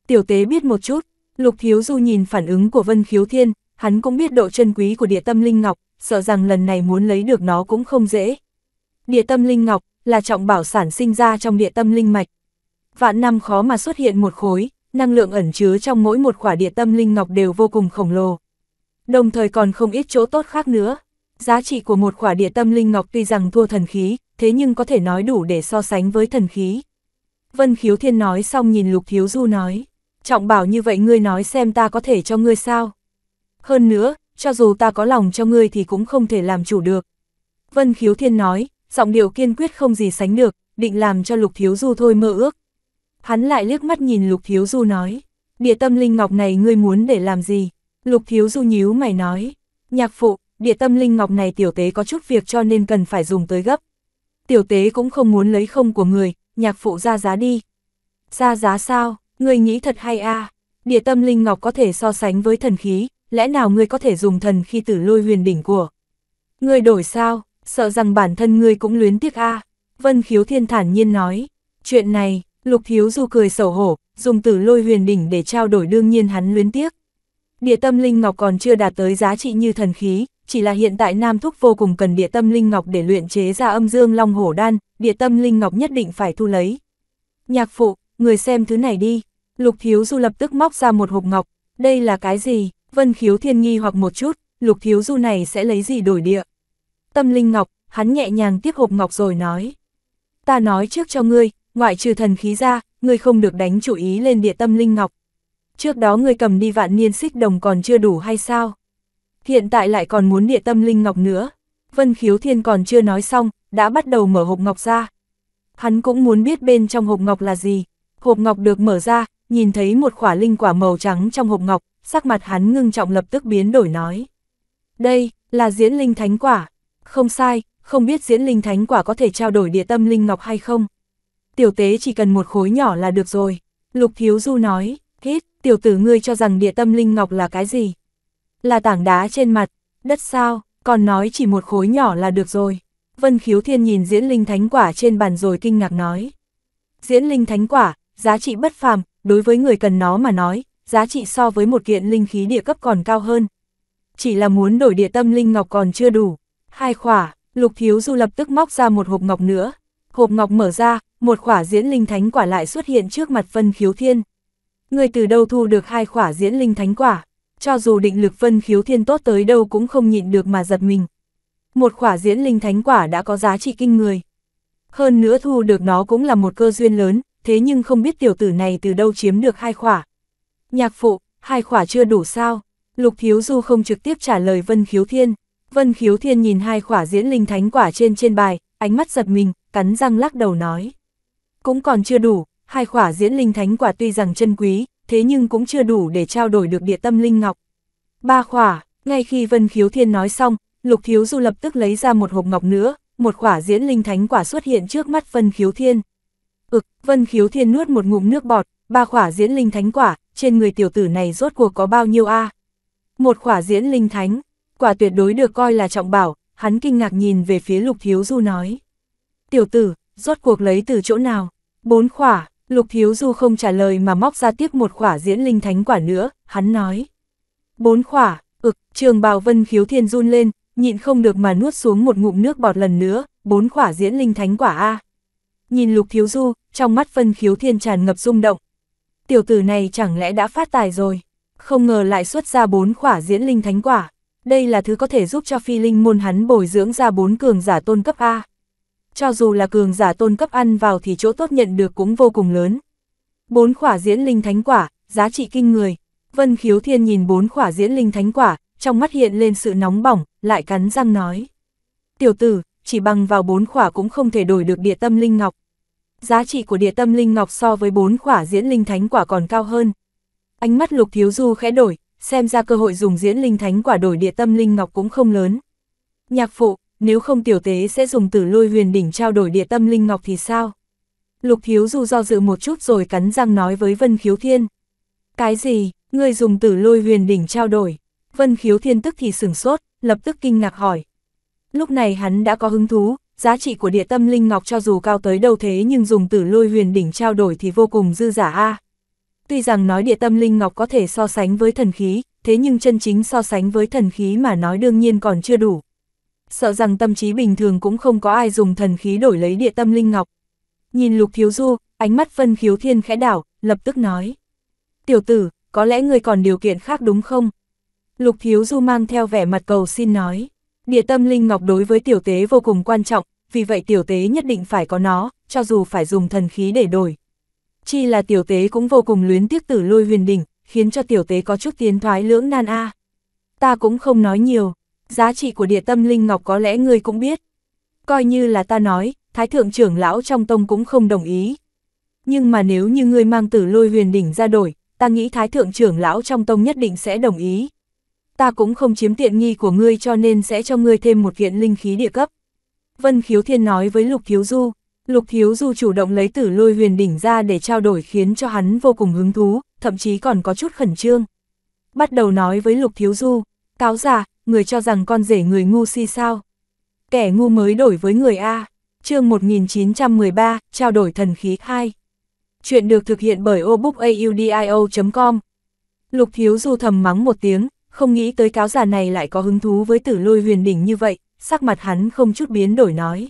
Speaker 1: Tiểu tế biết một chút, Lục Thiếu Du nhìn phản ứng của Vân Khiếu Thiên, hắn cũng biết độ chân quý của địa tâm linh ngọc, sợ rằng lần này muốn lấy được nó cũng không dễ. Địa tâm linh ngọc là trọng bảo sản sinh ra trong địa tâm linh mạch. Vạn năm khó mà xuất hiện một khối, năng lượng ẩn chứa trong mỗi một quả địa tâm linh ngọc đều vô cùng khổng lồ. Đồng thời còn không ít chỗ tốt khác nữa. Giá trị của một quả địa tâm linh ngọc tuy rằng thua thần khí, thế nhưng có thể nói đủ để so sánh với thần khí. Vân Khiếu Thiên nói xong nhìn Lục Thiếu Du nói, trọng bảo như vậy ngươi nói xem ta có thể cho ngươi sao. Hơn nữa, cho dù ta có lòng cho ngươi thì cũng không thể làm chủ được. Vân Khiếu Thiên nói, giọng điệu kiên quyết không gì sánh được, định làm cho Lục Thiếu Du thôi mơ ước, Hắn lại liếc mắt nhìn Lục Thiếu Du nói, địa tâm linh ngọc này ngươi muốn để làm gì? Lục Thiếu Du nhíu mày nói, nhạc phụ, địa tâm linh ngọc này tiểu tế có chút việc cho nên cần phải dùng tới gấp. Tiểu tế cũng không muốn lấy không của người, nhạc phụ ra giá đi. Ra giá sao, ngươi nghĩ thật hay a à? Địa tâm linh ngọc có thể so sánh với thần khí, lẽ nào ngươi có thể dùng thần khi tử lôi huyền đỉnh của? Ngươi đổi sao, sợ rằng bản thân ngươi cũng luyến tiếc a Vân khiếu thiên thản nhiên nói, chuyện này, Lục Thiếu Du cười sầu hổ, dùng tử lôi huyền đỉnh để trao đổi đương nhiên hắn luyến tiếc. Địa tâm linh ngọc còn chưa đạt tới giá trị như thần khí, chỉ là hiện tại Nam Thúc vô cùng cần địa tâm linh ngọc để luyện chế ra âm dương long hổ đan, địa tâm linh ngọc nhất định phải thu lấy. Nhạc phụ, người xem thứ này đi. Lục Thiếu Du lập tức móc ra một hộp ngọc, đây là cái gì? Vân Khiếu Thiên nghi hoặc một chút, Lục Thiếu Du này sẽ lấy gì đổi địa? Tâm linh ngọc, hắn nhẹ nhàng tiếp hộp ngọc rồi nói. Ta nói trước cho ngươi, ngoại trừ thần khí ra, ngươi không được đánh chủ ý lên địa tâm linh ngọc. Trước đó ngươi cầm đi vạn niên xích đồng còn chưa đủ hay sao? Hiện tại lại còn muốn địa tâm linh ngọc nữa. Vân khiếu thiên còn chưa nói xong, đã bắt đầu mở hộp ngọc ra. Hắn cũng muốn biết bên trong hộp ngọc là gì. Hộp ngọc được mở ra, nhìn thấy một quả linh quả màu trắng trong hộp ngọc, sắc mặt hắn ngưng trọng lập tức biến đổi nói. Đây, là diễn linh thánh quả. Không sai, không biết diễn linh thánh quả có thể trao đổi địa tâm linh ngọc hay không tiểu tế chỉ cần một khối nhỏ là được rồi. Lục Hiếu Du nói, hít, tiểu tử ngươi cho rằng địa tâm linh ngọc là cái gì? Là tảng đá trên mặt, đất sao, còn nói chỉ một khối nhỏ là được rồi. Vân Khiếu Thiên nhìn diễn linh thánh quả trên bàn rồi kinh ngạc nói. Diễn linh thánh quả, giá trị bất phàm, đối với người cần nó mà nói, giá trị so với một kiện linh khí địa cấp còn cao hơn. Chỉ là muốn đổi địa tâm linh ngọc còn chưa đủ. Hai khỏa, Lục Thiếu Du lập tức móc ra một hộp ngọc nữa. Hộp ngọc mở ra, một khỏa diễn linh thánh quả lại xuất hiện trước mặt Vân Khiếu Thiên. Người từ đâu thu được hai khỏa diễn linh thánh quả, cho dù định lực Vân Khiếu Thiên tốt tới đâu cũng không nhịn được mà giật mình. Một khỏa diễn linh thánh quả đã có giá trị kinh người. Hơn nữa thu được nó cũng là một cơ duyên lớn, thế nhưng không biết tiểu tử này từ đâu chiếm được hai khỏa. Nhạc phụ, hai khỏa chưa đủ sao? Lục Thiếu Du không trực tiếp trả lời Vân Khiếu Thiên. Vân Khiếu Thiên nhìn hai khỏa diễn linh thánh quả trên trên bài, ánh mắt giật mình, cắn răng lắc đầu nói. Cũng còn chưa đủ, hai khỏa diễn linh thánh quả tuy rằng chân quý, thế nhưng cũng chưa đủ để trao đổi được địa tâm linh ngọc. Ba khỏa, ngay khi Vân Khiếu Thiên nói xong, Lục Thiếu Du lập tức lấy ra một hộp ngọc nữa, một khỏa diễn linh thánh quả xuất hiện trước mắt Vân Khiếu Thiên. Ực, Vân Khiếu Thiên nuốt một ngụm nước bọt, ba khỏa diễn linh thánh quả, trên người tiểu tử này rốt cuộc có bao nhiêu a? Một khỏa diễn linh thánh, quả tuyệt đối được coi là trọng bảo, hắn kinh ngạc nhìn về phía Lục Thiếu Du nói. Tiểu tử, rốt cuộc lấy từ chỗ nào? Bốn khỏa, Lục Thiếu Du không trả lời mà móc ra tiếp một khỏa diễn linh thánh quả nữa, hắn nói. Bốn khỏa, ực, trường bào vân khiếu thiên run lên, nhịn không được mà nuốt xuống một ngụm nước bọt lần nữa, bốn khỏa diễn linh thánh quả A. Nhìn Lục Thiếu Du, trong mắt vân khiếu thiên tràn ngập rung động. Tiểu tử này chẳng lẽ đã phát tài rồi, không ngờ lại xuất ra bốn khỏa diễn linh thánh quả. Đây là thứ có thể giúp cho phi linh môn hắn bồi dưỡng ra bốn cường giả tôn cấp A cho dù là cường giả tôn cấp ăn vào thì chỗ tốt nhận được cũng vô cùng lớn. Bốn khỏa diễn linh thánh quả, giá trị kinh người. Vân khiếu thiên nhìn bốn khỏa diễn linh thánh quả, trong mắt hiện lên sự nóng bỏng, lại cắn răng nói. Tiểu tử, chỉ bằng vào bốn khỏa cũng không thể đổi được địa tâm linh ngọc. Giá trị của địa tâm linh ngọc so với bốn khỏa diễn linh thánh quả còn cao hơn. Ánh mắt lục thiếu du khẽ đổi, xem ra cơ hội dùng diễn linh thánh quả đổi địa tâm linh ngọc cũng không lớn. Nhạc phụ, nếu không tiểu tế sẽ dùng tử lôi huyền đỉnh trao đổi địa tâm linh ngọc thì sao? Lục Thiếu Du do dự một chút rồi cắn răng nói với Vân Khiếu Thiên. Cái gì, ngươi dùng tử lôi huyền đỉnh trao đổi? Vân Khiếu Thiên tức thì sửng sốt, lập tức kinh ngạc hỏi. Lúc này hắn đã có hứng thú, giá trị của địa tâm linh ngọc cho dù cao tới đâu thế nhưng dùng tử lôi huyền đỉnh trao đổi thì vô cùng dư giả a. Tuy rằng nói địa tâm linh ngọc có thể so sánh với thần khí, thế nhưng chân chính so sánh với thần khí mà nói đương nhiên còn chưa đủ sợ rằng tâm trí bình thường cũng không có ai dùng thần khí đổi lấy địa tâm linh ngọc. Nhìn Lục Thiếu Du, ánh mắt phân khiếu thiên khẽ đảo, lập tức nói. Tiểu tử, có lẽ người còn điều kiện khác đúng không? Lục Thiếu Du mang theo vẻ mặt cầu xin nói. Địa tâm linh ngọc đối với tiểu tế vô cùng quan trọng, vì vậy tiểu tế nhất định phải có nó, cho dù phải dùng thần khí để đổi. Chi là tiểu tế cũng vô cùng luyến tiếc tử lôi huyền đỉnh, khiến cho tiểu tế có chút tiến thoái lưỡng nan a. Ta cũng không nói nhiều, giá trị của địa tâm linh ngọc có lẽ ngươi cũng biết. Coi như là ta nói, thái thượng trưởng lão trong tông cũng không đồng ý. Nhưng mà nếu như ngươi mang tử lôi huyền đỉnh ra đổi, ta nghĩ thái thượng trưởng lão trong tông nhất định sẽ đồng ý. Ta cũng không chiếm tiện nghi của ngươi cho nên sẽ cho ngươi thêm một kiện linh khí địa cấp. Vân Khiếu Thiên nói với Lục Thiếu Du, Lục Thiếu Du chủ động lấy tử lôi huyền đỉnh ra để trao đổi khiến cho hắn vô cùng hứng thú, thậm chí còn có chút khẩn trương. Bắt đầu nói với Lục Thiếu Du, cáo giả, người cho rằng con rể người ngu si sao. Kẻ ngu mới đổi với người A, chương 1913, trao đổi thần khí 2. Chuyện được thực hiện bởi obookaudio.com. Lục Thiếu Du thầm mắng một tiếng, không nghĩ tới cáo già này lại có hứng thú với tử lôi huyền đỉnh như vậy, sắc mặt hắn không chút biến đổi nói.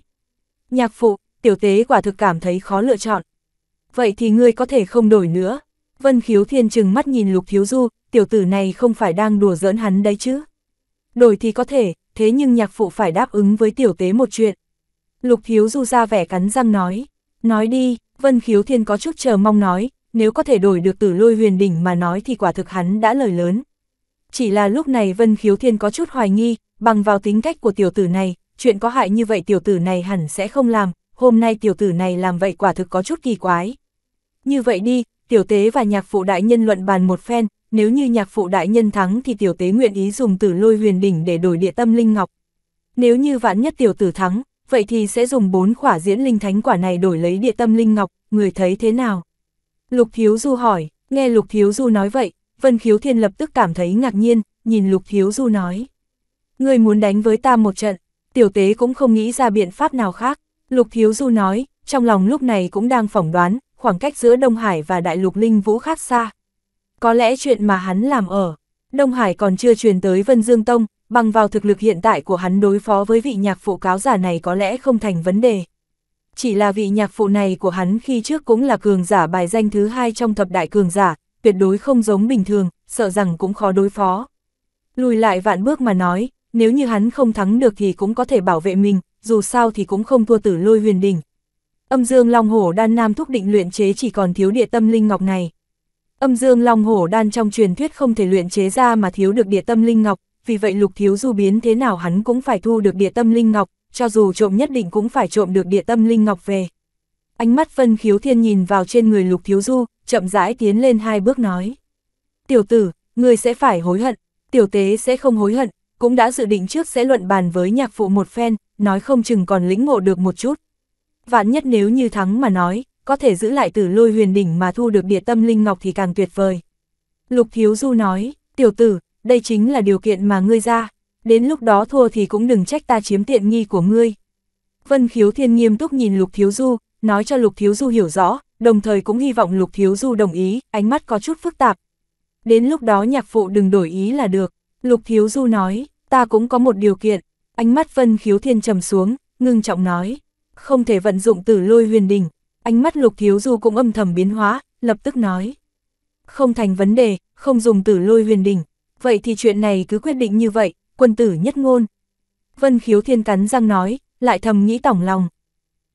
Speaker 1: Nhạc phụ, tiểu tế quả thực cảm thấy khó lựa chọn. Vậy thì ngươi có thể không đổi nữa. Vân khiếu thiên trừng mắt nhìn lục thiếu du, tiểu tử này không phải đang đùa giỡn hắn đấy chứ đổi thì có thể, thế nhưng nhạc phụ phải đáp ứng với tiểu tế một chuyện. Lục Hiếu Du ra vẻ cắn răng nói, nói đi, Vân Khiếu Thiên có chút chờ mong nói, nếu có thể đổi được tử lôi huyền đỉnh mà nói thì quả thực hắn đã lời lớn. Chỉ là lúc này Vân Khiếu Thiên có chút hoài nghi, bằng vào tính cách của tiểu tử này, chuyện có hại như vậy tiểu tử này hẳn sẽ không làm, hôm nay tiểu tử này làm vậy quả thực có chút kỳ quái. Như vậy đi, tiểu tế và nhạc phụ đại nhân luận bàn một phen, nếu như nhạc phụ đại nhân thắng thì tiểu tế nguyện ý dùng tử lôi huyền đỉnh để đổi địa tâm linh ngọc. Nếu như vạn nhất tiểu tử thắng, vậy thì sẽ dùng bốn khỏa diễn linh thánh quả này đổi lấy địa tâm linh ngọc, người thấy thế nào? Lục Thiếu Du hỏi, nghe Lục Thiếu Du nói vậy, Vân Khiếu Thiên lập tức cảm thấy ngạc nhiên, nhìn Lục Thiếu Du nói. Người muốn đánh với ta một trận, tiểu tế cũng không nghĩ ra biện pháp nào khác. Lục Thiếu Du nói, trong lòng lúc này cũng đang phỏng đoán, khoảng cách giữa Đông Hải và Đại Lục Linh Vũ khác xa, có lẽ chuyện mà hắn làm ở Đông Hải còn chưa truyền tới Vân Dương Tông, bằng vào thực lực hiện tại của hắn đối phó với vị nhạc phụ cáo giả này có lẽ không thành vấn đề. Chỉ là vị nhạc phụ này của hắn khi trước cũng là cường giả bài danh thứ hai trong thập đại cường giả, tuyệt đối không giống bình thường, sợ rằng cũng khó đối phó. Lùi lại vạn bước mà nói, nếu như hắn không thắng được thì cũng có thể bảo vệ mình, dù sao thì cũng không thua tử lôi huyền đỉnh. Âm dương long hổ đan nam thúc định luyện chế chỉ còn thiếu địa tâm linh ngọc này. Âm dương long hổ đan trong truyền thuyết không thể luyện chế ra mà thiếu được địa tâm linh ngọc, vì vậy lục thiếu du biến thế nào hắn cũng phải thu được địa tâm linh ngọc, cho dù trộm nhất định cũng phải trộm được địa tâm linh ngọc về. Ánh mắt phân khiếu thiên nhìn vào trên người lục thiếu du, chậm rãi tiến lên hai bước nói. Tiểu tử, người sẽ phải hối hận, tiểu tế sẽ không hối hận, cũng đã dự định trước sẽ luận bàn với nhạc phụ một phen, nói không chừng còn lĩnh ngộ được một chút. Vạn nhất nếu như thắng mà nói, có thể giữ lại tử lôi huyền đỉnh mà thu được địa tâm linh ngọc thì càng tuyệt vời. Lục Thiếu Du nói, tiểu tử, đây chính là điều kiện mà ngươi ra, đến lúc đó thua thì cũng đừng trách ta chiếm tiện nghi của ngươi. Vân Khiếu Thiên nghiêm túc nhìn Lục Thiếu Du, nói cho Lục Thiếu Du hiểu rõ, đồng thời cũng hy vọng Lục Thiếu Du đồng ý, ánh mắt có chút phức tạp. Đến lúc đó nhạc phụ đừng đổi ý là được, Lục Thiếu Du nói, ta cũng có một điều kiện, ánh mắt Vân Khiếu Thiên trầm xuống, ngưng trọng nói, không thể vận dụng tử lôi huyền đỉnh ánh mắt lục thiếu du cũng âm thầm biến hóa, lập tức nói. Không thành vấn đề, không dùng tử lôi huyền đỉnh, vậy thì chuyện này cứ quyết định như vậy, quân tử nhất ngôn. Vân khiếu thiên cắn răng nói, lại thầm nghĩ tỏng lòng.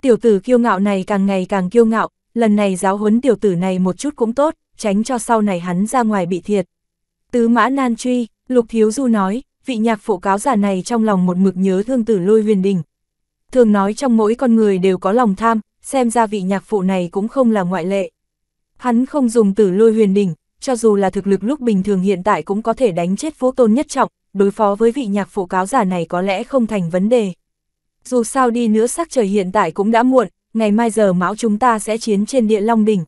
Speaker 1: Tiểu tử kiêu ngạo này càng ngày càng kiêu ngạo, lần này giáo huấn tiểu tử này một chút cũng tốt, tránh cho sau này hắn ra ngoài bị thiệt. Tứ mã nan truy, lục thiếu du nói, vị nhạc phụ cáo giả này trong lòng một mực nhớ thương tử lôi huyền đỉnh Thường nói trong mỗi con người đều có lòng tham, xem ra vị nhạc phụ này cũng không là ngoại lệ. Hắn không dùng tử lôi huyền đỉnh, cho dù là thực lực lúc bình thường hiện tại cũng có thể đánh chết vũ tôn nhất trọng, đối phó với vị nhạc phụ cáo giả này có lẽ không thành vấn đề. Dù sao đi nữa sắc trời hiện tại cũng đã muộn, ngày mai giờ mão chúng ta sẽ chiến trên địa Long Đỉnh.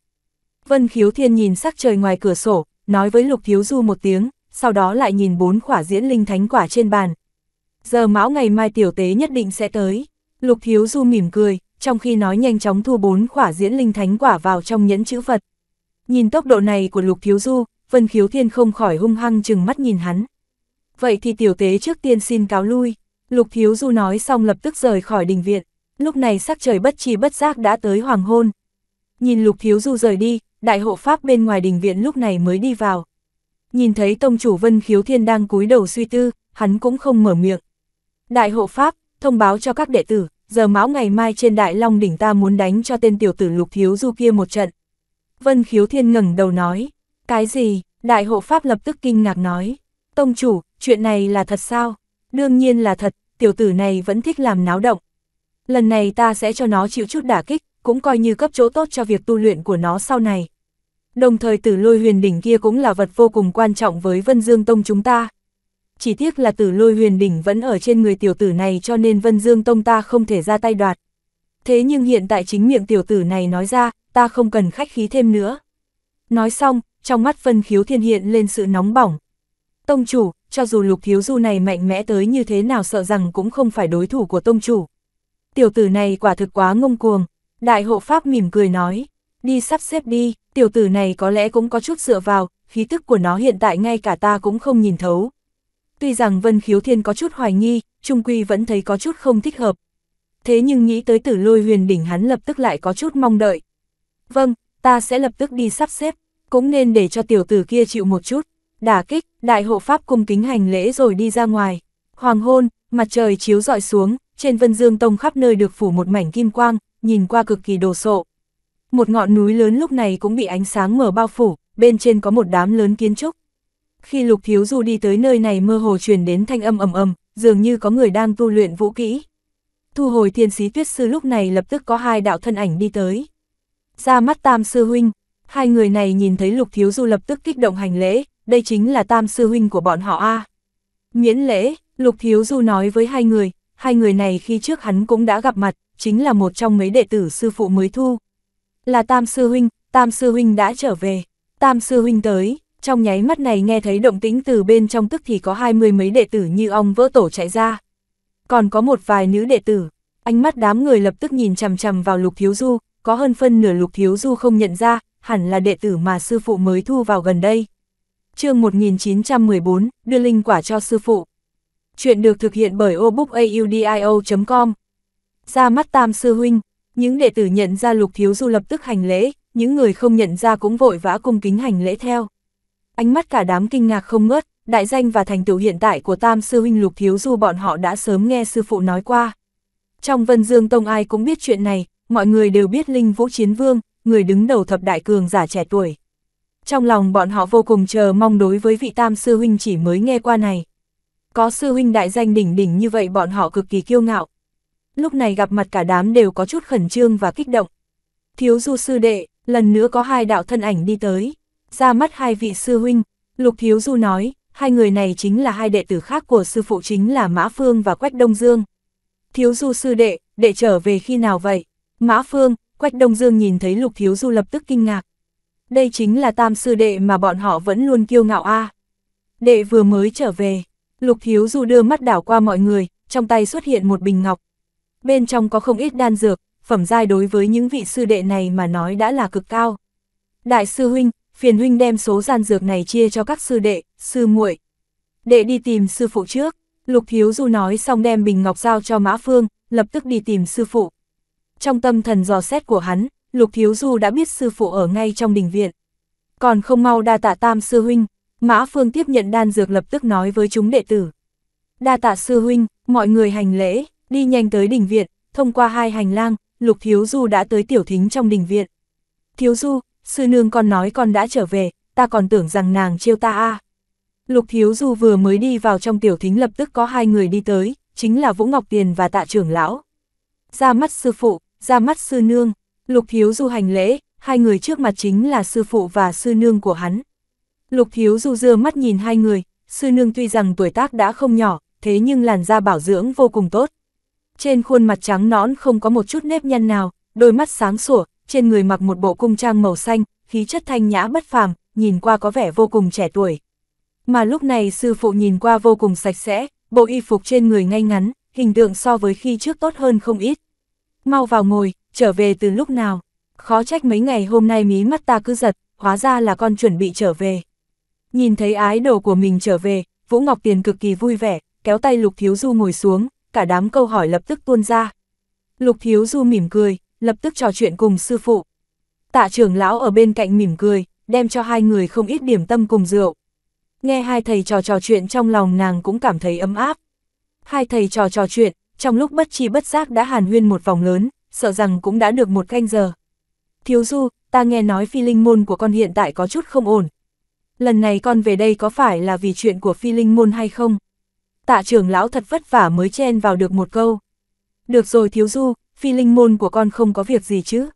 Speaker 1: Vân khiếu thiên nhìn sắc trời ngoài cửa sổ, nói với Lục Thiếu Du một tiếng, sau đó lại nhìn bốn khỏa diễn linh thánh quả trên bàn. Giờ mão ngày mai tiểu tế nhất định sẽ tới. Lục Thiếu Du mỉm cười, trong khi nói nhanh chóng thu bốn khỏa diễn linh thánh quả vào trong nhẫn chữ Phật. Nhìn tốc độ này của Lục Thiếu Du, Vân Khiếu Thiên không khỏi hung hăng chừng mắt nhìn hắn. Vậy thì tiểu tế trước tiên xin cáo lui, Lục Thiếu Du nói xong lập tức rời khỏi đình viện, lúc này sắc trời bất chi bất giác đã tới hoàng hôn. Nhìn Lục Thiếu Du rời đi, đại hộ pháp bên ngoài đình viện lúc này mới đi vào. Nhìn thấy tông chủ Vân Khiếu Thiên đang cúi đầu suy tư, hắn cũng không mở miệng. Đại hộ pháp, thông báo cho các đệ tử, giờ mão ngày mai trên đại long đỉnh ta muốn đánh cho tên tiểu tử lục thiếu du kia một trận. Vân khiếu thiên ngẩng đầu nói, cái gì, đại hộ pháp lập tức kinh ngạc nói, tông chủ, chuyện này là thật sao? Đương nhiên là thật, tiểu tử này vẫn thích làm náo động. Lần này ta sẽ cho nó chịu chút đả kích, cũng coi như cấp chỗ tốt cho việc tu luyện của nó sau này. Đồng thời tử lôi huyền đỉnh kia cũng là vật vô cùng quan trọng với Vân Dương Tông chúng ta, chỉ tiếc là tử lôi huyền đỉnh vẫn ở trên người tiểu tử này cho nên Vân Dương Tông ta không thể ra tay đoạt. Thế nhưng hiện tại chính miệng tiểu tử này nói ra, ta không cần khách khí thêm nữa. Nói xong, trong mắt phân khiếu thiên hiện lên sự nóng bỏng. Tông chủ, cho dù lục thiếu du này mạnh mẽ tới như thế nào sợ rằng cũng không phải đối thủ của tông chủ. Tiểu tử này quả thực quá ngông cuồng, đại hộ pháp mỉm cười nói, đi sắp xếp đi, tiểu tử này có lẽ cũng có chút dựa vào, khí tức của nó hiện tại ngay cả ta cũng không nhìn thấu, Tuy rằng Vân Khiếu Thiên có chút hoài nghi, Trung Quy vẫn thấy có chút không thích hợp. Thế nhưng nghĩ tới tử lôi huyền đỉnh hắn lập tức lại có chút mong đợi. Vâng, ta sẽ lập tức đi sắp xếp, cũng nên để cho tiểu tử kia chịu một chút. Đả kích, đại hộ pháp cung kính hành lễ rồi đi ra ngoài. Hoàng hôn, mặt trời chiếu dọi xuống, trên vân dương tông khắp nơi được phủ một mảnh kim quang, nhìn qua cực kỳ đồ sộ. Một ngọn núi lớn lúc này cũng bị ánh sáng mở bao phủ, bên trên có một đám lớn kiến trúc. Khi Lục Thiếu Du đi tới nơi này mơ hồ truyền đến thanh âm ầm ầm, dường như có người đang tu luyện vũ kỹ. Thu hồi thiên sĩ tuyết sư lúc này lập tức có hai đạo thân ảnh đi tới. Ra mắt Tam Sư Huynh, hai người này nhìn thấy Lục Thiếu Du lập tức kích động hành lễ, đây chính là Tam Sư Huynh của bọn họ a Miễn lễ, Lục Thiếu Du nói với hai người, hai người này khi trước hắn cũng đã gặp mặt, chính là một trong mấy đệ tử sư phụ mới thu. Là Tam Sư Huynh, Tam Sư Huynh đã trở về, Tam Sư Huynh tới, trong nháy mắt này nghe thấy động tĩnh từ bên trong tức thì có hai mươi mấy đệ tử như ong vỡ tổ chạy ra. Còn có một vài nữ đệ tử, ánh mắt đám người lập tức nhìn chằm chằm vào Lục Thiếu Du, có hơn phân nửa Lục Thiếu Du không nhận ra, hẳn là đệ tử mà sư phụ mới thu vào gần đây. chương 1914, đưa linh quả cho sư phụ. Chuyện được thực hiện bởi obookaudio.com Ra mắt tam sư huynh, những đệ tử nhận ra Lục Thiếu Du lập tức hành lễ, những người không nhận ra cũng vội vã cung kính hành lễ theo ánh mắt cả đám kinh ngạc không ngớt, đại danh và thành tựu hiện tại của tam sư huynh lục thiếu du bọn họ đã sớm nghe sư phụ nói qua. Trong Vân Dương Tông ai cũng biết chuyện này, mọi người đều biết Linh Vũ Chiến Vương, người đứng đầu thập đại cường giả trẻ tuổi. Trong lòng bọn họ vô cùng chờ mong đối với vị tam sư huynh chỉ mới nghe qua này. Có sư huynh đại danh đỉnh đỉnh như vậy bọn họ cực kỳ kiêu ngạo. Lúc này gặp mặt cả đám đều có chút khẩn trương và kích động. Thiếu du sư đệ, lần nữa có hai đạo thân ảnh đi tới ra mắt hai vị sư huynh, Lục Thiếu Du nói, hai người này chính là hai đệ tử khác của sư phụ chính là Mã Phương và Quách Đông Dương. Thiếu Du sư đệ, đệ trở về khi nào vậy? Mã Phương, Quách Đông Dương nhìn thấy Lục Thiếu Du lập tức kinh ngạc. Đây chính là tam sư đệ mà bọn họ vẫn luôn kiêu ngạo a. Đệ vừa mới trở về, Lục Thiếu Du đưa mắt đảo qua mọi người, trong tay xuất hiện một bình ngọc. Bên trong có không ít đan dược, phẩm giai đối với những vị sư đệ này mà nói đã là cực cao. Đại sư huynh, phiền huynh đem số gian dược này chia cho các sư đệ, sư muội. Đệ đi tìm sư phụ trước, Lục Thiếu Du nói xong đem bình ngọc giao cho Mã Phương, lập tức đi tìm sư phụ. Trong tâm thần dò xét của hắn, Lục Thiếu Du đã biết sư phụ ở ngay trong đình viện. Còn không mau đa tạ tam sư huynh, Mã Phương tiếp nhận đan dược lập tức nói với chúng đệ tử. Đa tạ sư huynh, mọi người hành lễ, đi nhanh tới đình viện, thông qua hai hành lang, Lục Thiếu Du đã tới tiểu thính trong đình viện. Thiếu Du, sư nương con nói con đã trở về, ta còn tưởng rằng nàng trêu ta a Lục Thiếu Du vừa mới đi vào trong tiểu thính lập tức có hai người đi tới, chính là Vũ Ngọc Tiền và tạ trưởng lão. Ra mắt sư phụ, ra mắt sư nương, Lục Thiếu Du hành lễ, hai người trước mặt chính là sư phụ và sư nương của hắn. Lục Thiếu Du dưa mắt nhìn hai người, sư nương tuy rằng tuổi tác đã không nhỏ, thế nhưng làn da bảo dưỡng vô cùng tốt. Trên khuôn mặt trắng nõn không có một chút nếp nhăn nào, đôi mắt sáng sủa, trên người mặc một bộ cung trang màu xanh, khí chất thanh nhã bất phàm, nhìn qua có vẻ vô cùng trẻ tuổi. Mà lúc này sư phụ nhìn qua vô cùng sạch sẽ, bộ y phục trên người ngay ngắn, hình tượng so với khi trước tốt hơn không ít. Mau vào ngồi, trở về từ lúc nào, khó trách mấy ngày hôm nay mí mắt ta cứ giật, hóa ra là con chuẩn bị trở về. Nhìn thấy ái đồ của mình trở về, Vũ Ngọc Tiền cực kỳ vui vẻ, kéo tay Lục Thiếu Du ngồi xuống, cả đám câu hỏi lập tức tuôn ra. Lục Thiếu Du mỉm cười, lập tức trò chuyện cùng sư phụ. Tạ trưởng lão ở bên cạnh mỉm cười, đem cho hai người không ít điểm tâm cùng rượu. Nghe hai thầy trò trò chuyện trong lòng nàng cũng cảm thấy ấm áp. Hai thầy trò trò chuyện, trong lúc bất chi bất giác đã hàn huyên một vòng lớn, sợ rằng cũng đã được một canh giờ. Thiếu Du, ta nghe nói phi linh môn của con hiện tại có chút không ổn. Lần này con về đây có phải là vì chuyện của phi linh môn hay không? Tạ trưởng lão thật vất vả mới chen vào được một câu. Được rồi Thiếu Du, phi linh môn của con không có việc gì chứ.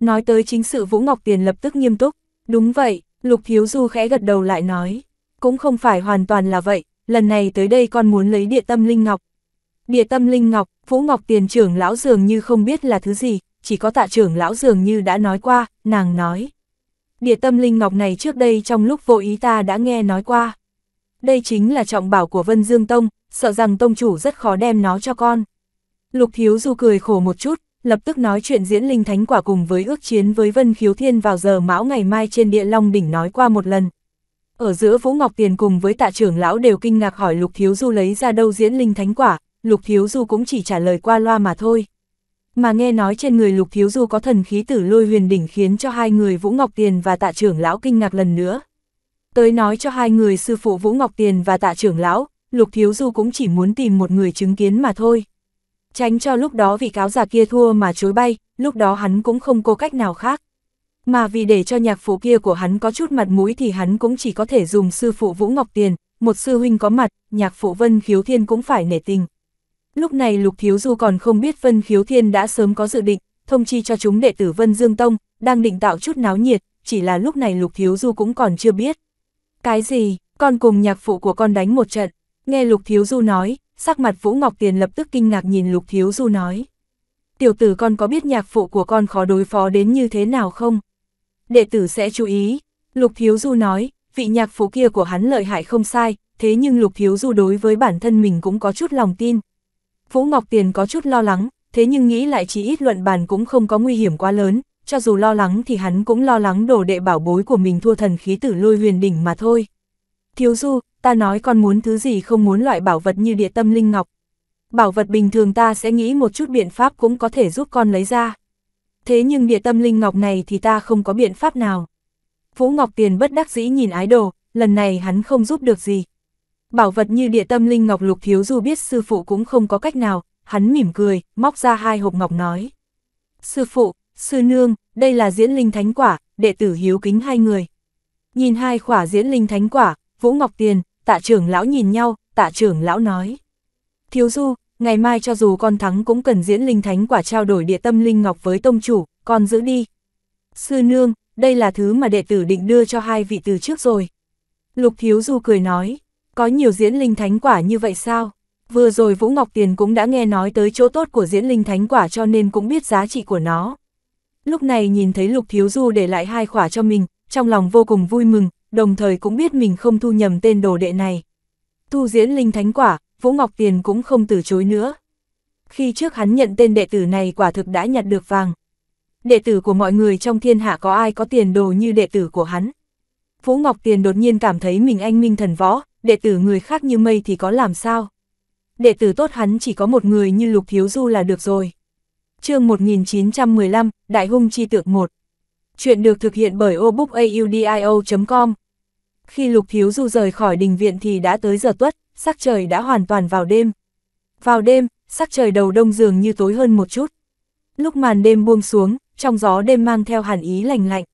Speaker 1: Nói tới chính sự Vũ Ngọc Tiền lập tức nghiêm túc, đúng vậy, Lục thiếu Du khẽ gật đầu lại nói, cũng không phải hoàn toàn là vậy, lần này tới đây con muốn lấy địa tâm linh ngọc. Địa tâm linh ngọc, Vũ Ngọc Tiền trưởng lão dường như không biết là thứ gì, chỉ có tạ trưởng lão dường như đã nói qua, nàng nói. Địa tâm linh ngọc này trước đây trong lúc vô ý ta đã nghe nói qua. Đây chính là trọng bảo của Vân Dương Tông, sợ rằng tông chủ rất khó đem nó cho con. Lục Thiếu Du cười khổ một chút, lập tức nói chuyện diễn linh thánh quả cùng với ước chiến với Vân Khiếu Thiên vào giờ mão ngày mai trên địa Long Đỉnh nói qua một lần. Ở giữa Vũ Ngọc Tiền cùng với tạ trưởng lão đều kinh ngạc hỏi Lục Thiếu Du lấy ra đâu diễn linh thánh quả, Lục Thiếu Du cũng chỉ trả lời qua loa mà thôi. Mà nghe nói trên người Lục Thiếu Du có thần khí tử lôi huyền đỉnh khiến cho hai người Vũ Ngọc Tiền và tạ trưởng lão kinh ngạc lần nữa. Tới nói cho hai người sư phụ Vũ Ngọc Tiền và tạ trưởng lão, Lục Thiếu Du cũng chỉ muốn tìm một người chứng kiến mà thôi tránh cho lúc đó vì cáo giả kia thua mà chối bay, lúc đó hắn cũng không có cách nào khác. Mà vì để cho nhạc phụ kia của hắn có chút mặt mũi thì hắn cũng chỉ có thể dùng sư phụ Vũ Ngọc Tiền, một sư huynh có mặt, nhạc phụ Vân Khiếu Thiên cũng phải nể tình. Lúc này Lục Thiếu Du còn không biết Vân Khiếu Thiên đã sớm có dự định, thông chi cho chúng đệ tử Vân Dương Tông, đang định tạo chút náo nhiệt, chỉ là lúc này Lục Thiếu Du cũng còn chưa biết. Cái gì, con cùng nhạc phụ của con đánh một trận, nghe Lục Thiếu Du nói, sắc mặt Vũ Ngọc Tiền lập tức kinh ngạc nhìn Lục Thiếu Du nói. Tiểu tử con có biết nhạc phụ của con khó đối phó đến như thế nào không? Đệ tử sẽ chú ý, Lục Thiếu Du nói, vị nhạc phụ kia của hắn lợi hại không sai, thế nhưng Lục Thiếu Du đối với bản thân mình cũng có chút lòng tin. Vũ Ngọc Tiền có chút lo lắng, thế nhưng nghĩ lại chỉ ít luận bàn cũng không có nguy hiểm quá lớn, cho dù lo lắng thì hắn cũng lo lắng đồ đệ bảo bối của mình thua thần khí tử lôi huyền đỉnh mà thôi. Thiếu Du, ta nói con muốn thứ gì không muốn loại bảo vật như địa tâm linh ngọc. Bảo vật bình thường ta sẽ nghĩ một chút biện pháp cũng có thể giúp con lấy ra. Thế nhưng địa tâm linh ngọc này thì ta không có biện pháp nào. Vũ Ngọc Tiền bất đắc dĩ nhìn ái đồ, lần này hắn không giúp được gì. Bảo vật như địa tâm linh ngọc lục thiếu dù biết sư phụ cũng không có cách nào, hắn mỉm cười, móc ra hai hộp ngọc nói. Sư phụ, sư nương, đây là diễn linh thánh quả, đệ tử hiếu kính hai người. Nhìn hai khỏa diễn linh thánh quả, Vũ Ngọc Tiền, tạ trưởng lão nhìn nhau, tạ trưởng lão nói. Thiếu du, ngày mai cho dù con thắng cũng cần diễn linh thánh quả trao đổi địa tâm linh ngọc với tông chủ, con giữ đi. Sư nương, đây là thứ mà đệ tử định đưa cho hai vị từ trước rồi. Lục thiếu du cười nói, có nhiều diễn linh thánh quả như vậy sao? Vừa rồi Vũ Ngọc Tiền cũng đã nghe nói tới chỗ tốt của diễn linh thánh quả cho nên cũng biết giá trị của nó. Lúc này nhìn thấy Lục Thiếu Du để lại hai quả cho mình, trong lòng vô cùng vui mừng, đồng thời cũng biết mình không thu nhầm tên đồ đệ này. Thu diễn linh thánh quả, Vũ Ngọc Tiền cũng không từ chối nữa. Khi trước hắn nhận tên đệ tử này quả thực đã nhặt được vàng. Đệ tử của mọi người trong thiên hạ có ai có tiền đồ như đệ tử của hắn. Vũ Ngọc Tiền đột nhiên cảm thấy mình anh minh thần võ, đệ tử người khác như mây thì có làm sao. Đệ tử tốt hắn chỉ có một người như Lục Thiếu Du là được rồi. chương 1915, Đại Hung Chi Tượng 1 Chuyện được thực hiện bởi obookaudio.com khi Lục Thiếu Du rời khỏi đình viện thì đã tới giờ tuất, sắc trời đã hoàn toàn vào đêm. Vào đêm, sắc trời đầu đông dường như tối hơn một chút. Lúc màn đêm buông xuống, trong gió đêm mang theo hàn ý lành lạnh.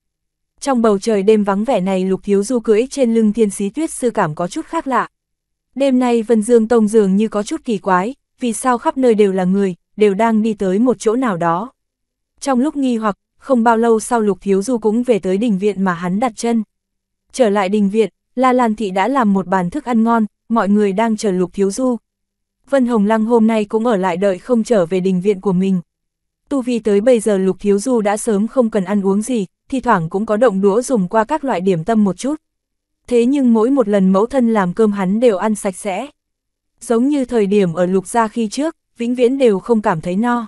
Speaker 1: Trong bầu trời đêm vắng vẻ này Lục Thiếu Du cưỡi trên lưng thiên sĩ tuyết sư cảm có chút khác lạ. Đêm nay Vân Dương Tông dường như có chút kỳ quái, vì sao khắp nơi đều là người, đều đang đi tới một chỗ nào đó. Trong lúc nghi hoặc, không bao lâu sau Lục Thiếu Du cũng về tới đỉnh viện mà hắn đặt chân. Trở lại đình viện, La Lan Thị đã làm một bàn thức ăn ngon, mọi người đang chờ Lục Thiếu Du. Vân Hồng Lăng hôm nay cũng ở lại đợi không trở về đình viện của mình. Tu vi tới bây giờ Lục Thiếu Du đã sớm không cần ăn uống gì, thi thoảng cũng có động đũa dùng qua các loại điểm tâm một chút. Thế nhưng mỗi một lần mẫu thân làm cơm hắn đều ăn sạch sẽ. Giống như thời điểm ở Lục Gia khi trước, vĩnh viễn đều không cảm thấy no.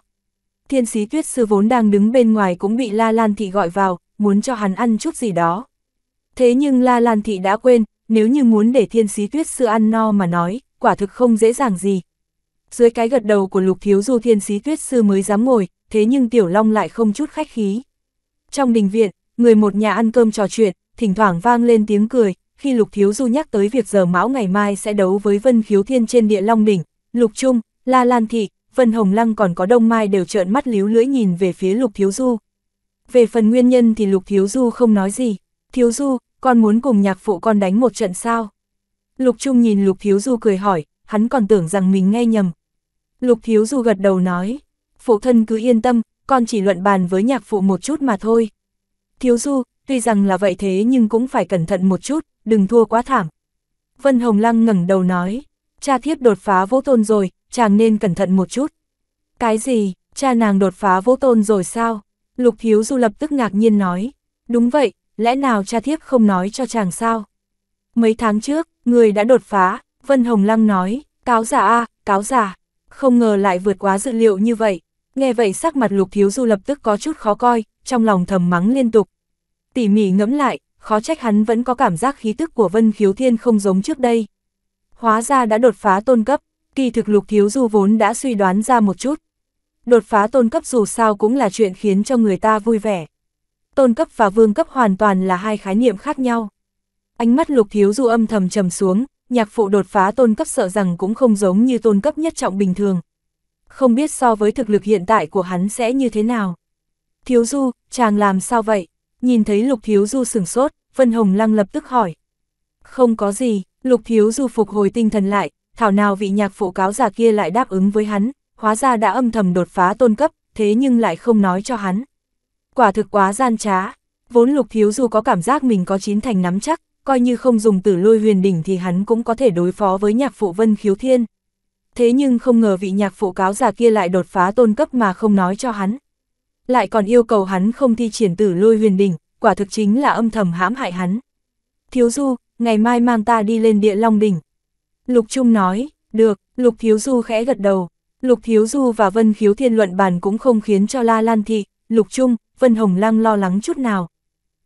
Speaker 1: Thiên sĩ tuyết sư vốn đang đứng bên ngoài cũng bị La Lan Thị gọi vào, muốn cho hắn ăn chút gì đó. Thế nhưng La Lan Thị đã quên, nếu như muốn để thiên sĩ tuyết sư ăn no mà nói, quả thực không dễ dàng gì. Dưới cái gật đầu của lục thiếu du thiên sĩ tuyết sư mới dám ngồi, thế nhưng Tiểu Long lại không chút khách khí. Trong đình viện, người một nhà ăn cơm trò chuyện, thỉnh thoảng vang lên tiếng cười, khi lục thiếu du nhắc tới việc giờ mão ngày mai sẽ đấu với Vân Khiếu Thiên trên địa Long Đỉnh, Lục Trung, La Lan Thị, Vân Hồng Lăng còn có Đông Mai đều trợn mắt líu lưỡi nhìn về phía Lục Thiếu Du. Về phần nguyên nhân thì Lục Thiếu Du không nói gì. Thiếu Du, con muốn cùng nhạc phụ con đánh một trận sao? Lục Trung nhìn Lục Thiếu Du cười hỏi, hắn còn tưởng rằng mình nghe nhầm. Lục Thiếu Du gật đầu nói, phụ thân cứ yên tâm, con chỉ luận bàn với nhạc phụ một chút mà thôi. Thiếu Du, tuy rằng là vậy thế nhưng cũng phải cẩn thận một chút, đừng thua quá thảm. Vân Hồng Lăng ngẩng đầu nói, cha thiếp đột phá vô tôn rồi, chàng nên cẩn thận một chút. Cái gì, cha nàng đột phá vô tôn rồi sao? Lục Thiếu Du lập tức ngạc nhiên nói, đúng vậy, lẽ nào cha thiếp không nói cho chàng sao? Mấy tháng trước, người đã đột phá, Vân Hồng Lăng nói, cáo giả a cáo giả, không ngờ lại vượt quá dự liệu như vậy. Nghe vậy sắc mặt lục thiếu du lập tức có chút khó coi, trong lòng thầm mắng liên tục. Tỉ mỉ ngẫm lại, khó trách hắn vẫn có cảm giác khí tức của Vân Khiếu Thiên không giống trước đây. Hóa ra đã đột phá tôn cấp, kỳ thực lục thiếu du vốn đã suy đoán ra một chút. Đột phá tôn cấp dù sao cũng là chuyện khiến cho người ta vui vẻ tôn cấp và vương cấp hoàn toàn là hai khái niệm khác nhau. Ánh mắt lục thiếu du âm thầm trầm xuống, nhạc phụ đột phá tôn cấp sợ rằng cũng không giống như tôn cấp nhất trọng bình thường. Không biết so với thực lực hiện tại của hắn sẽ như thế nào. Thiếu du, chàng làm sao vậy? Nhìn thấy lục thiếu du sửng sốt, Vân Hồng Lăng lập tức hỏi. Không có gì, lục thiếu du phục hồi tinh thần lại, thảo nào vị nhạc phụ cáo già kia lại đáp ứng với hắn, hóa ra đã âm thầm đột phá tôn cấp, thế nhưng lại không nói cho hắn quả thực quá gian trá. Vốn Lục Thiếu dù có cảm giác mình có chín thành nắm chắc, coi như không dùng tử lôi huyền đỉnh thì hắn cũng có thể đối phó với nhạc phụ Vân Khiếu Thiên. Thế nhưng không ngờ vị nhạc phụ cáo già kia lại đột phá tôn cấp mà không nói cho hắn. Lại còn yêu cầu hắn không thi triển tử lôi huyền đỉnh, quả thực chính là âm thầm hãm hại hắn. Thiếu Du, ngày mai mang ta đi lên địa Long Đỉnh. Lục Trung nói, được, Lục Thiếu Du khẽ gật đầu. Lục Thiếu Du và Vân Khiếu Thiên luận bàn cũng không khiến cho La Lan Thị, Lục Trung, Vân Hồng Lăng lo lắng chút nào.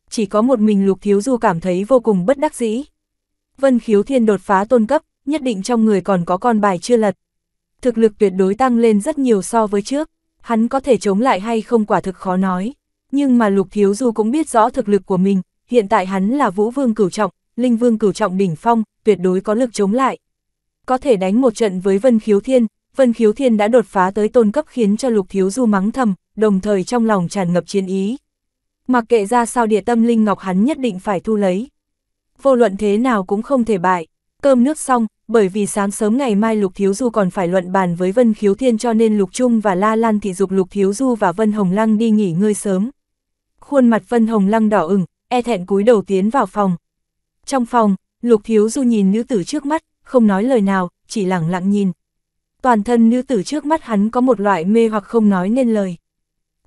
Speaker 1: Chỉ có một mình Lục Thiếu Du cảm thấy vô cùng bất đắc dĩ. Vân Khiếu Thiên đột phá tôn cấp, nhất định trong người còn có con bài chưa lật. Thực lực tuyệt đối tăng lên rất nhiều so với trước, hắn có thể chống lại hay không quả thực khó nói. Nhưng mà Lục Thiếu Du cũng biết rõ thực lực của mình, hiện tại hắn là Vũ Vương cửu trọng, Linh Vương cửu trọng đỉnh phong, tuyệt đối có lực chống lại. Có thể đánh một trận với Vân Khiếu Thiên, Vân Khiếu Thiên đã đột phá tới tôn cấp khiến cho Lục Thiếu Du mắng thầm, đồng thời trong lòng tràn ngập chiến ý. Mặc kệ ra sao địa tâm linh ngọc hắn nhất định phải thu lấy. Vô luận thế nào cũng không thể bại, cơm nước xong, bởi vì sáng sớm ngày mai Lục Thiếu Du còn phải luận bàn với Vân Khiếu Thiên cho nên Lục Trung và La Lan thị dục Lục Thiếu Du và Vân Hồng Lăng đi nghỉ ngơi sớm. Khuôn mặt Vân Hồng Lăng đỏ ửng, e thẹn cúi đầu tiến vào phòng. Trong phòng, Lục Thiếu Du nhìn nữ tử trước mắt, không nói lời nào, chỉ lặng lặng nhìn, toàn thân nữ tử trước mắt hắn có một loại mê hoặc không nói nên lời.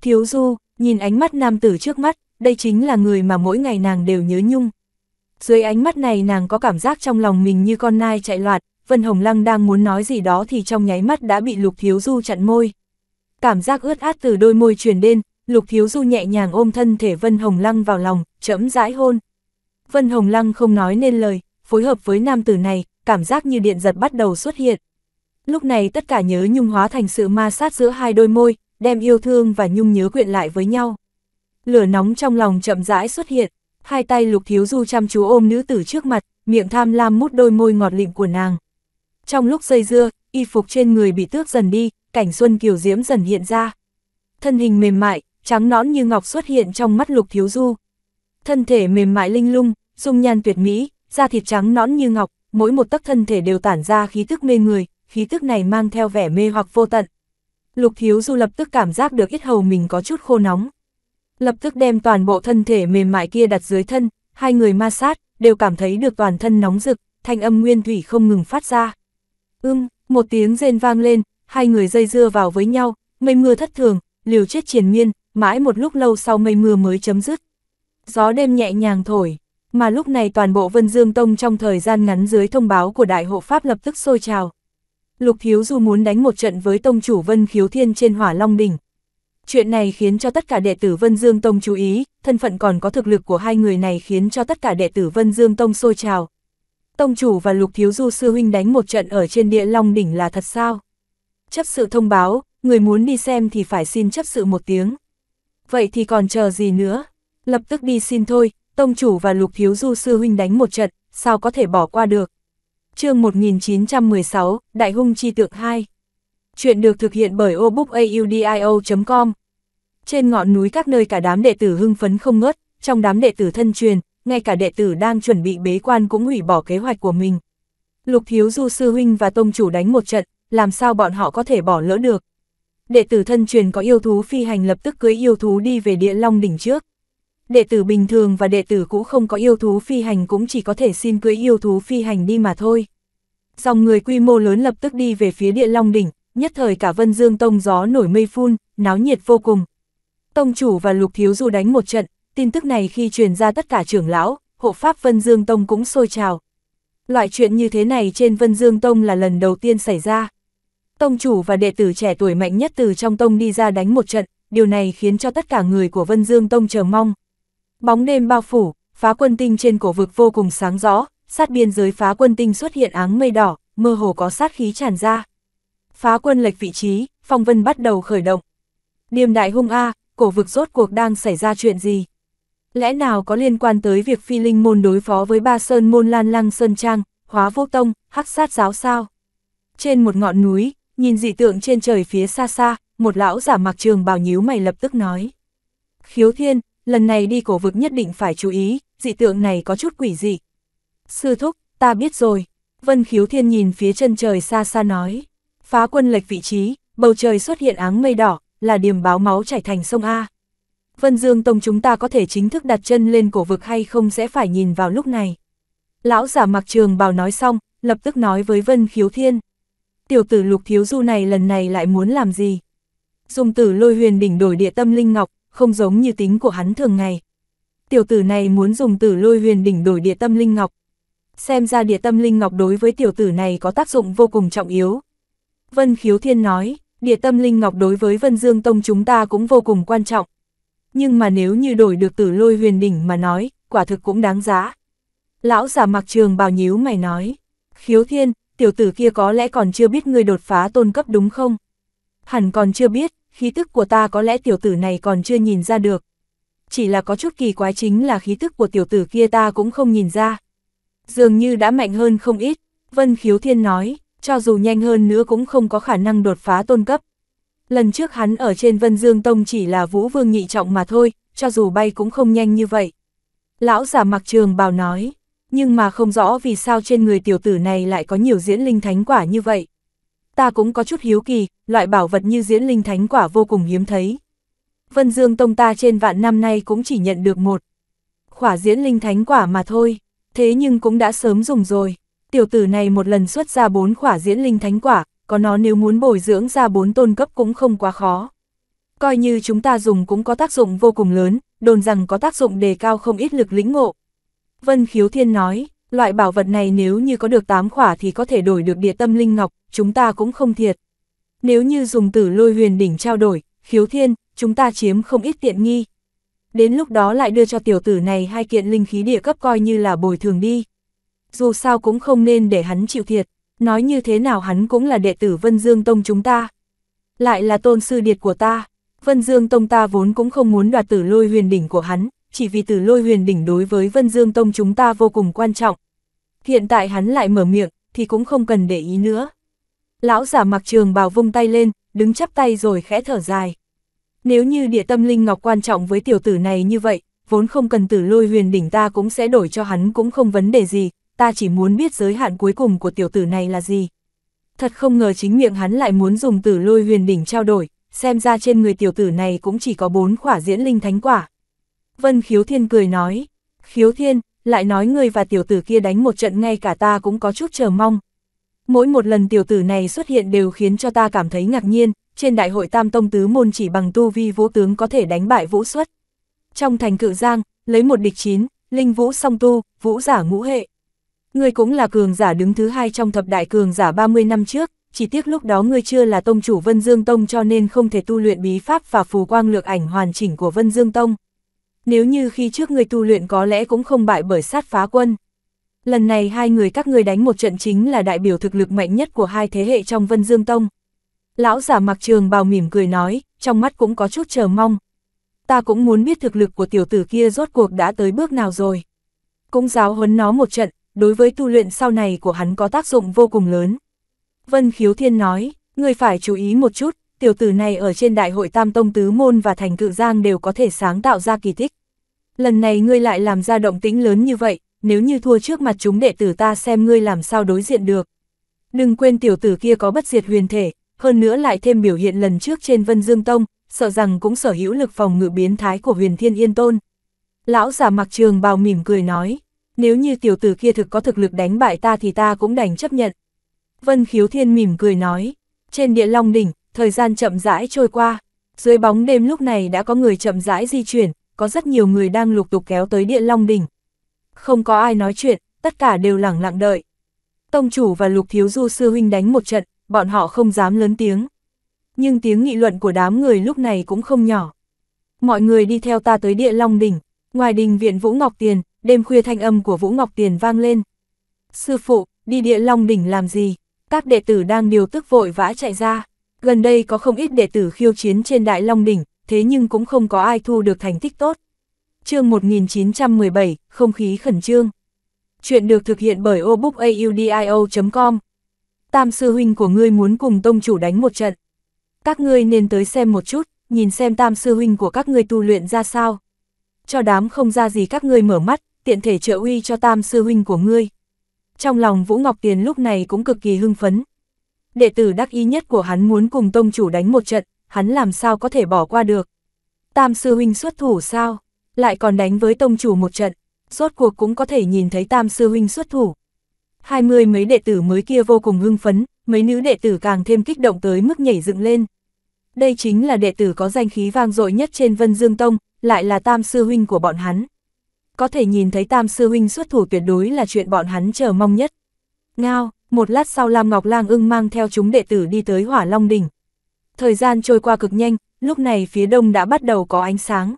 Speaker 1: Thiếu Du, nhìn ánh mắt nam tử trước mắt, đây chính là người mà mỗi ngày nàng đều nhớ nhung. Dưới ánh mắt này nàng có cảm giác trong lòng mình như con nai chạy loạt, Vân Hồng Lăng đang muốn nói gì đó thì trong nháy mắt đã bị Lục Thiếu Du chặn môi. Cảm giác ướt át từ đôi môi truyền đến, Lục Thiếu Du nhẹ nhàng ôm thân thể Vân Hồng Lăng vào lòng, chậm rãi hôn. Vân Hồng Lăng không nói nên lời, phối hợp với nam tử này, cảm giác như điện giật bắt đầu xuất hiện. Lúc này tất cả nhớ nhung hóa thành sự ma sát giữa hai đôi môi, đem yêu thương và nhung nhớ quyện lại với nhau. Lửa nóng trong lòng chậm rãi xuất hiện, hai tay lục thiếu du chăm chú ôm nữ tử trước mặt, miệng tham lam mút đôi môi ngọt lịm của nàng. Trong lúc dây dưa, y phục trên người bị tước dần đi, cảnh xuân kiều diễm dần hiện ra. Thân hình mềm mại, trắng nõn như ngọc xuất hiện trong mắt lục thiếu du. Thân thể mềm mại linh lung, dung nhan tuyệt mỹ, da thịt trắng nõn như ngọc, mỗi một tấc thân thể đều tản ra khí tức mê người, khí tức này mang theo vẻ mê hoặc vô tận. Lục thiếu du lập tức cảm giác được ít hầu mình có chút khô nóng. Lập tức đem toàn bộ thân thể mềm mại kia đặt dưới thân, hai người ma sát, đều cảm thấy được toàn thân nóng rực, thanh âm nguyên thủy không ngừng phát ra. Ưm, một tiếng rên vang lên, hai người dây dưa vào với nhau, mây mưa thất thường, liều chết triền miên, mãi một lúc lâu sau mây mưa mới chấm dứt. Gió đêm nhẹ nhàng thổi, mà lúc này toàn bộ Vân Dương Tông trong thời gian ngắn dưới thông báo của Đại hộ Pháp lập tức sôi trào. Lục Thiếu Du muốn đánh một trận với tông chủ Vân Khiếu Thiên trên hỏa long đỉnh. Chuyện này khiến cho tất cả đệ tử Vân Dương Tông chú ý, thân phận còn có thực lực của hai người này khiến cho tất cả đệ tử Vân Dương Tông sôi trào. Tông chủ và Lục Thiếu Du sư huynh đánh một trận ở trên địa long đỉnh là thật sao? Chấp sự thông báo, người muốn đi xem thì phải xin chấp sự một tiếng. Vậy thì còn chờ gì nữa? Lập tức đi xin thôi, tông chủ và Lục Thiếu Du sư huynh đánh một trận, sao có thể bỏ qua được? chương 1916, Đại hung chi tượng 2. Chuyện được thực hiện bởi obookaudio.com. Trên ngọn núi các nơi cả đám đệ tử hưng phấn không ngớt, trong đám đệ tử thân truyền, ngay cả đệ tử đang chuẩn bị bế quan cũng hủy bỏ kế hoạch của mình. Lục Thiếu Du Sư Huynh và Tông Chủ đánh một trận, làm sao bọn họ có thể bỏ lỡ được. Đệ tử thân truyền có yêu thú phi hành lập tức cưới yêu thú đi về địa long đỉnh trước đệ tử bình thường và đệ tử cũ không có yêu thú phi hành cũng chỉ có thể xin cưới yêu thú phi hành đi mà thôi. Dòng người quy mô lớn lập tức đi về phía địa Long Đỉnh, nhất thời cả Vân Dương Tông gió nổi mây phun, náo nhiệt vô cùng. Tông chủ và Lục Thiếu Du đánh một trận, tin tức này khi truyền ra tất cả trưởng lão, hộ pháp Vân Dương Tông cũng sôi trào. Loại chuyện như thế này trên Vân Dương Tông là lần đầu tiên xảy ra. Tông chủ và đệ tử trẻ tuổi mạnh nhất từ trong tông đi ra đánh một trận, điều này khiến cho tất cả người của Vân Dương Tông chờ mong. Bóng đêm bao phủ, phá quân tinh trên cổ vực vô cùng sáng rõ, sát biên giới phá quân tinh xuất hiện áng mây đỏ, mơ hồ có sát khí tràn ra. Phá quân lệch vị trí, phong vân bắt đầu khởi động. Điềm đại hung A, cổ vực rốt cuộc đang xảy ra chuyện gì? Lẽ nào có liên quan tới việc phi linh môn đối phó với ba sơn môn lan lăng sơn trang, hóa vô tông, hắc sát giáo sao? Trên một ngọn núi, nhìn dị tượng trên trời phía xa xa, một lão giả mặc trường bào nhíu mày lập tức nói. Khiếu thiên, lần này đi cổ vực nhất định phải chú ý, dị tượng này có chút quỷ dị. Sư thúc, ta biết rồi. Vân khiếu thiên nhìn phía chân trời xa xa nói. Phá quân lệch vị trí, bầu trời xuất hiện áng mây đỏ, là điểm báo máu chảy thành sông A. Vân Dương Tông chúng ta có thể chính thức đặt chân lên cổ vực hay không sẽ phải nhìn vào lúc này. Lão giả mặc trường bào nói xong, lập tức nói với Vân Khiếu Thiên. Tiểu tử lục thiếu du này lần này lại muốn làm gì? Dùng tử lôi huyền đỉnh đổi địa tâm linh ngọc, không giống như tính của hắn thường ngày. Tiểu tử này muốn dùng tử lôi huyền đỉnh đổi địa tâm linh ngọc. Xem ra địa tâm linh ngọc đối với tiểu tử này có tác dụng vô cùng trọng yếu. Vân Khiếu Thiên nói, địa tâm linh ngọc đối với Vân Dương Tông chúng ta cũng vô cùng quan trọng. Nhưng mà nếu như đổi được tử lôi huyền đỉnh mà nói, quả thực cũng đáng giá. Lão giả mặc trường bào nhíu mày nói, Khiếu Thiên, tiểu tử kia có lẽ còn chưa biết người đột phá tôn cấp đúng không? Hẳn còn chưa biết, khí tức của ta có lẽ tiểu tử này còn chưa nhìn ra được. Chỉ là có chút kỳ quái chính là khí tức của tiểu tử kia ta cũng không nhìn ra. Dường như đã mạnh hơn không ít, Vân Khiếu Thiên nói, cho dù nhanh hơn nữa cũng không có khả năng đột phá tôn cấp. Lần trước hắn ở trên Vân Dương Tông chỉ là Vũ Vương nhị trọng mà thôi, cho dù bay cũng không nhanh như vậy. Lão giả mặc trường bào nói, nhưng mà không rõ vì sao trên người tiểu tử này lại có nhiều diễn linh thánh quả như vậy ta cũng có chút hiếu kỳ, loại bảo vật như diễn linh thánh quả vô cùng hiếm thấy. Vân Dương Tông ta trên vạn năm nay cũng chỉ nhận được một khỏa diễn linh thánh quả mà thôi, thế nhưng cũng đã sớm dùng rồi. Tiểu tử này một lần xuất ra bốn khỏa diễn linh thánh quả, có nó nếu muốn bồi dưỡng ra bốn tôn cấp cũng không quá khó. Coi như chúng ta dùng cũng có tác dụng vô cùng lớn, đồn rằng có tác dụng đề cao không ít lực lĩnh ngộ. Vân Khiếu Thiên nói, loại bảo vật này nếu như có được tám khỏa thì có thể đổi được địa tâm linh ngọc, chúng ta cũng không thiệt. Nếu như dùng tử lôi huyền đỉnh trao đổi, khiếu thiên, chúng ta chiếm không ít tiện nghi. Đến lúc đó lại đưa cho tiểu tử này hai kiện linh khí địa cấp coi như là bồi thường đi. Dù sao cũng không nên để hắn chịu thiệt, nói như thế nào hắn cũng là đệ tử Vân Dương Tông chúng ta. Lại là tôn sư điệt của ta, Vân Dương Tông ta vốn cũng không muốn đoạt tử lôi huyền đỉnh của hắn, chỉ vì tử lôi huyền đỉnh đối với Vân Dương Tông chúng ta vô cùng quan trọng. Hiện tại hắn lại mở miệng, thì cũng không cần để ý nữa. Lão giả mặc trường bào vung tay lên, đứng chắp tay rồi khẽ thở dài. Nếu như địa tâm linh ngọc quan trọng với tiểu tử này như vậy, vốn không cần tử lôi huyền đỉnh ta cũng sẽ đổi cho hắn cũng không vấn đề gì, ta chỉ muốn biết giới hạn cuối cùng của tiểu tử này là gì. Thật không ngờ chính miệng hắn lại muốn dùng tử lôi huyền đỉnh trao đổi, xem ra trên người tiểu tử này cũng chỉ có bốn khỏa diễn linh thánh quả. Vân khiếu thiên cười nói, khiếu thiên, lại nói ngươi và tiểu tử kia đánh một trận ngay cả ta cũng có chút chờ mong, Mỗi một lần tiểu tử này xuất hiện đều khiến cho ta cảm thấy ngạc nhiên, trên đại hội tam tông tứ môn chỉ bằng tu vi vũ tướng có thể đánh bại vũ xuất. Trong thành cự giang, lấy một địch chín, linh vũ song tu, vũ giả ngũ hệ. Ngươi cũng là cường giả đứng thứ hai trong thập đại cường giả 30 năm trước, chỉ tiếc lúc đó ngươi chưa là tông chủ Vân Dương Tông cho nên không thể tu luyện bí pháp và phù quang lược ảnh hoàn chỉnh của Vân Dương Tông. Nếu như khi trước ngươi tu luyện có lẽ cũng không bại bởi sát phá quân. Lần này hai người các ngươi đánh một trận chính là đại biểu thực lực mạnh nhất của hai thế hệ trong Vân Dương Tông. Lão giả mặc trường bào mỉm cười nói, trong mắt cũng có chút chờ mong. Ta cũng muốn biết thực lực của tiểu tử kia rốt cuộc đã tới bước nào rồi. Cũng giáo huấn nó một trận, đối với tu luyện sau này của hắn có tác dụng vô cùng lớn. Vân Khiếu Thiên nói, người phải chú ý một chút, tiểu tử này ở trên đại hội Tam Tông Tứ Môn và Thành Cự Giang đều có thể sáng tạo ra kỳ tích. Lần này ngươi lại làm ra động tĩnh lớn như vậy, nếu như thua trước mặt chúng đệ tử ta xem ngươi làm sao đối diện được. Đừng quên tiểu tử kia có bất diệt huyền thể, hơn nữa lại thêm biểu hiện lần trước trên Vân Dương Tông, sợ rằng cũng sở hữu lực phòng ngự biến thái của huyền thiên yên tôn. Lão giả mặc trường bào mỉm cười nói, nếu như tiểu tử kia thực có thực lực đánh bại ta thì ta cũng đành chấp nhận. Vân khiếu thiên mỉm cười nói, trên địa long đỉnh, thời gian chậm rãi trôi qua, dưới bóng đêm lúc này đã có người chậm rãi di chuyển, có rất nhiều người đang lục tục kéo tới địa long đỉnh, không có ai nói chuyện, tất cả đều lẳng lặng đợi. Tông chủ và lục thiếu du sư huynh đánh một trận, bọn họ không dám lớn tiếng. Nhưng tiếng nghị luận của đám người lúc này cũng không nhỏ. Mọi người đi theo ta tới địa Long Đỉnh, ngoài đình viện Vũ Ngọc Tiền, đêm khuya thanh âm của Vũ Ngọc Tiền vang lên. Sư phụ, đi địa Long Đỉnh làm gì? Các đệ tử đang điều tức vội vã chạy ra. Gần đây có không ít đệ tử khiêu chiến trên Đại Long Đỉnh, thế nhưng cũng không có ai thu được thành tích tốt chương 1917, không khí khẩn trương. Chuyện được thực hiện bởi obookaudio.com. Tam sư huynh của ngươi muốn cùng tông chủ đánh một trận. Các ngươi nên tới xem một chút, nhìn xem tam sư huynh của các ngươi tu luyện ra sao. Cho đám không ra gì các ngươi mở mắt, tiện thể trợ uy cho tam sư huynh của ngươi. Trong lòng Vũ Ngọc Tiền lúc này cũng cực kỳ hưng phấn. Đệ tử đắc ý nhất của hắn muốn cùng tông chủ đánh một trận, hắn làm sao có thể bỏ qua được. Tam sư huynh xuất thủ sao? lại còn đánh với tông chủ một trận, rốt cuộc cũng có thể nhìn thấy tam sư huynh xuất thủ. Hai mươi mấy đệ tử mới kia vô cùng hưng phấn, mấy nữ đệ tử càng thêm kích động tới mức nhảy dựng lên. Đây chính là đệ tử có danh khí vang dội nhất trên Vân Dương Tông, lại là tam sư huynh của bọn hắn. Có thể nhìn thấy tam sư huynh xuất thủ tuyệt đối là chuyện bọn hắn chờ mong nhất. Ngao, một lát sau Lam Ngọc Lang ưng mang theo chúng đệ tử đi tới Hỏa Long Đỉnh. Thời gian trôi qua cực nhanh, lúc này phía đông đã bắt đầu có ánh sáng.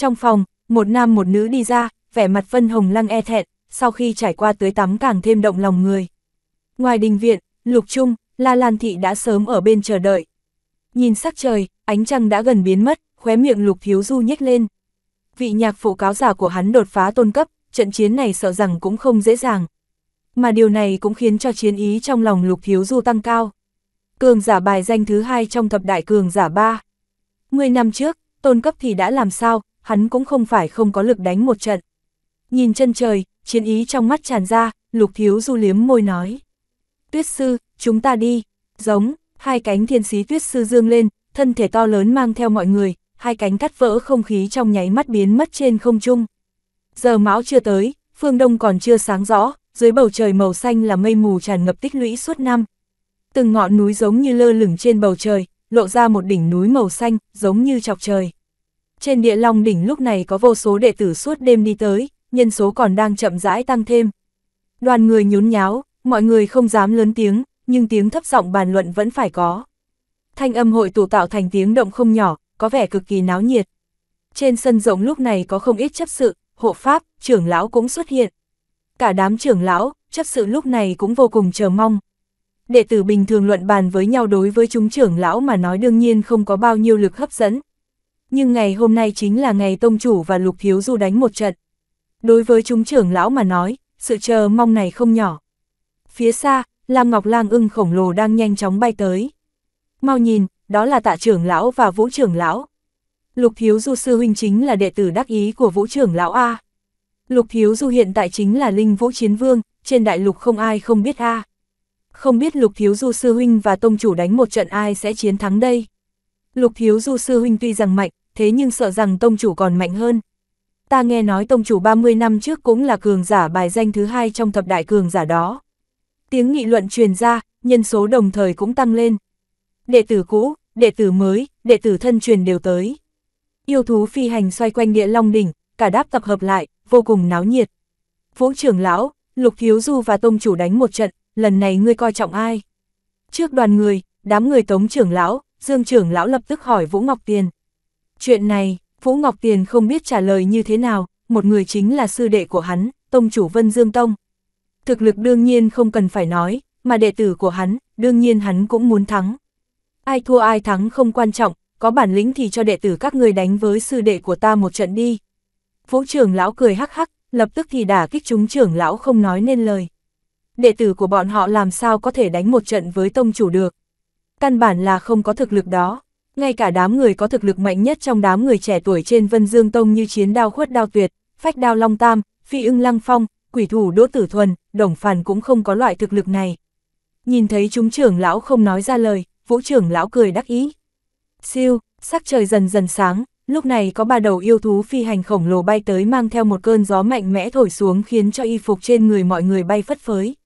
Speaker 1: Trong phòng, một nam một nữ đi ra, vẻ mặt Vân Hồng Lăng e thẹn, sau khi trải qua tưới tắm càng thêm động lòng người. Ngoài đình viện, Lục Trung, La Lan Thị đã sớm ở bên chờ đợi. Nhìn sắc trời, ánh trăng đã gần biến mất, khóe miệng Lục Thiếu Du nhếch lên. Vị nhạc phụ cáo giả của hắn đột phá tôn cấp, trận chiến này sợ rằng cũng không dễ dàng. Mà điều này cũng khiến cho chiến ý trong lòng Lục Thiếu Du tăng cao. Cường giả bài danh thứ hai trong thập đại cường giả ba. Mười năm trước, tôn cấp thì đã làm sao, hắn cũng không phải không có lực đánh một trận. Nhìn chân trời, chiến ý trong mắt tràn ra, lục thiếu du liếm môi nói. Tuyết sư, chúng ta đi, giống, hai cánh thiên sĩ tuyết sư dương lên, thân thể to lớn mang theo mọi người, hai cánh cắt vỡ không khí trong nháy mắt biến mất trên không trung. Giờ máu chưa tới, phương đông còn chưa sáng rõ, dưới bầu trời màu xanh là mây mù tràn ngập tích lũy suốt năm. Từng ngọn núi giống như lơ lửng trên bầu trời, lộ ra một đỉnh núi màu xanh, giống như chọc trời trên địa long đỉnh lúc này có vô số đệ tử suốt đêm đi tới, nhân số còn đang chậm rãi tăng thêm. Đoàn người nhún nháo, mọi người không dám lớn tiếng, nhưng tiếng thấp giọng bàn luận vẫn phải có. Thanh âm hội tụ tạo thành tiếng động không nhỏ, có vẻ cực kỳ náo nhiệt. Trên sân rộng lúc này có không ít chấp sự, hộ pháp, trưởng lão cũng xuất hiện. Cả đám trưởng lão, chấp sự lúc này cũng vô cùng chờ mong. Đệ tử bình thường luận bàn với nhau đối với chúng trưởng lão mà nói đương nhiên không có bao nhiêu lực hấp dẫn, nhưng ngày hôm nay chính là ngày tông chủ và lục thiếu du đánh một trận. Đối với chúng trưởng lão mà nói, sự chờ mong này không nhỏ. Phía xa, Lam Ngọc Lang ưng khổng lồ đang nhanh chóng bay tới. Mau nhìn, đó là tạ trưởng lão và vũ trưởng lão. Lục Thiếu Du sư huynh chính là đệ tử đắc ý của vũ trưởng lão A. Lục Thiếu Du hiện tại chính là linh vũ chiến vương, trên đại lục không ai không biết A. Không biết Lục Thiếu Du sư huynh và tông chủ đánh một trận ai sẽ chiến thắng đây. Lục Thiếu Du sư huynh tuy rằng mạnh, thế nhưng sợ rằng tông chủ còn mạnh hơn. Ta nghe nói tông chủ 30 năm trước cũng là cường giả bài danh thứ hai trong thập đại cường giả đó. Tiếng nghị luận truyền ra, nhân số đồng thời cũng tăng lên. Đệ tử cũ, đệ tử mới, đệ tử thân truyền đều tới. Yêu thú phi hành xoay quanh địa long đỉnh, cả đáp tập hợp lại, vô cùng náo nhiệt. Vũ trưởng lão, Lục hiếu Du và Tông Chủ đánh một trận, lần này ngươi coi trọng ai? Trước đoàn người, đám người Tống trưởng lão, Dương trưởng lão lập tức hỏi Vũ Ngọc Tiền. Chuyện này, Vũ Ngọc Tiền không biết trả lời như thế nào, một người chính là sư đệ của hắn, tông chủ Vân Dương Tông. Thực lực đương nhiên không cần phải nói, mà đệ tử của hắn, đương nhiên hắn cũng muốn thắng. Ai thua ai thắng không quan trọng, có bản lĩnh thì cho đệ tử các người đánh với sư đệ của ta một trận đi. Vũ trưởng lão cười hắc hắc, lập tức thì đả kích chúng trưởng lão không nói nên lời. Đệ tử của bọn họ làm sao có thể đánh một trận với tông chủ được. Căn bản là không có thực lực đó ngay cả đám người có thực lực mạnh nhất trong đám người trẻ tuổi trên Vân Dương Tông như chiến đao khuất đao tuyệt, phách đao long tam, phi ưng lăng phong, quỷ thủ đỗ tử thuần, đồng phản cũng không có loại thực lực này. Nhìn thấy chúng trưởng lão không nói ra lời, vũ trưởng lão cười đắc ý. Siêu, sắc trời dần dần sáng, lúc này có ba đầu yêu thú phi hành khổng lồ bay tới mang theo một cơn gió mạnh mẽ thổi xuống khiến cho y phục trên người mọi người bay phất phới.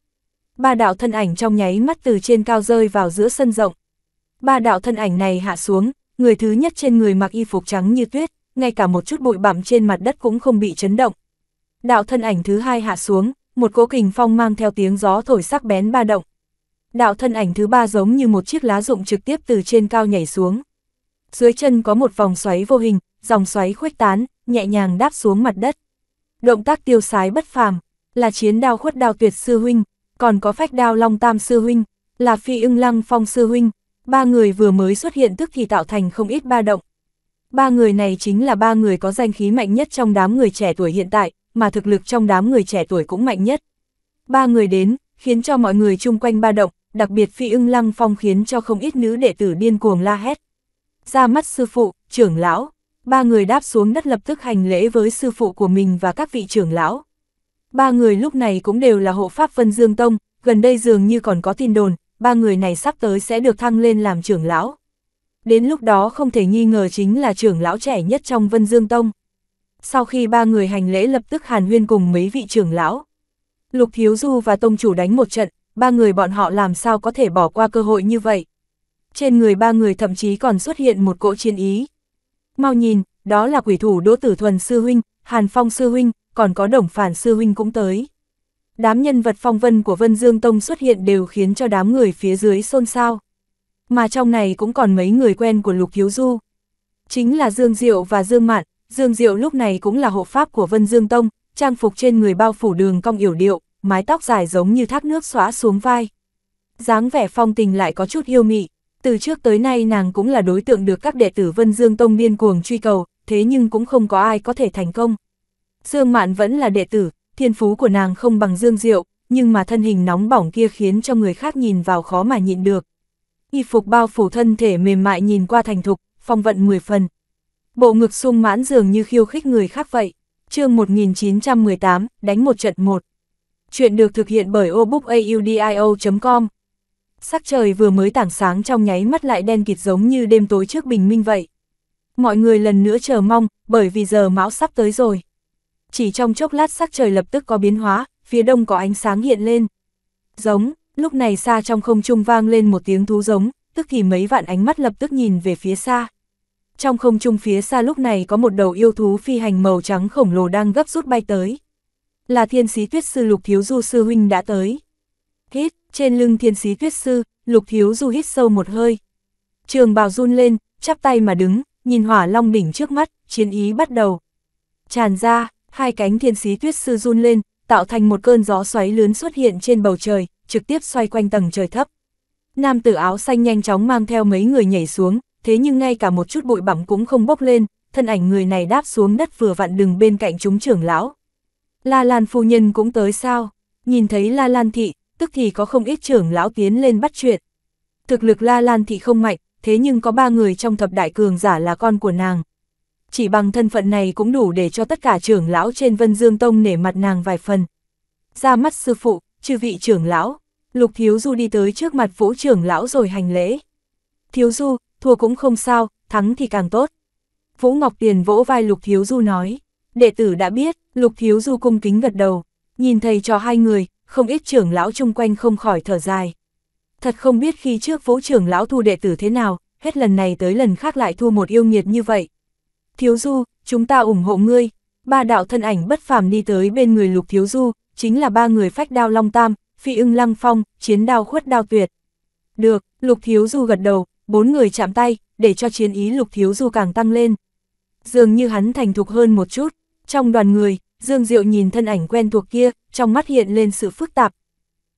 Speaker 1: Ba đạo thân ảnh trong nháy mắt từ trên cao rơi vào giữa sân rộng, Ba đạo thân ảnh này hạ xuống, người thứ nhất trên người mặc y phục trắng như tuyết, ngay cả một chút bụi bặm trên mặt đất cũng không bị chấn động. Đạo thân ảnh thứ hai hạ xuống, một cỗ kình phong mang theo tiếng gió thổi sắc bén ba động. Đạo thân ảnh thứ ba giống như một chiếc lá rụng trực tiếp từ trên cao nhảy xuống. Dưới chân có một vòng xoáy vô hình, dòng xoáy khuếch tán, nhẹ nhàng đáp xuống mặt đất. Động tác tiêu sái bất phàm, là chiến đao khuất đao tuyệt sư huynh, còn có phách đao long tam sư huynh, là phi ưng lăng phong sư huynh, Ba người vừa mới xuất hiện tức thì tạo thành không ít ba động. Ba người này chính là ba người có danh khí mạnh nhất trong đám người trẻ tuổi hiện tại, mà thực lực trong đám người trẻ tuổi cũng mạnh nhất. Ba người đến, khiến cho mọi người chung quanh ba động, đặc biệt phi ưng lăng phong khiến cho không ít nữ đệ tử điên cuồng la hét. Ra mắt sư phụ, trưởng lão, ba người đáp xuống đất lập tức hành lễ với sư phụ của mình và các vị trưởng lão. Ba người lúc này cũng đều là hộ pháp Vân Dương Tông, gần đây dường như còn có tin đồn, ba người này sắp tới sẽ được thăng lên làm trưởng lão. Đến lúc đó không thể nghi ngờ chính là trưởng lão trẻ nhất trong Vân Dương Tông. Sau khi ba người hành lễ lập tức hàn huyên cùng mấy vị trưởng lão. Lục Thiếu Du và Tông Chủ đánh một trận, ba người bọn họ làm sao có thể bỏ qua cơ hội như vậy. Trên người ba người thậm chí còn xuất hiện một cỗ chiến ý. Mau nhìn, đó là quỷ thủ Đỗ Tử Thuần Sư Huynh, Hàn Phong Sư Huynh, còn có Đồng Phản Sư Huynh cũng tới. Đám nhân vật phong vân của Vân Dương Tông xuất hiện đều khiến cho đám người phía dưới xôn xao. Mà trong này cũng còn mấy người quen của Lục Hiếu Du. Chính là Dương Diệu và Dương Mạn, Dương Diệu lúc này cũng là hộ pháp của Vân Dương Tông, trang phục trên người bao phủ đường cong yểu điệu, mái tóc dài giống như thác nước xóa xuống vai. dáng vẻ phong tình lại có chút yêu mị, từ trước tới nay nàng cũng là đối tượng được các đệ tử Vân Dương Tông điên cuồng truy cầu, thế nhưng cũng không có ai có thể thành công. Dương Mạn vẫn là đệ tử, thiên phú của nàng không bằng Dương Diệu, nhưng mà thân hình nóng bỏng kia khiến cho người khác nhìn vào khó mà nhịn được. Y phục bao phủ thân thể mềm mại nhìn qua thành thục, phong vận 10 phần. Bộ ngực sung mãn dường như khiêu khích người khác vậy. chương 1918, đánh một trận một. Chuyện được thực hiện bởi obookaudio.com. Sắc trời vừa mới tảng sáng trong nháy mắt lại đen kịt giống như đêm tối trước bình minh vậy. Mọi người lần nữa chờ mong, bởi vì giờ mão sắp tới rồi chỉ trong chốc lát sắc trời lập tức có biến hóa, phía đông có ánh sáng hiện lên. Giống, lúc này xa trong không trung vang lên một tiếng thú giống, tức thì mấy vạn ánh mắt lập tức nhìn về phía xa. Trong không trung phía xa lúc này có một đầu yêu thú phi hành màu trắng khổng lồ đang gấp rút bay tới. Là thiên sĩ tuyết sư lục thiếu du sư huynh đã tới. Hít, trên lưng thiên sĩ tuyết sư, lục thiếu du hít sâu một hơi. Trường bào run lên, chắp tay mà đứng, nhìn hỏa long đỉnh trước mắt, chiến ý bắt đầu. Tràn ra, hai cánh thiên sĩ tuyết sư run lên, tạo thành một cơn gió xoáy lớn xuất hiện trên bầu trời, trực tiếp xoay quanh tầng trời thấp. Nam tử áo xanh nhanh chóng mang theo mấy người nhảy xuống, thế nhưng ngay cả một chút bụi bặm cũng không bốc lên, thân ảnh người này đáp xuống đất vừa vặn đường bên cạnh chúng trưởng lão. La Lan phu nhân cũng tới sao? Nhìn thấy La Lan thị, tức thì có không ít trưởng lão tiến lên bắt chuyện. Thực lực La Lan thị không mạnh, thế nhưng có ba người trong thập đại cường giả là con của nàng, chỉ bằng thân phận này cũng đủ để cho tất cả trưởng lão trên Vân Dương Tông nể mặt nàng vài phần. Ra mắt sư phụ, chư vị trưởng lão, Lục Thiếu Du đi tới trước mặt vũ trưởng lão rồi hành lễ. Thiếu Du, thua cũng không sao, thắng thì càng tốt. Vũ Ngọc Tiền vỗ vai Lục Thiếu Du nói, đệ tử đã biết, Lục Thiếu Du cung kính gật đầu, nhìn thầy cho hai người, không ít trưởng lão chung quanh không khỏi thở dài. Thật không biết khi trước vũ trưởng lão thu đệ tử thế nào, hết lần này tới lần khác lại thua một yêu nghiệt như vậy, Thiếu Du, chúng ta ủng hộ ngươi. Ba đạo thân ảnh bất phàm đi tới bên người Lục Thiếu Du, chính là ba người phách đao Long Tam, phi ưng lăng phong, chiến đao khuất đao tuyệt. Được, Lục Thiếu Du gật đầu, bốn người chạm tay, để cho chiến ý Lục Thiếu Du càng tăng lên. Dường như hắn thành thục hơn một chút, trong đoàn người, Dương Diệu nhìn thân ảnh quen thuộc kia, trong mắt hiện lên sự phức tạp.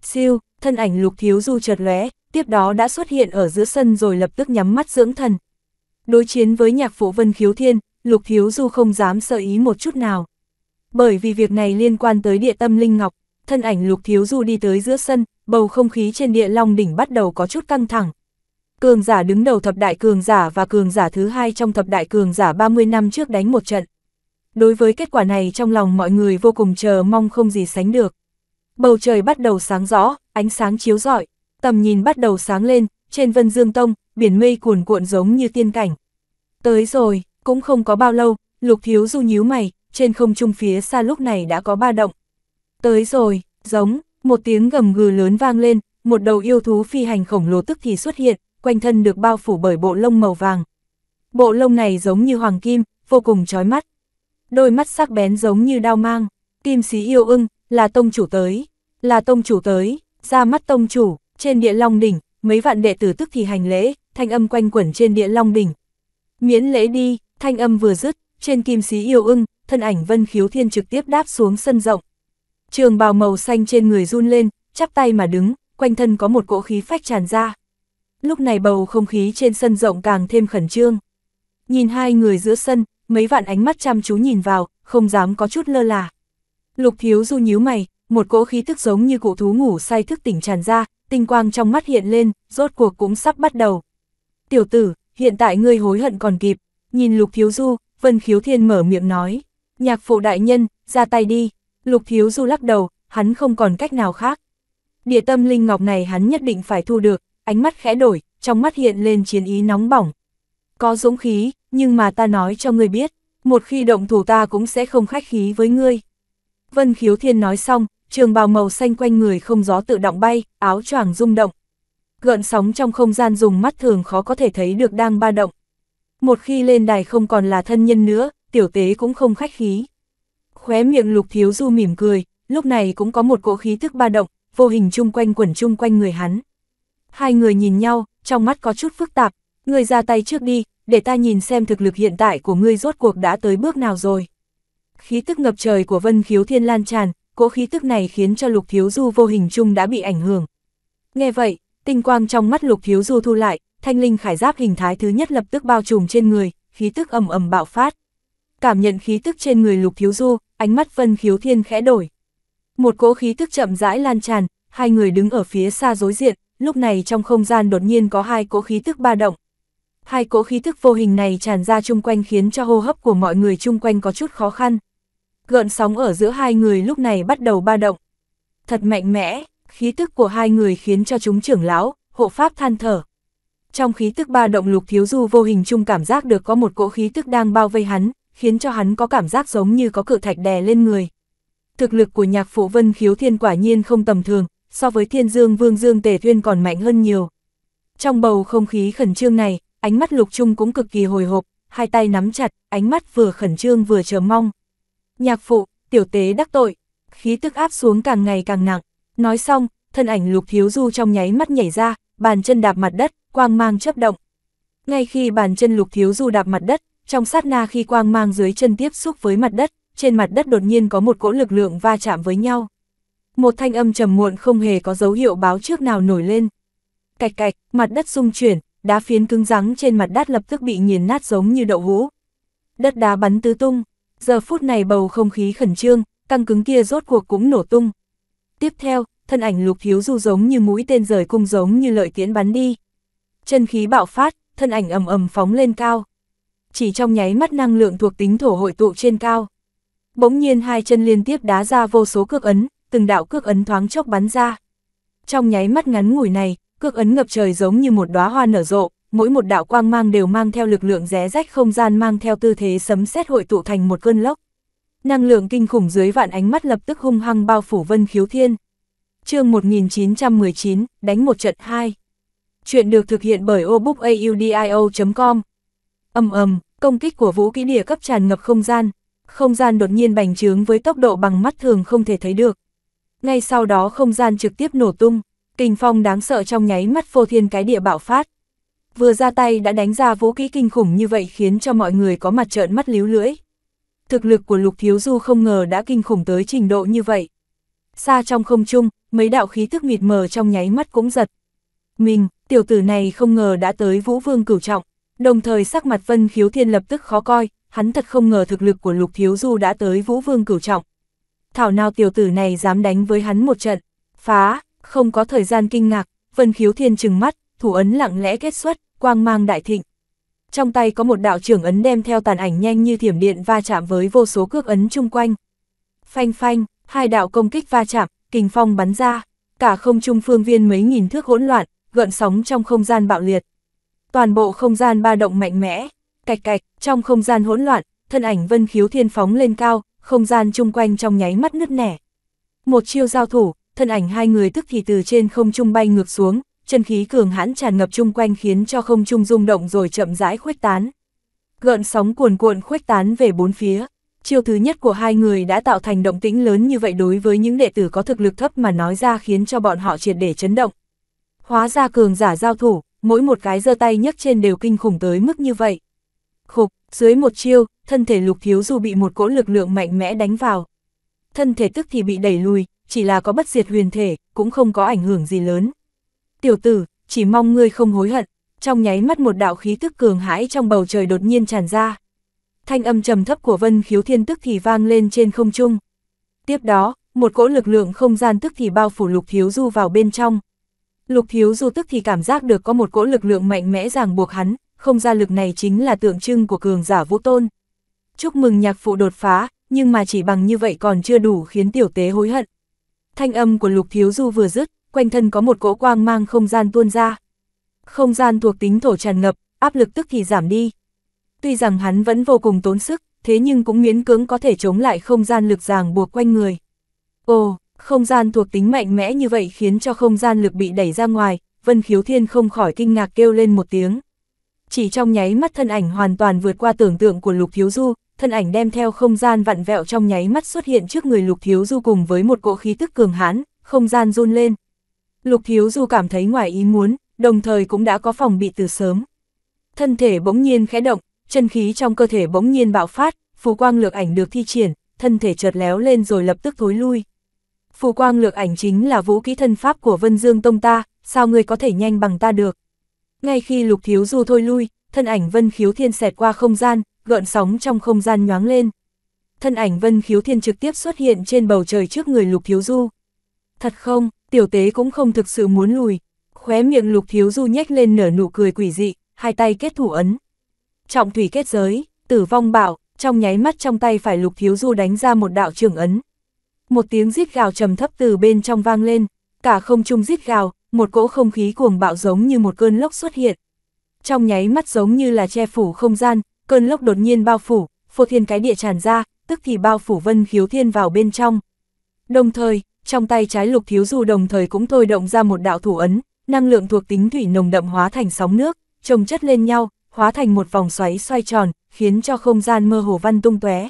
Speaker 1: Siêu, thân ảnh Lục Thiếu Du chợt lóe, tiếp đó đã xuất hiện ở giữa sân rồi lập tức nhắm mắt dưỡng thần. Đối chiến với nhạc phụ Vân Khiếu Thiên, Lục Thiếu Du không dám sợ ý một chút nào. Bởi vì việc này liên quan tới địa tâm linh ngọc, thân ảnh Lục Thiếu Du đi tới giữa sân, bầu không khí trên địa long đỉnh bắt đầu có chút căng thẳng. Cường giả đứng đầu thập đại cường giả và cường giả thứ hai trong thập đại cường giả 30 năm trước đánh một trận. Đối với kết quả này trong lòng mọi người vô cùng chờ mong không gì sánh được. Bầu trời bắt đầu sáng rõ, ánh sáng chiếu rọi, tầm nhìn bắt đầu sáng lên, trên vân dương tông, biển mây cuồn cuộn giống như tiên cảnh. Tới rồi, cũng không có bao lâu, lục thiếu du nhíu mày, trên không trung phía xa lúc này đã có ba động. Tới rồi, giống, một tiếng gầm gừ lớn vang lên, một đầu yêu thú phi hành khổng lồ tức thì xuất hiện, quanh thân được bao phủ bởi bộ lông màu vàng. Bộ lông này giống như hoàng kim, vô cùng chói mắt. Đôi mắt sắc bén giống như đao mang, kim xí yêu ưng, là tông chủ tới, là tông chủ tới, ra mắt tông chủ, trên địa long đỉnh, mấy vạn đệ tử tức thì hành lễ, thanh âm quanh quẩn trên địa long đỉnh. Miễn lễ đi, Thanh âm vừa dứt, trên kim xí yêu ưng, thân ảnh Vân Khiếu Thiên trực tiếp đáp xuống sân rộng. Trường bào màu xanh trên người run lên, chắp tay mà đứng, quanh thân có một cỗ khí phách tràn ra. Lúc này bầu không khí trên sân rộng càng thêm khẩn trương. Nhìn hai người giữa sân, mấy vạn ánh mắt chăm chú nhìn vào, không dám có chút lơ là. Lục Thiếu Du nhíu mày, một cỗ khí thức giống như cụ thú ngủ say thức tỉnh tràn ra, tinh quang trong mắt hiện lên, rốt cuộc cũng sắp bắt đầu. Tiểu tử, hiện tại ngươi hối hận còn kịp, Nhìn Lục Thiếu Du, Vân Khiếu Thiên mở miệng nói, nhạc phụ đại nhân, ra tay đi. Lục Thiếu Du lắc đầu, hắn không còn cách nào khác. Địa tâm linh ngọc này hắn nhất định phải thu được, ánh mắt khẽ đổi, trong mắt hiện lên chiến ý nóng bỏng. Có dũng khí, nhưng mà ta nói cho ngươi biết, một khi động thủ ta cũng sẽ không khách khí với ngươi. Vân Khiếu Thiên nói xong, trường bào màu xanh quanh người không gió tự động bay, áo choàng rung động. Gợn sóng trong không gian dùng mắt thường khó có thể thấy được đang ba động một khi lên đài không còn là thân nhân nữa, tiểu tế cũng không khách khí. Khóe miệng lục thiếu du mỉm cười, lúc này cũng có một cỗ khí thức ba động, vô hình chung quanh quẩn chung quanh người hắn. Hai người nhìn nhau, trong mắt có chút phức tạp, ngươi ra tay trước đi, để ta nhìn xem thực lực hiện tại của ngươi rốt cuộc đã tới bước nào rồi. Khí tức ngập trời của Vân Khiếu Thiên lan tràn, cỗ khí tức này khiến cho Lục Thiếu Du vô hình chung đã bị ảnh hưởng. Nghe vậy, tinh quang trong mắt Lục Thiếu Du thu lại, thanh linh khải giáp hình thái thứ nhất lập tức bao trùm trên người, khí tức ầm ầm bạo phát. Cảm nhận khí tức trên người Lục Thiếu Du, ánh mắt Vân Khiếu Thiên khẽ đổi. Một cỗ khí tức chậm rãi lan tràn, hai người đứng ở phía xa đối diện, lúc này trong không gian đột nhiên có hai cỗ khí tức ba động. Hai cỗ khí tức vô hình này tràn ra chung quanh khiến cho hô hấp của mọi người chung quanh có chút khó khăn. Gợn sóng ở giữa hai người lúc này bắt đầu ba động. Thật mạnh mẽ, khí tức của hai người khiến cho chúng trưởng lão, hộ pháp than thở, trong khí tức ba động lục thiếu du vô hình chung cảm giác được có một cỗ khí tức đang bao vây hắn, khiến cho hắn có cảm giác giống như có cự thạch đè lên người. Thực lực của nhạc phụ vân khiếu thiên quả nhiên không tầm thường, so với thiên dương vương dương tề thuyên còn mạnh hơn nhiều. Trong bầu không khí khẩn trương này, ánh mắt lục trung cũng cực kỳ hồi hộp, hai tay nắm chặt, ánh mắt vừa khẩn trương vừa chờ mong. Nhạc phụ, tiểu tế đắc tội, khí tức áp xuống càng ngày càng nặng. Nói xong, thân ảnh lục thiếu du trong nháy mắt nhảy ra, bàn chân đạp mặt đất, quang mang chấp động. Ngay khi bàn chân lục thiếu du đạp mặt đất, trong sát na khi quang mang dưới chân tiếp xúc với mặt đất, trên mặt đất đột nhiên có một cỗ lực lượng va chạm với nhau. Một thanh âm trầm muộn không hề có dấu hiệu báo trước nào nổi lên. Cạch cạch, mặt đất rung chuyển, đá phiến cứng rắn trên mặt đất lập tức bị nghiền nát giống như đậu hũ. Đất đá bắn tứ tung, giờ phút này bầu không khí khẩn trương, căng cứng kia rốt cuộc cũng nổ tung. Tiếp theo, thân ảnh lục thiếu du giống như mũi tên rời cung giống như lợi tiễn bắn đi. Chân khí bạo phát, thân ảnh ầm ầm phóng lên cao. Chỉ trong nháy mắt năng lượng thuộc tính thổ hội tụ trên cao. Bỗng nhiên hai chân liên tiếp đá ra vô số cước ấn, từng đạo cước ấn thoáng chốc bắn ra. Trong nháy mắt ngắn ngủi này, cước ấn ngập trời giống như một đóa hoa nở rộ, mỗi một đạo quang mang đều mang theo lực lượng rẽ rách không gian mang theo tư thế sấm sét hội tụ thành một cơn lốc. Năng lượng kinh khủng dưới vạn ánh mắt lập tức hung hăng bao phủ Vân Khiếu Thiên chương 1919, đánh một trận 2. Chuyện được thực hiện bởi obookaudio.com. ầm ầm, công kích của vũ kỹ địa cấp tràn ngập không gian. Không gian đột nhiên bành trướng với tốc độ bằng mắt thường không thể thấy được. Ngay sau đó không gian trực tiếp nổ tung, kinh phong đáng sợ trong nháy mắt phô thiên cái địa bạo phát. Vừa ra tay đã đánh ra vũ kỹ kinh khủng như vậy khiến cho mọi người có mặt trợn mắt líu lưỡi. Thực lực của Lục Thiếu Du không ngờ đã kinh khủng tới trình độ như vậy. Xa trong không trung, mấy đạo khí thức mịt mờ trong nháy mắt cũng giật. Mình, tiểu tử này không ngờ đã tới Vũ Vương cửu trọng, đồng thời sắc mặt Vân Khiếu Thiên lập tức khó coi, hắn thật không ngờ thực lực của Lục Thiếu Du đã tới Vũ Vương cửu trọng. Thảo nào tiểu tử này dám đánh với hắn một trận, phá, không có thời gian kinh ngạc, Vân Khiếu Thiên trừng mắt, thủ ấn lặng lẽ kết xuất, quang mang đại thịnh. Trong tay có một đạo trưởng ấn đem theo tàn ảnh nhanh như thiểm điện va chạm với vô số cước ấn chung quanh. Phanh phanh, hai đạo công kích va chạm, kình phong bắn ra, cả không trung phương viên mấy nghìn thước hỗn loạn, gợn sóng trong không gian bạo liệt. Toàn bộ không gian ba động mạnh mẽ, cạch cạch, trong không gian hỗn loạn, thân ảnh Vân Khiếu Thiên phóng lên cao, không gian chung quanh trong nháy mắt nứt nẻ. Một chiêu giao thủ, thân ảnh hai người tức thì từ trên không trung bay ngược xuống, chân khí cường hãn tràn ngập chung quanh khiến cho không trung rung động rồi chậm rãi khuếch tán. Gợn sóng cuồn cuộn khuếch tán về bốn phía chiêu thứ nhất của hai người đã tạo thành động tĩnh lớn như vậy đối với những đệ tử có thực lực thấp mà nói ra khiến cho bọn họ triệt để chấn động. Hóa ra cường giả giao thủ, mỗi một cái giơ tay nhấc trên đều kinh khủng tới mức như vậy. Khục, dưới một chiêu, thân thể lục thiếu dù bị một cỗ lực lượng mạnh mẽ đánh vào. Thân thể tức thì bị đẩy lùi, chỉ là có bất diệt huyền thể, cũng không có ảnh hưởng gì lớn. Tiểu tử, chỉ mong ngươi không hối hận, trong nháy mắt một đạo khí tức cường hãi trong bầu trời đột nhiên tràn ra thanh âm trầm thấp của Vân Khiếu Thiên tức thì vang lên trên không trung. Tiếp đó, một cỗ lực lượng không gian tức thì bao phủ Lục Thiếu Du vào bên trong. Lục Thiếu Du tức thì cảm giác được có một cỗ lực lượng mạnh mẽ ràng buộc hắn, không ra lực này chính là tượng trưng của cường giả vũ tôn. Chúc mừng nhạc phụ đột phá, nhưng mà chỉ bằng như vậy còn chưa đủ khiến tiểu tế hối hận. Thanh âm của Lục Thiếu Du vừa dứt, quanh thân có một cỗ quang mang không gian tuôn ra. Không gian thuộc tính thổ tràn ngập, áp lực tức thì giảm đi, tuy rằng hắn vẫn vô cùng tốn sức, thế nhưng cũng miễn cưỡng có thể chống lại không gian lực ràng buộc quanh người. Ồ, không gian thuộc tính mạnh mẽ như vậy khiến cho không gian lực bị đẩy ra ngoài, Vân Khiếu Thiên không khỏi kinh ngạc kêu lên một tiếng. Chỉ trong nháy mắt thân ảnh hoàn toàn vượt qua tưởng tượng của Lục Thiếu Du, thân ảnh đem theo không gian vặn vẹo trong nháy mắt xuất hiện trước người Lục Thiếu Du cùng với một cỗ khí tức cường hãn, không gian run lên. Lục Thiếu Du cảm thấy ngoài ý muốn, đồng thời cũng đã có phòng bị từ sớm. Thân thể bỗng nhiên khẽ động, chân khí trong cơ thể bỗng nhiên bạo phát, phù quang lược ảnh được thi triển, thân thể chợt léo lên rồi lập tức thối lui. Phù quang lược ảnh chính là vũ kỹ thân pháp của Vân Dương Tông ta, sao ngươi có thể nhanh bằng ta được. Ngay khi lục thiếu du thôi lui, thân ảnh Vân Khiếu Thiên xẹt qua không gian, gợn sóng trong không gian nhoáng lên. Thân ảnh Vân Khiếu Thiên trực tiếp xuất hiện trên bầu trời trước người lục thiếu du. Thật không, tiểu tế cũng không thực sự muốn lùi. Khóe miệng lục thiếu du nhếch lên nở nụ cười quỷ dị, hai tay kết thủ ấn trọng thủy kết giới, tử vong bạo, trong nháy mắt trong tay phải lục thiếu du đánh ra một đạo trường ấn. Một tiếng rít gào trầm thấp từ bên trong vang lên, cả không trung rít gào, một cỗ không khí cuồng bạo giống như một cơn lốc xuất hiện. Trong nháy mắt giống như là che phủ không gian, cơn lốc đột nhiên bao phủ, phô thiên cái địa tràn ra, tức thì bao phủ vân khiếu thiên vào bên trong. Đồng thời, trong tay trái lục thiếu du đồng thời cũng thôi động ra một đạo thủ ấn, năng lượng thuộc tính thủy nồng đậm hóa thành sóng nước, trồng chất lên nhau, hóa thành một vòng xoáy xoay tròn, khiến cho không gian mơ hồ văn tung tóe.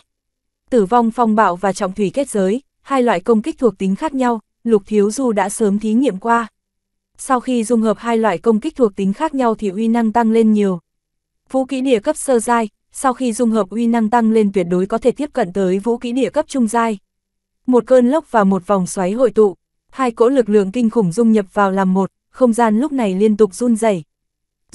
Speaker 1: Tử vong phong bạo và trọng thủy kết giới, hai loại công kích thuộc tính khác nhau, Lục Thiếu Du đã sớm thí nghiệm qua. Sau khi dung hợp hai loại công kích thuộc tính khác nhau thì uy năng tăng lên nhiều. Vũ kỹ địa cấp sơ giai, sau khi dung hợp uy năng tăng lên tuyệt đối có thể tiếp cận tới vũ kỹ địa cấp trung giai. Một cơn lốc và một vòng xoáy hội tụ, hai cỗ lực lượng kinh khủng dung nhập vào làm một, không gian lúc này liên tục run rẩy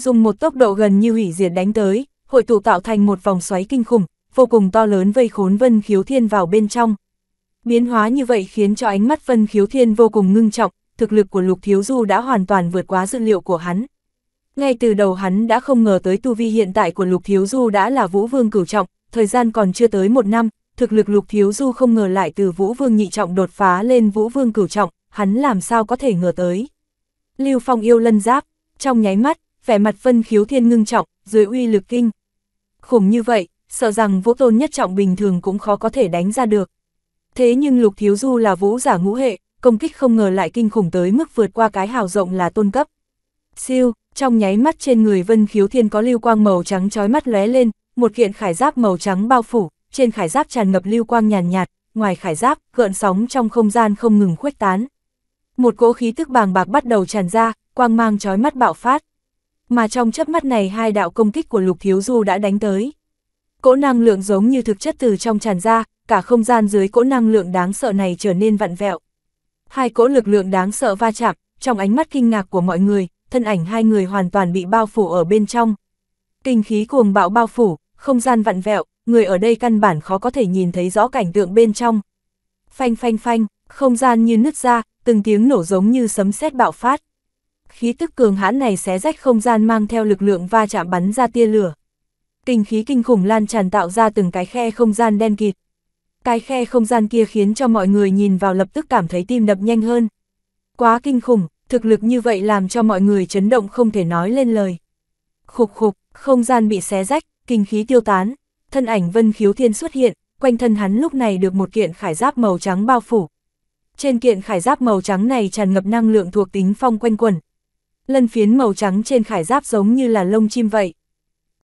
Speaker 1: dùng một tốc độ gần như hủy diệt đánh tới, hội tụ tạo thành một vòng xoáy kinh khủng, vô cùng to lớn vây khốn Vân Khiếu Thiên vào bên trong. Biến hóa như vậy khiến cho ánh mắt Vân Khiếu Thiên vô cùng ngưng trọng, thực lực của Lục Thiếu Du đã hoàn toàn vượt quá dự liệu của hắn. Ngay từ đầu hắn đã không ngờ tới tu vi hiện tại của Lục Thiếu Du đã là Vũ Vương cửu trọng, thời gian còn chưa tới một năm, thực lực Lục Thiếu Du không ngờ lại từ Vũ Vương nhị trọng đột phá lên Vũ Vương cửu trọng, hắn làm sao có thể ngờ tới. Lưu Phong yêu lân giáp, trong nháy mắt, vẻ mặt Vân Khiếu Thiên ngưng trọng, dưới uy lực kinh. Khủng như vậy, sợ rằng vũ tôn nhất trọng bình thường cũng khó có thể đánh ra được. Thế nhưng Lục Thiếu Du là vũ giả ngũ hệ, công kích không ngờ lại kinh khủng tới mức vượt qua cái hào rộng là tôn cấp. Siêu, trong nháy mắt trên người Vân Khiếu Thiên có lưu quang màu trắng chói mắt lóe lên, một kiện khải giáp màu trắng bao phủ, trên khải giáp tràn ngập lưu quang nhàn nhạt, ngoài khải giáp, gợn sóng trong không gian không ngừng khuếch tán. Một cỗ khí tức bàng bạc bắt đầu tràn ra, quang mang chói mắt bạo phát mà trong chớp mắt này hai đạo công kích của Lục Thiếu Du đã đánh tới. Cỗ năng lượng giống như thực chất từ trong tràn ra, cả không gian dưới cỗ năng lượng đáng sợ này trở nên vặn vẹo. Hai cỗ lực lượng đáng sợ va chạm, trong ánh mắt kinh ngạc của mọi người, thân ảnh hai người hoàn toàn bị bao phủ ở bên trong. Kinh khí cuồng bạo bao phủ, không gian vặn vẹo, người ở đây căn bản khó có thể nhìn thấy rõ cảnh tượng bên trong. Phanh phanh phanh, không gian như nứt ra, từng tiếng nổ giống như sấm sét bạo phát khí tức cường hãn này xé rách không gian mang theo lực lượng va chạm bắn ra tia lửa. Kinh khí kinh khủng lan tràn tạo ra từng cái khe không gian đen kịt. Cái khe không gian kia khiến cho mọi người nhìn vào lập tức cảm thấy tim đập nhanh hơn. Quá kinh khủng, thực lực như vậy làm cho mọi người chấn động không thể nói lên lời. Khục khục, không gian bị xé rách, kinh khí tiêu tán, thân ảnh Vân Khiếu Thiên xuất hiện, quanh thân hắn lúc này được một kiện khải giáp màu trắng bao phủ. Trên kiện khải giáp màu trắng này tràn ngập năng lượng thuộc tính phong quanh quần, Lân phiến màu trắng trên khải giáp giống như là lông chim vậy,